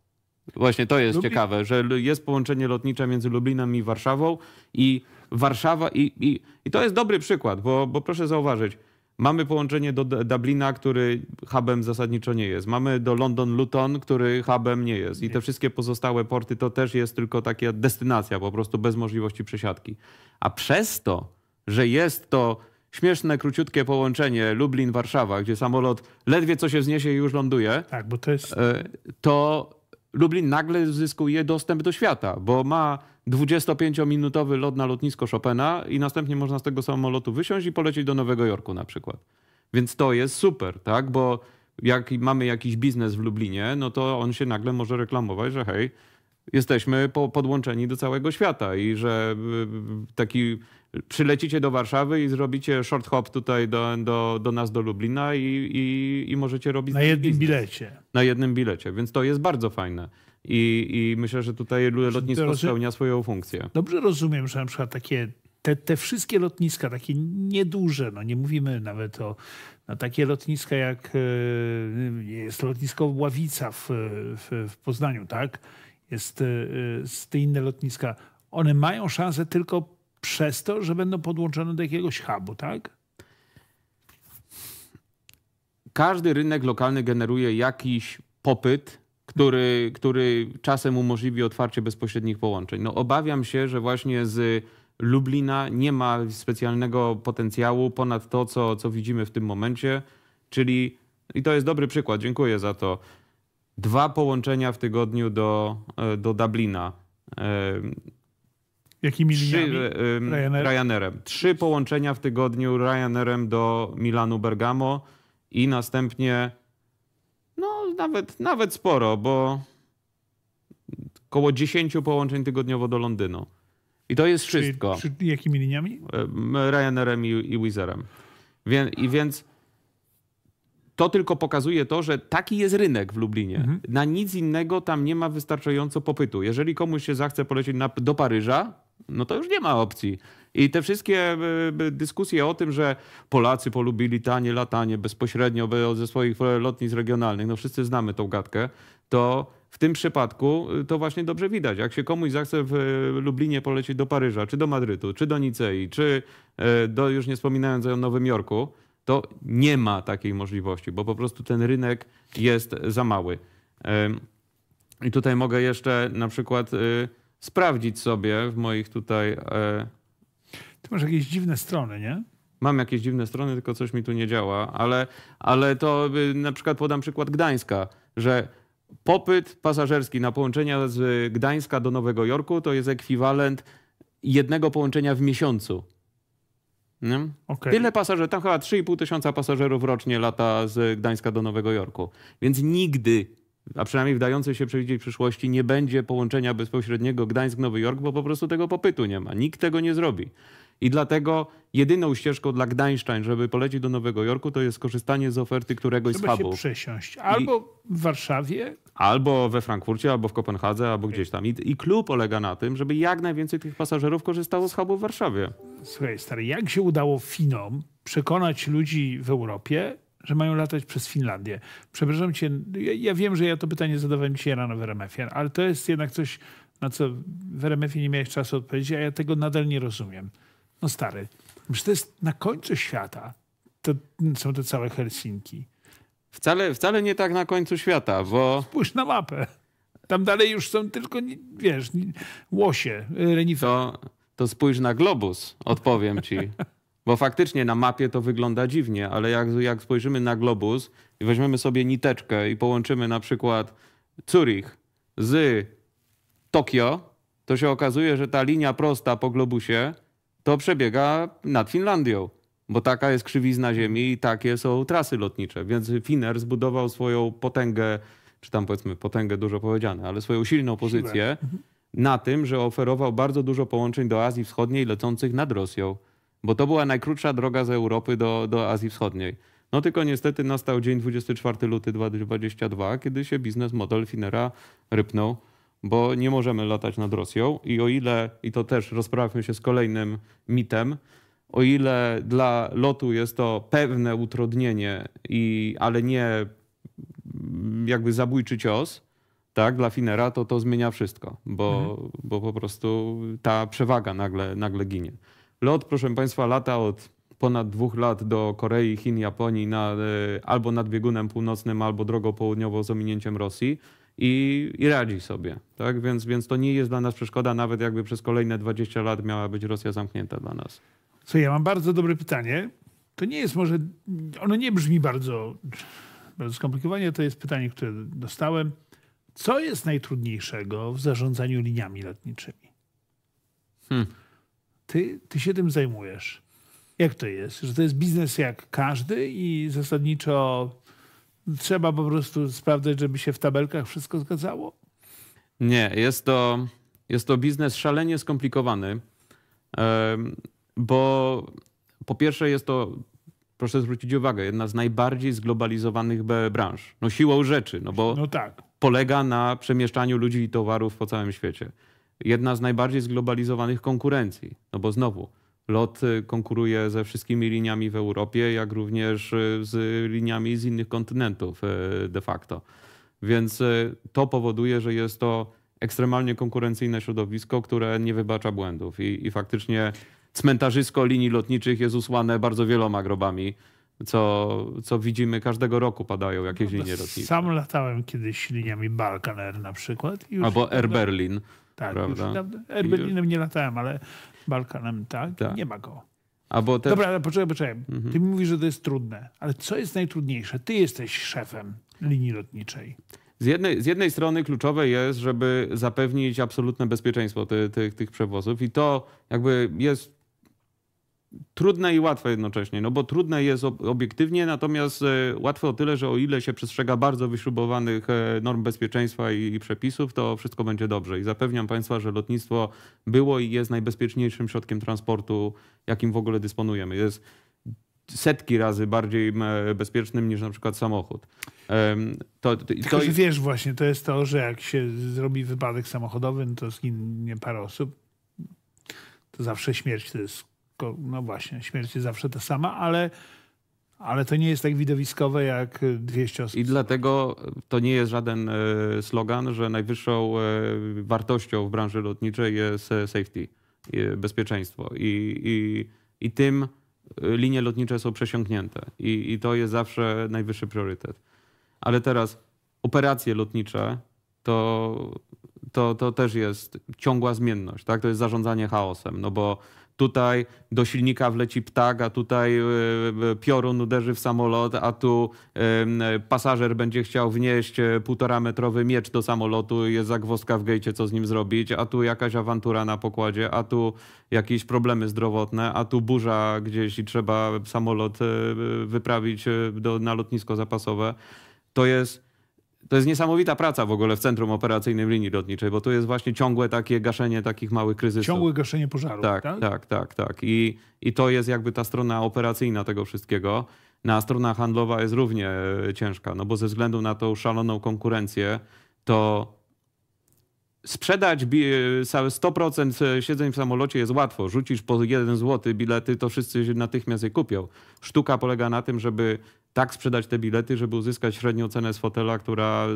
Właśnie to jest ciekawe, że jest połączenie lotnicze między Lublinem i Warszawą i Warszawa i, i, i to jest dobry przykład, bo, bo proszę zauważyć, Mamy połączenie do Dublina, który hubem zasadniczo nie jest. Mamy do London Luton, który hubem nie jest. I te wszystkie pozostałe porty to też jest tylko taka destynacja, po prostu bez możliwości przesiadki. A przez to, że jest to śmieszne, króciutkie połączenie Lublin-Warszawa, gdzie samolot ledwie co się wzniesie i już ląduje, tak, bo to, jest... E, to Lublin nagle zyskuje dostęp do świata, bo ma 25-minutowy lot na lotnisko Chopina i następnie można z tego samolotu wysiąść i polecieć do Nowego Jorku na przykład. Więc to jest super, tak? Bo jak mamy jakiś biznes w Lublinie, no to on się nagle może reklamować, że hej, jesteśmy po, podłączeni do całego świata i że y, taki przylecicie do Warszawy i zrobicie short hop tutaj do, do, do nas, do Lublina i, i, i możecie robić... Na jednym biznes. bilecie. Na jednym bilecie, więc to jest bardzo fajne. I, i myślę, że tutaj lotnisko rozum... spełnia swoją funkcję. Dobrze rozumiem, że na przykład takie te, te wszystkie lotniska, takie nieduże, no nie mówimy nawet o no takie lotniska jak y, jest lotnisko Ławica w, w, w Poznaniu, tak? jest y, y, z te inne lotniska, one mają szansę tylko przez to, że będą podłączone do jakiegoś hubu, tak? Każdy rynek lokalny generuje jakiś popyt, który, który czasem umożliwi otwarcie bezpośrednich połączeń. No obawiam się, że właśnie z Lublina nie ma specjalnego potencjału ponad to, co, co widzimy w tym momencie, czyli i to jest dobry przykład, dziękuję za to dwa połączenia w tygodniu do, e, do Dublina. E, jakimi Trzy, Ryanair? Ryanerem. Trzy połączenia w tygodniu Ryanerem do Milanu Bergamo i następnie no nawet, nawet sporo, bo około 10 połączeń tygodniowo do Londynu. I to jest wszystko. Czy, czy jakimi liniami? Ryanerem i, i Wizerem. Wie, I więc to tylko pokazuje to, że taki jest rynek w Lublinie. Mhm. Na nic innego tam nie ma wystarczająco popytu. Jeżeli komuś się zachce polecieć na, do Paryża, no to już nie ma opcji. I te wszystkie e, e, dyskusje o tym, że Polacy polubili tanie latanie bezpośrednio ze swoich lotnic regionalnych, no wszyscy znamy tą gadkę, to w tym przypadku e, to właśnie dobrze widać. Jak się komuś zachce w Lublinie polecieć do Paryża, czy do Madrytu, czy do Nicei, czy do, już nie wspominając o Nowym Jorku, to nie ma takiej możliwości, bo po prostu ten rynek jest za mały. I tutaj mogę jeszcze na przykład y, sprawdzić sobie w moich tutaj. E, Ty masz jakieś dziwne strony, nie? Mam jakieś dziwne strony, tylko coś mi tu nie działa, ale, ale to y, na przykład podam przykład Gdańska, że popyt pasażerski na połączenia z Gdańska do Nowego Jorku to jest ekwiwalent jednego połączenia w miesiącu. Okay. Tyle pasażerów, tam chyba 3,5 tysiąca pasażerów rocznie lata z Gdańska do Nowego Jorku. Więc nigdy, a przynajmniej w dającej się przewidzieć przyszłości, nie będzie połączenia bezpośredniego Gdańsk-Nowy Jork, bo po prostu tego popytu nie ma. Nikt tego nie zrobi. I dlatego jedyną ścieżką dla Gdańszczań, żeby polecieć do Nowego Jorku, to jest korzystanie z oferty któregoś Trzeba z hubów. się przesiąść. Albo I, w Warszawie. Albo we Frankfurcie, albo w Kopenhadze, albo gdzieś tam. I, klub polega na tym, żeby jak najwięcej tych pasażerów korzystało z hubu w Warszawie. Słuchaj, stary, jak się udało Finom przekonać ludzi w Europie, że mają latać przez Finlandię. Przepraszam cię, ja, ja wiem, że ja to pytanie zadawałem dzisiaj rano w rmf ale to jest jednak coś, na co w rmf nie miałeś czasu odpowiedzieć, a ja tego nadal nie rozumiem. No stary, że to jest na końcu świata. To są te całe Helsinki. Wcale, wcale nie tak na końcu świata, bo... Spójrz na mapę. Tam dalej już są tylko, wiesz, łosie, renifery. To, to spójrz na globus, odpowiem ci. Bo faktycznie na mapie to wygląda dziwnie, ale jak, jak spojrzymy na globus i weźmiemy sobie niteczkę i połączymy na przykład Zurich z Tokio, to się okazuje, że ta linia prosta po globusie to przebiega nad Finlandią, bo taka jest krzywizna ziemi i takie są trasy lotnicze. Więc Finer zbudował swoją potęgę, czy tam powiedzmy potęgę dużo powiedziane, ale swoją silną pozycję Siłę. na tym, że oferował bardzo dużo połączeń do Azji Wschodniej lecących nad Rosją, bo to była najkrótsza droga z Europy do, do Azji Wschodniej. No tylko niestety nastał dzień 24 luty 2022, kiedy się biznes model Finera rypnął bo nie możemy latać nad Rosją i o ile, i to też rozprawmy się z kolejnym mitem, o ile dla lotu jest to pewne utrudnienie, i, ale nie jakby zabójczy cios, tak, dla Finera, to to zmienia wszystko, bo, mhm. bo po prostu ta przewaga nagle, nagle ginie. Lot, proszę Państwa, lata od ponad dwóch lat do Korei, Chin, Japonii na, e, albo nad biegunem północnym, albo drogą południową z ominięciem Rosji i, i radzi sobie. Tak? Więc, więc to nie jest dla nas przeszkoda, nawet jakby przez kolejne 20 lat miała być Rosja zamknięta dla nas. Co ja mam bardzo dobre pytanie. To nie jest może, ono nie brzmi bardzo, bardzo skomplikowanie, to jest pytanie, które dostałem. Co jest najtrudniejszego w zarządzaniu liniami lotniczymi? Hmm. Ty, ty się tym zajmujesz. Jak to jest? Że to jest biznes jak każdy i zasadniczo trzeba po prostu sprawdzać, żeby się w tabelkach wszystko zgadzało? Nie, jest to, jest to biznes szalenie skomplikowany, bo po pierwsze jest to, proszę zwrócić uwagę, jedna z najbardziej zglobalizowanych branż. No siłą rzeczy, no bo no tak. polega na przemieszczaniu ludzi i towarów po całym świecie. Jedna z najbardziej zglobalizowanych konkurencji, no bo znowu, LOT y, konkuruje ze wszystkimi liniami w Europie, jak również y, z liniami z innych kontynentów y, de facto. Więc to powoduje, że jest to ekstremalnie konkurencyjne środowisko, które nie wybacza błędów i, i faktycznie cmentarzysko linii lotniczych jest usłane bardzo wieloma grobami co, co widzimy każdego roku padają jakieś no, linie no, lotnicze. Sam latałem kiedyś liniami Balkan Air na przykład. Albo Air Berlin. Tak, prawda? Air Berlinem nie latałem, ale Balkanem, tak? tak. Nie ma go. Albo te... Dobra, ale poczekaj, poczekaj. Mhm. Ty mi mówisz, że to jest trudne, ale co jest najtrudniejsze? Ty jesteś szefem linii lotniczej. Z jednej, z jednej strony kluczowe jest, żeby zapewnić absolutne bezpieczeństwo tych, tych przewozów i to jakby jest trudne i łatwe jednocześnie, no bo trudne jest obiektywnie, natomiast e, łatwe o tyle, że o ile się przestrzega bardzo wyśrubowanych e, norm bezpieczeństwa i przepisów, to wszystko będzie dobrze. I zapewniam Państwa, że lotnictwo było i jest najbezpieczniejszym środkiem transportu, jakim w ogóle dysponujemy. Jest setki razy bardziej bezpiecznym niż na przykład samochód. To, to, Tylko, to... wiesz właśnie, to jest to, że jak się zrobi wypadek samochodowy, no to zginie parę osób, to zawsze śmierć to jest no właśnie, śmierć jest zawsze ta sama, ale, ale to nie jest tak widowiskowe jak 200 osób. I dlatego to nie jest żaden e, slogan, że najwyższą e, wartością w branży lotniczej jest e, safety, bezpieczeństwo. I, i, i tym linie lotnicze są przesiąknięte. I, I to jest zawsze najwyższy priorytet. Ale teraz operacje lotnicze to to, to też jest ciągła zmienność, tak? To jest zarządzanie chaosem, no bo tutaj do silnika wleci ptak, a tutaj e, e, piorun uderzy w samolot, a tu e, pasażer będzie chciał wnieść półtora metrowy miecz do samolotu, jest zagwozdka w gejcie, co z nim zrobić, a tu jakaś awantura na pokładzie, a tu jakieś problemy zdrowotne, a tu burza gdzieś i trzeba samolot wyprawić do, na lotnisko zapasowe. To jest to jest niesamowita praca w ogóle w centrum operacyjnym linii lotniczej, bo tu jest właśnie ciągłe takie gaszenie takich małych kryzysów. Ciągłe gaszenie pożarów, tak? Tak, tak, tak. tak. I, I to jest jakby ta strona operacyjna tego wszystkiego. Na strona handlowa jest równie e, ciężka, no bo ze względu na tą szaloną konkurencję, to sprzedać 100% e, e, siedzeń w samolocie jest łatwo. Rzucisz po 1 zł bilety, to wszyscy natychmiast je kupią. Sztuka polega na tym, żeby tak sprzedać te bilety, żeby uzyskać średnią cenę z fotela, która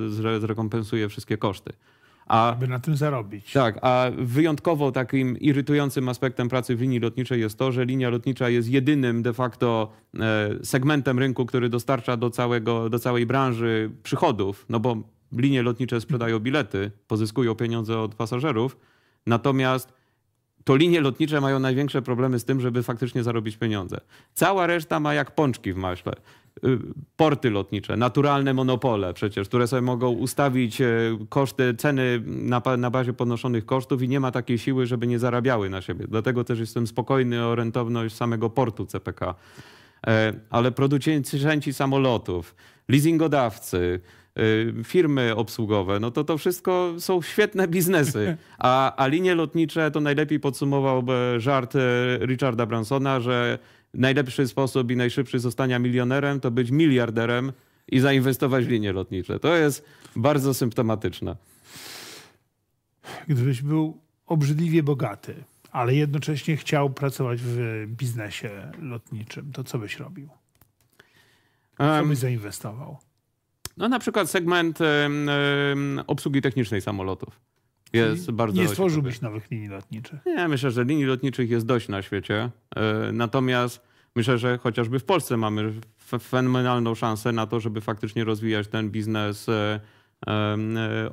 zrekompensuje wszystkie koszty. A, aby na tym zarobić. Tak, a wyjątkowo takim irytującym aspektem pracy w linii lotniczej jest to, że linia lotnicza jest jedynym de facto e, segmentem rynku, który dostarcza do, całego, do całej branży przychodów, no bo linie lotnicze sprzedają bilety, pozyskują pieniądze od pasażerów, natomiast to linie lotnicze mają największe problemy z tym, żeby faktycznie zarobić pieniądze. Cała reszta ma jak pączki w maśle. Y, porty lotnicze, naturalne monopole przecież, które sobie mogą ustawić y, koszty, ceny na, na bazie podnoszonych kosztów i nie ma takiej siły, żeby nie zarabiały na siebie. Dlatego też jestem spokojny o rentowność samego portu CPK. E, ale producenci samolotów, leasingodawcy, Y, firmy obsługowe, no to to wszystko są świetne biznesy. A, a linie lotnicze to najlepiej podsumowałby żart y, Richarda Bransona, że najlepszy sposób i najszybszy zostania milionerem to być miliarderem i zainwestować w linie lotnicze. To jest bardzo symptomatyczne. Gdybyś był obrzydliwie bogaty, ale jednocześnie chciał pracować w biznesie lotniczym, to co byś robił? Co byś zainwestował? No na przykład segment obsługi technicznej samolotów. Jest bardzo bardzo nie stworzyłbyś nowych linii lotniczych. Nie, myślę, że linii lotniczych jest dość na świecie. E, natomiast myślę, że chociażby w Polsce mamy fenomenalną szansę na to, żeby faktycznie rozwijać ten biznes e, e,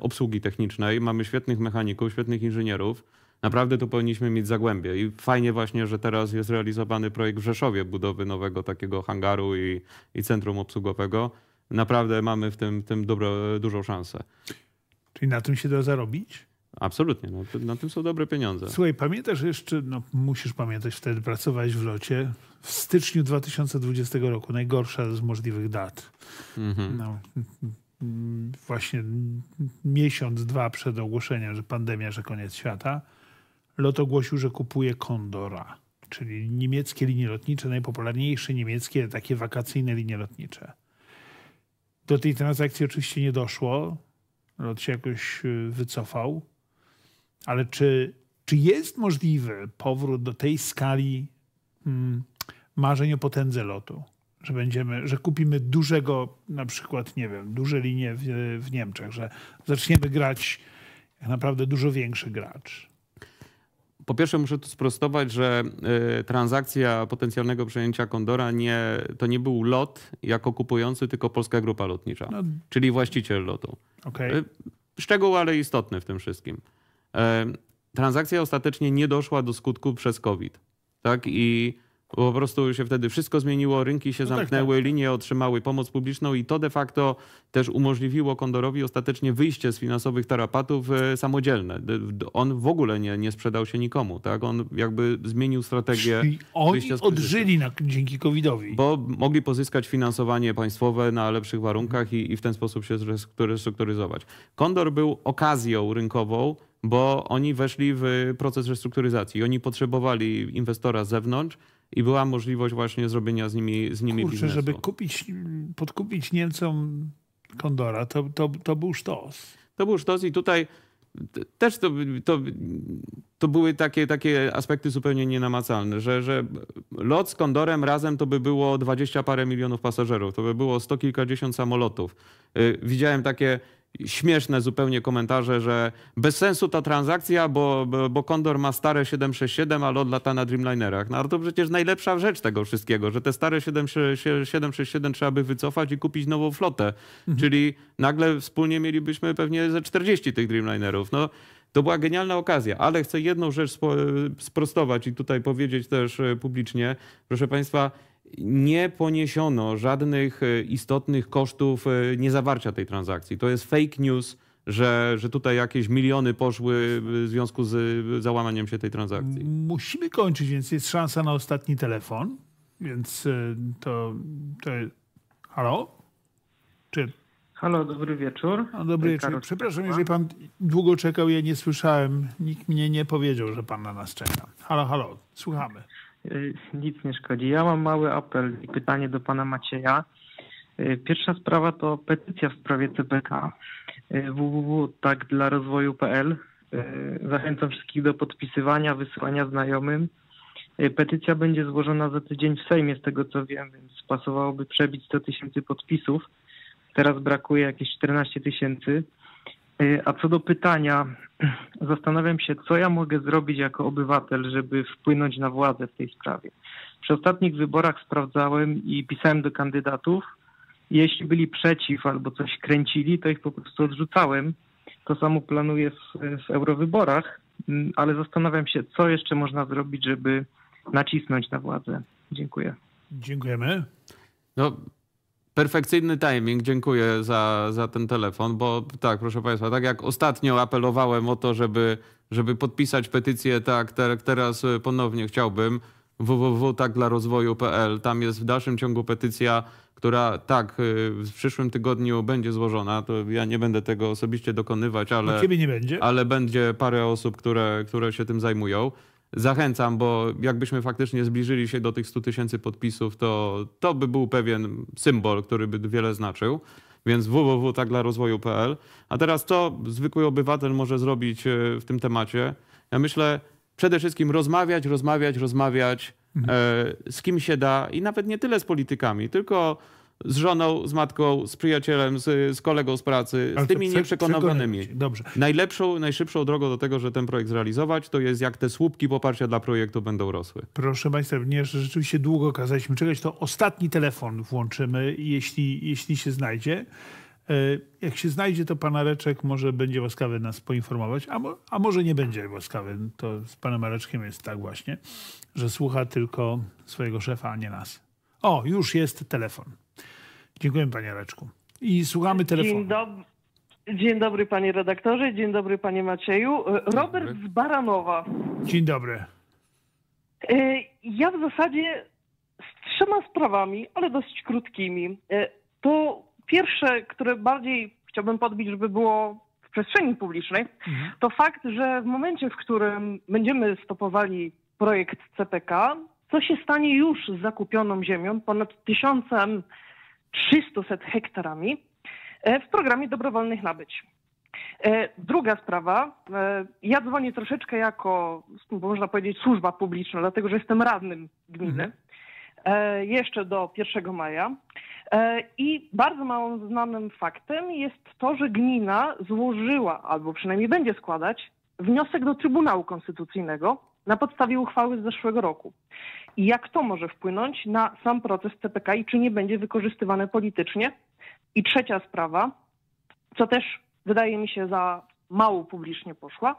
obsługi technicznej. Mamy świetnych mechaników, świetnych inżynierów. Naprawdę tu powinniśmy mieć zagłębie. I fajnie właśnie, że teraz jest realizowany projekt w Rzeszowie budowy nowego takiego hangaru i, i centrum obsługowego naprawdę mamy w tym, tym dobro, dużą szansę. Czyli na tym się da zarobić? Absolutnie, no, na tym są dobre pieniądze. Słuchaj, pamiętasz jeszcze, no musisz pamiętać, wtedy pracowałeś w locie w styczniu 2020 roku, najgorsza z możliwych dat. Mhm. No, właśnie miesiąc, dwa przed ogłoszeniem, że pandemia, że koniec świata, lot ogłosił, że kupuje Kondora, czyli niemieckie linie lotnicze, najpopularniejsze niemieckie takie wakacyjne linie lotnicze. Do tej transakcji oczywiście nie doszło. Lot się jakoś y, wycofał. Ale czy, czy jest możliwy powrót do tej skali hmm, marzeń o potędze lotu? Że będziemy, że kupimy dużego, na przykład, nie wiem, duże linie w, w Niemczech, że zaczniemy grać jak naprawdę dużo większy gracz po pierwsze muszę tu sprostować, że y, transakcja potencjalnego przejęcia Kondora nie, to nie był lot jako kupujący, tylko Polska Grupa Lotnicza, no. czyli właściciel lotu. Okay. Szczegół, ale istotny w tym wszystkim. Y, transakcja ostatecznie nie doszła do skutku przez COVID. Tak? I po prostu się wtedy wszystko zmieniło, rynki się no tak, zamknęły, tak, tak. linie otrzymały pomoc publiczną i to de facto też umożliwiło Kondorowi ostatecznie wyjście z finansowych tarapatów e, samodzielne. On w ogóle nie, nie sprzedał się nikomu, tak? On jakby zmienił strategię. Czyli oni odżyli na, dzięki COVID-owi. Bo mogli pozyskać finansowanie państwowe na lepszych warunkach i, i w ten sposób się restrukturyzować. Kondor był okazją rynkową, bo oni weszli w proces restrukturyzacji. Oni potrzebowali inwestora z zewnątrz, i była możliwość właśnie zrobienia z nimi, z nimi Kurczę, biznesu. żeby kupić, podkupić Niemcom Kondora, to, to, to był sztos. To był sztos i tutaj też to, to, to były takie, takie aspekty zupełnie nienamacalne, że, że lot z Kondorem razem to by było dwadzieścia parę milionów pasażerów, to by było sto kilkadziesiąt samolotów. Y, widziałem takie śmieszne zupełnie komentarze, że bez sensu ta transakcja, bo, bo, Condor ma stare 767, ale od lata na Dreamlinerach. No ale to przecież najlepsza rzecz tego wszystkiego, że te stare 767 trzeba by wycofać i kupić nową flotę. Mhm. Czyli nagle wspólnie mielibyśmy pewnie ze 40 tych Dreamlinerów. No, to była genialna okazja, ale chcę jedną rzecz sprostować i tutaj powiedzieć też e, publicznie. Proszę Państwa, nie poniesiono żadnych e, istotnych kosztów e, niezawarcia tej transakcji. To jest fake news, że, że tutaj jakieś miliony poszły w związku z e, załamaniem się tej transakcji. Musimy kończyć, więc jest szansa na ostatni telefon. Więc to. to... Halo? Czy. Halo, dobry wieczór. dobry wieczór. Karol Przepraszam, jeżeli pan długo czekał, ja nie słyszałem. Nikt mnie nie powiedział, że pan na nas czeka. Halo, halo, słuchamy. Y, nic nie szkodzi. Ja mam mały apel i pytanie do pana Macieja. Y, pierwsza sprawa to petycja w sprawie CBK y, www.takdlarozwoju.pl. Zachęcam wszystkich do podpisywania, wysyłania znajomym. Petycja będzie złożona za tydzień w Sejmie, z tego co wiem, więc pasowałoby przebić 100 tysięcy podpisów. Teraz brakuje jakieś 14 tysięcy. Y, a co do pytania, zastanawiam się, co ja mogę zrobić jako obywatel, żeby wpłynąć na władzę w tej sprawie. Przy ostatnich wyborach sprawdzałem i pisałem do kandydatów. Jeśli byli przeciw albo coś kręcili, to ich po prostu odrzucałem. To samo planuję w, w eurowyborach, mm, ale zastanawiam się, co jeszcze można zrobić, żeby nacisnąć na władzę. Dziękuję. Dziękujemy. No, Perfekcyjny timing, dziękuję za, za ten telefon, bo tak, proszę Państwa, tak jak ostatnio apelowałem o to, żeby, żeby podpisać petycję, tak te, teraz ponownie chciałbym www.takdlarozwoju.pl. Tam jest w dalszym ciągu petycja, która tak y, w przyszłym tygodniu będzie złożona. To ja nie będę tego osobiście dokonywać, ale, no, nie będzie. ale będzie parę osób, które, które się tym zajmują zachęcam, bo jakbyśmy faktycznie zbliżyli się do tych 100 tysięcy podpisów, to to by był pewien symbol, który by wiele znaczył. Więc www.taklarozwoju.pl. A teraz co zwykły obywatel może zrobić e, w tym temacie? Ja myślę przede wszystkim rozmawiać, rozmawiać, rozmawiać mhm. E, z kim się da i nawet nie tyle z politykami, tylko z żoną, z matką, z przyjacielem, z, z kolegą z pracy, Ale z tymi nieprzekonanymi. Dobrze. Najlepszą, najszybszą drogą do tego, że ten projekt zrealizować, to jest jak te słupki poparcia dla projektu będą rosły. Proszę Państwa, ponieważ rzeczywiście długo kazaliśmy czegoś, to ostatni telefon włączymy, jeśli, jeśli się znajdzie. E, jak się znajdzie, to pan Reczek może będzie łaskawy nas poinformować, a, mo, a może nie będzie łaskawy. To z panem Mareczkiem jest tak właśnie, że słucha tylko swojego szefa, a nie nas. O, już jest telefon. Dziękuję panie Reczku. I słuchamy telefonu. Dzień, dob dzień dobry panie redaktorze, dzień dobry panie Macieju. E, Robert z Baranowa. Dzień dobry. E, ja w zasadzie z trzema sprawami, ale dosyć krótkimi. E, to pierwsze, które bardziej chciałbym podbić, żeby było w przestrzeni publicznej, mhm. to fakt, że w momencie, w którym będziemy stopowali projekt CPK, co się stanie już z zakupioną ziemią, ponad tysiącem 300 hektarami e, w programie dobrowolnych nabyć. E, druga sprawa, e, ja dzwonię troszeczkę jako, no można powiedzieć, służba publiczna, dlatego że jestem radnym gminy mhm. jeszcze do 1 maja. I bardzo małym znanym faktem jest to, że gmina złożyła, albo przynajmniej będzie składać, wniosek do Trybunału Konstytucyjnego na podstawie uchwały z zeszłego roku. I jak to może wpłynąć na sam proces CPK i czy nie będzie wykorzystywane politycznie? I trzecia sprawa, co też wydaje mi się za mało publicznie poszła,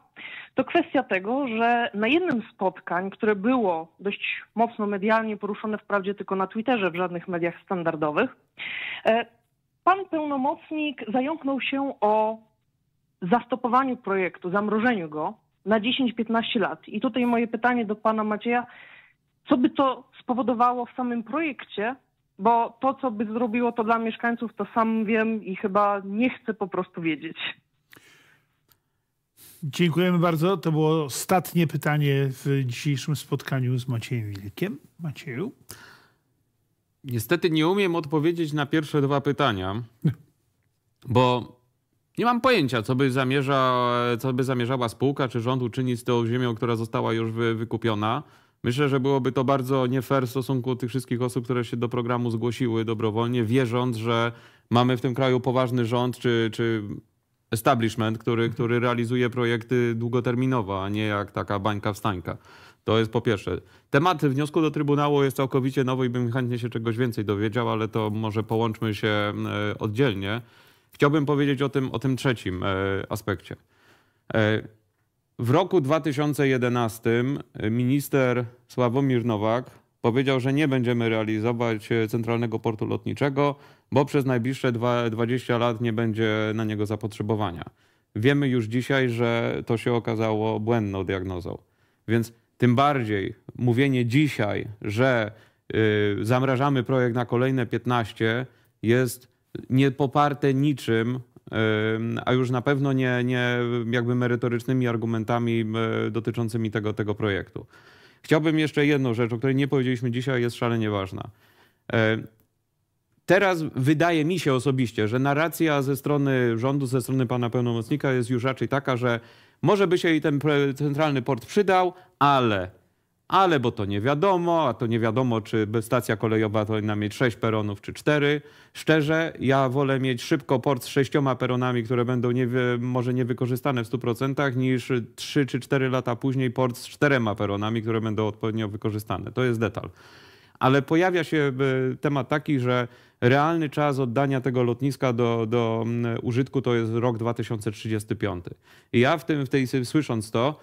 to kwestia tego, że na jednym z spotkań, które było dość mocno medialnie poruszone, wprawdzie tylko na Twitterze, w żadnych mediach standardowych, e, pan pełnomocnik zająknął się o zastopowaniu projektu, zamrożeniu go, na 10-15 lat. I tutaj moje pytanie do pana Macieja, co by to spowodowało w samym projekcie, bo to, co by zrobiło to dla mieszkańców, to sam wiem i chyba nie chcę po prostu wiedzieć. Dziękujemy bardzo. To było ostatnie pytanie w dzisiejszym spotkaniu z Maciejem Wilkiem. Macieju. Niestety nie umiem odpowiedzieć na pierwsze dwa pytania, bo nie mam pojęcia, co by, zamierza, co by zamierzała spółka czy rząd uczynić z tą ziemią, która została już wy, wykupiona. Myślę, że byłoby to bardzo nie fair w stosunku do tych wszystkich osób, które się do programu zgłosiły dobrowolnie, wierząc, że mamy w tym kraju poważny rząd czy, czy establishment, który, mhm. który realizuje projekty długoterminowo, a nie jak taka bańka wstańka. To jest po pierwsze. Temat wniosku do Trybunału jest całkowicie nowy i bym chętnie się czegoś więcej dowiedział, ale to może połączmy się e, oddzielnie. Chciałbym powiedzieć o tym, o tym trzecim e, aspekcie. E, w roku 2011 e, minister Sławomir Nowak powiedział, że nie będziemy realizować centralnego portu lotniczego, bo przez najbliższe 20 lat nie będzie na niego zapotrzebowania. Wiemy już dzisiaj, że to się okazało błędną diagnozą. Więc tym bardziej mówienie dzisiaj, że zamrażamy projekt na kolejne 15 jest niepoparte niczym, a już na pewno nie, nie jakby merytorycznymi argumentami dotyczącymi tego, tego projektu. Chciałbym jeszcze jedną rzecz, o której nie powiedzieliśmy dzisiaj, jest szalenie ważna. Teraz wydaje mi się osobiście, że narracja ze strony rządu, ze strony pana pełnomocnika jest już raczej taka, że może by się i ten centralny port przydał, ale ale bo to nie wiadomo, a to nie wiadomo, czy stacja kolejowa powinna mieć sześć peronów czy cztery. Szczerze, ja wolę mieć szybko port z sześcioma peronami, które będą nie, może niewykorzystane w 100%, niż trzy czy cztery lata później port z czterema peronami, które będą odpowiednio wykorzystane. To jest detal. Ale pojawia się e, temat taki, że realny czas oddania tego lotniska do, do użytku to jest rok 2035. I ja w, tym, w tej, słysząc to,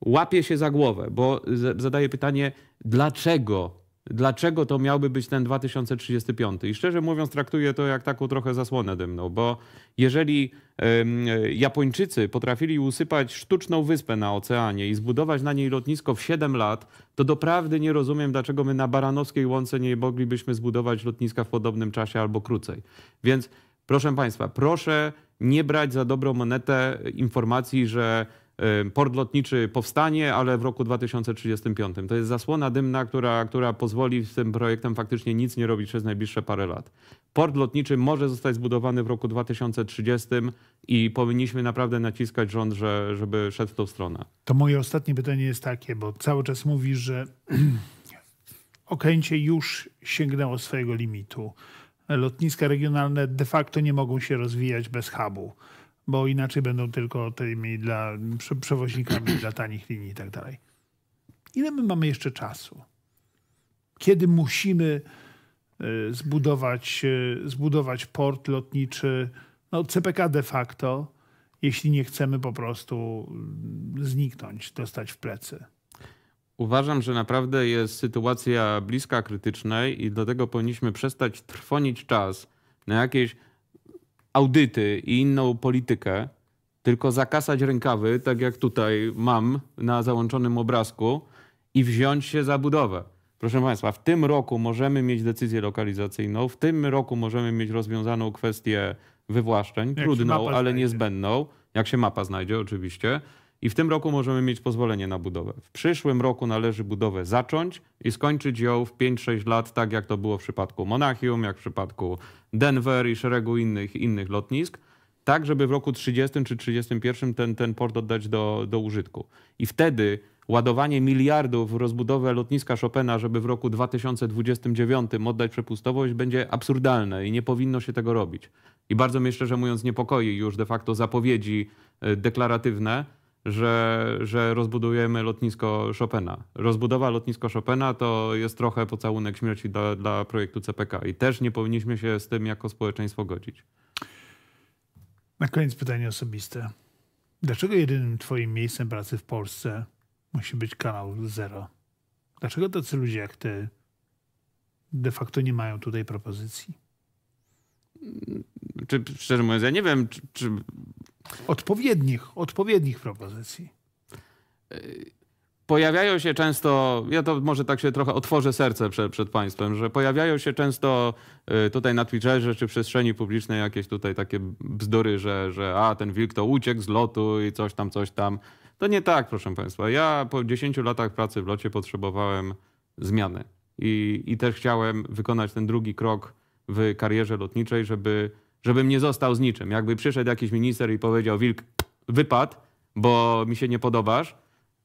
łapie się za głowę, bo zadaje pytanie, dlaczego? Dlaczego to miałby być ten 2035? I szczerze mówiąc, traktuję to jak taką trochę zasłonę dymną, bo jeżeli Japończycy potrafili usypać sztuczną wyspę na oceanie i zbudować na niej lotnisko w 7 lat, to doprawdy nie rozumiem, dlaczego my na Baranowskiej Łące nie moglibyśmy zbudować lotniska w podobnym czasie albo krócej. Więc proszę Państwa, proszę nie brać za dobrą monetę informacji, że port lotniczy powstanie, ale w roku 2035. To jest zasłona dymna, która, która pozwoli z tym projektem faktycznie nic nie robić przez najbliższe parę lat. Port lotniczy może zostać zbudowany w roku 2030 i powinniśmy naprawdę naciskać rząd, że, żeby szedł w tą stronę. To moje ostatnie pytanie jest takie, bo cały czas mówisz, że Okęcie już sięgnęło swojego limitu. Lotniska regionalne de facto nie mogą się rozwijać bez hubu bo inaczej będą tylko tymi dla przewoźnikami dla tanich linii i tak dalej. Ile my mamy jeszcze czasu? Kiedy musimy e, zbudować, e, zbudować port lotniczy, no CPK de facto, jeśli nie chcemy po prostu mm, zniknąć, dostać w plecy? Uważam, że naprawdę jest sytuacja bliska krytycznej i dlatego powinniśmy przestać trwonić czas na jakieś audyty i inną politykę, tylko zakasać rękawy, tak jak tutaj mam na załączonym obrazku, i wziąć się za budowę. Proszę Państwa, w tym roku możemy mieć decyzję lokalizacyjną, w tym roku możemy mieć rozwiązaną kwestię wywłaszczeń, jak trudną, ale znajdzie. niezbędną, jak się mapa znajdzie oczywiście i w tym roku możemy mieć pozwolenie na budowę. W przyszłym roku należy budowę zacząć i skończyć ją w 5-6 lat, tak jak to było w przypadku Monachium, jak w przypadku Denver i szeregu innych, innych lotnisk, tak żeby w roku 30 czy 31 ten, ten port oddać do, do użytku. I wtedy ładowanie miliardów w rozbudowę lotniska Chopina, żeby w roku 2029 oddać przepustowość, będzie absurdalne i nie powinno się tego robić. I bardzo mnie szczerze mówiąc niepokoi już de facto zapowiedzi e, deklaratywne, że, że rozbudujemy lotnisko Chopina. Rozbudowa lotnisko Chopina to jest trochę pocałunek śmierci dla, dla projektu CPK i też nie powinniśmy się z tym jako społeczeństwo godzić. Na koniec pytanie osobiste. Dlaczego jedynym twoim miejscem pracy w Polsce musi być kanał Zero? Dlaczego tacy ludzie jak ty de facto nie mają tutaj propozycji? Czy, szczerze mówiąc, ja nie wiem, czy, czy Odpowiednich, odpowiednich propozycji. Pojawiają się często, ja to może tak się trochę otworzę serce przed, przed Państwem, że pojawiają się często y, tutaj na Twitterze czy w przestrzeni publicznej jakieś tutaj takie bzdury, że, że a ten wilk to uciekł z lotu i coś tam, coś tam. To nie tak, proszę Państwa. Ja po 10 latach pracy w locie potrzebowałem zmiany i, i też chciałem wykonać ten drugi krok w karierze lotniczej, żeby żebym nie został z niczym. Jakby przyszedł jakiś minister i powiedział, Wilk, wypad, bo mi się nie podobasz,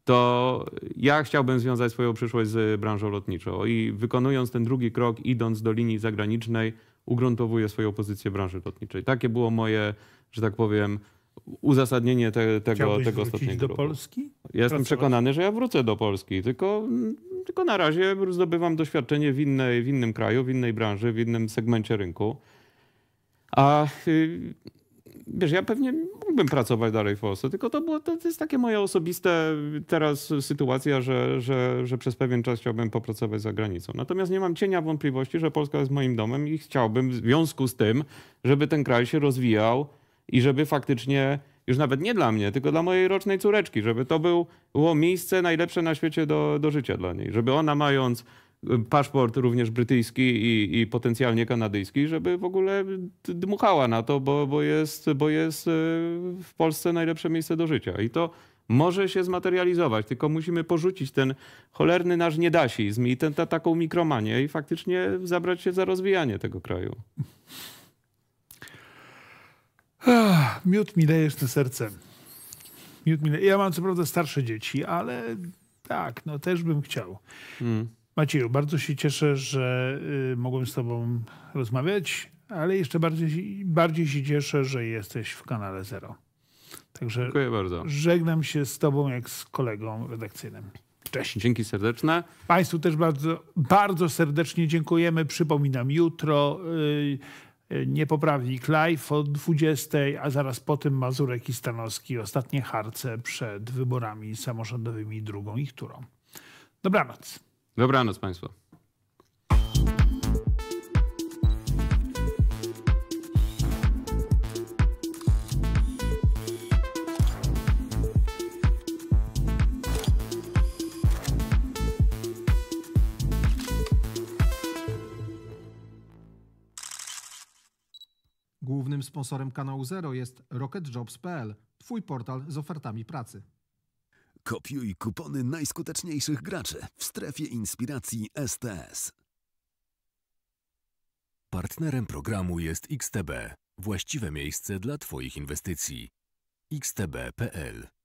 to ja chciałbym związać swoją przyszłość z branżą lotniczą. I wykonując ten drugi krok, idąc do linii zagranicznej, ugruntowuję swoją pozycję branży lotniczej. Takie było moje, że tak powiem, uzasadnienie te, tego, Chciałbyś tego ostatniego. do Polski? Ja Jestem przekonany, że ja wrócę do Polski, tylko, mm, tylko na razie zdobywam doświadczenie w, innej, w innym kraju, w innej branży, w innym segmencie rynku. A y, wiesz, ja pewnie mógłbym pracować dalej w Polsce, tylko to, było, to jest takie moje osobiste teraz sytuacja, że, że, że przez pewien czas chciałbym popracować za granicą. Natomiast nie mam cienia wątpliwości, że Polska jest moim domem i chciałbym w związku z tym, żeby ten kraj się rozwijał i żeby faktycznie już nawet nie dla mnie, tylko dla mojej rocznej córeczki, żeby to był, było miejsce najlepsze na świecie do, do życia dla niej. Żeby ona mając paszport również brytyjski i, i potencjalnie kanadyjski, żeby w ogóle dmuchała na to, bo, bo, jest, bo jest e, w Polsce najlepsze miejsce do życia. I to może się zmaterializować, tylko musimy porzucić ten cholerny nasz niedasizm i ten, ta, taką mikromanię i faktycznie zabrać się za rozwijanie tego kraju. Ach, miód mi lejesz na serce. Miód mi Ja mam co prawda starsze dzieci, ale tak, no też bym chciał. Mm. Macieju, bardzo się cieszę, że y, mogłem z Tobą rozmawiać, ale jeszcze bardziej, bardziej się cieszę, że jesteś w kanale Zero. Także Dziękuję bardzo. Żegnam się z Tobą jak z kolegą redakcyjnym. Cześć. Dzięki serdeczne. Państwu też bardzo, bardzo serdecznie dziękujemy. Przypominam, jutro y, y, niepoprawnik live o 20, a zaraz po tym Mazurek i Stanowski ostatnie harce przed wyborami samorządowymi drugą ich turą. Dobranoc. Dobranoc Państwu. Głównym sponsorem kanału Zero jest RocketJobs.pl, Twój portal z ofertami pracy. Kopiuj kupony najskuteczniejszych graczy w strefie inspiracji STS. Partnerem programu jest XTB, właściwe miejsce dla Twoich inwestycji. xtb.pl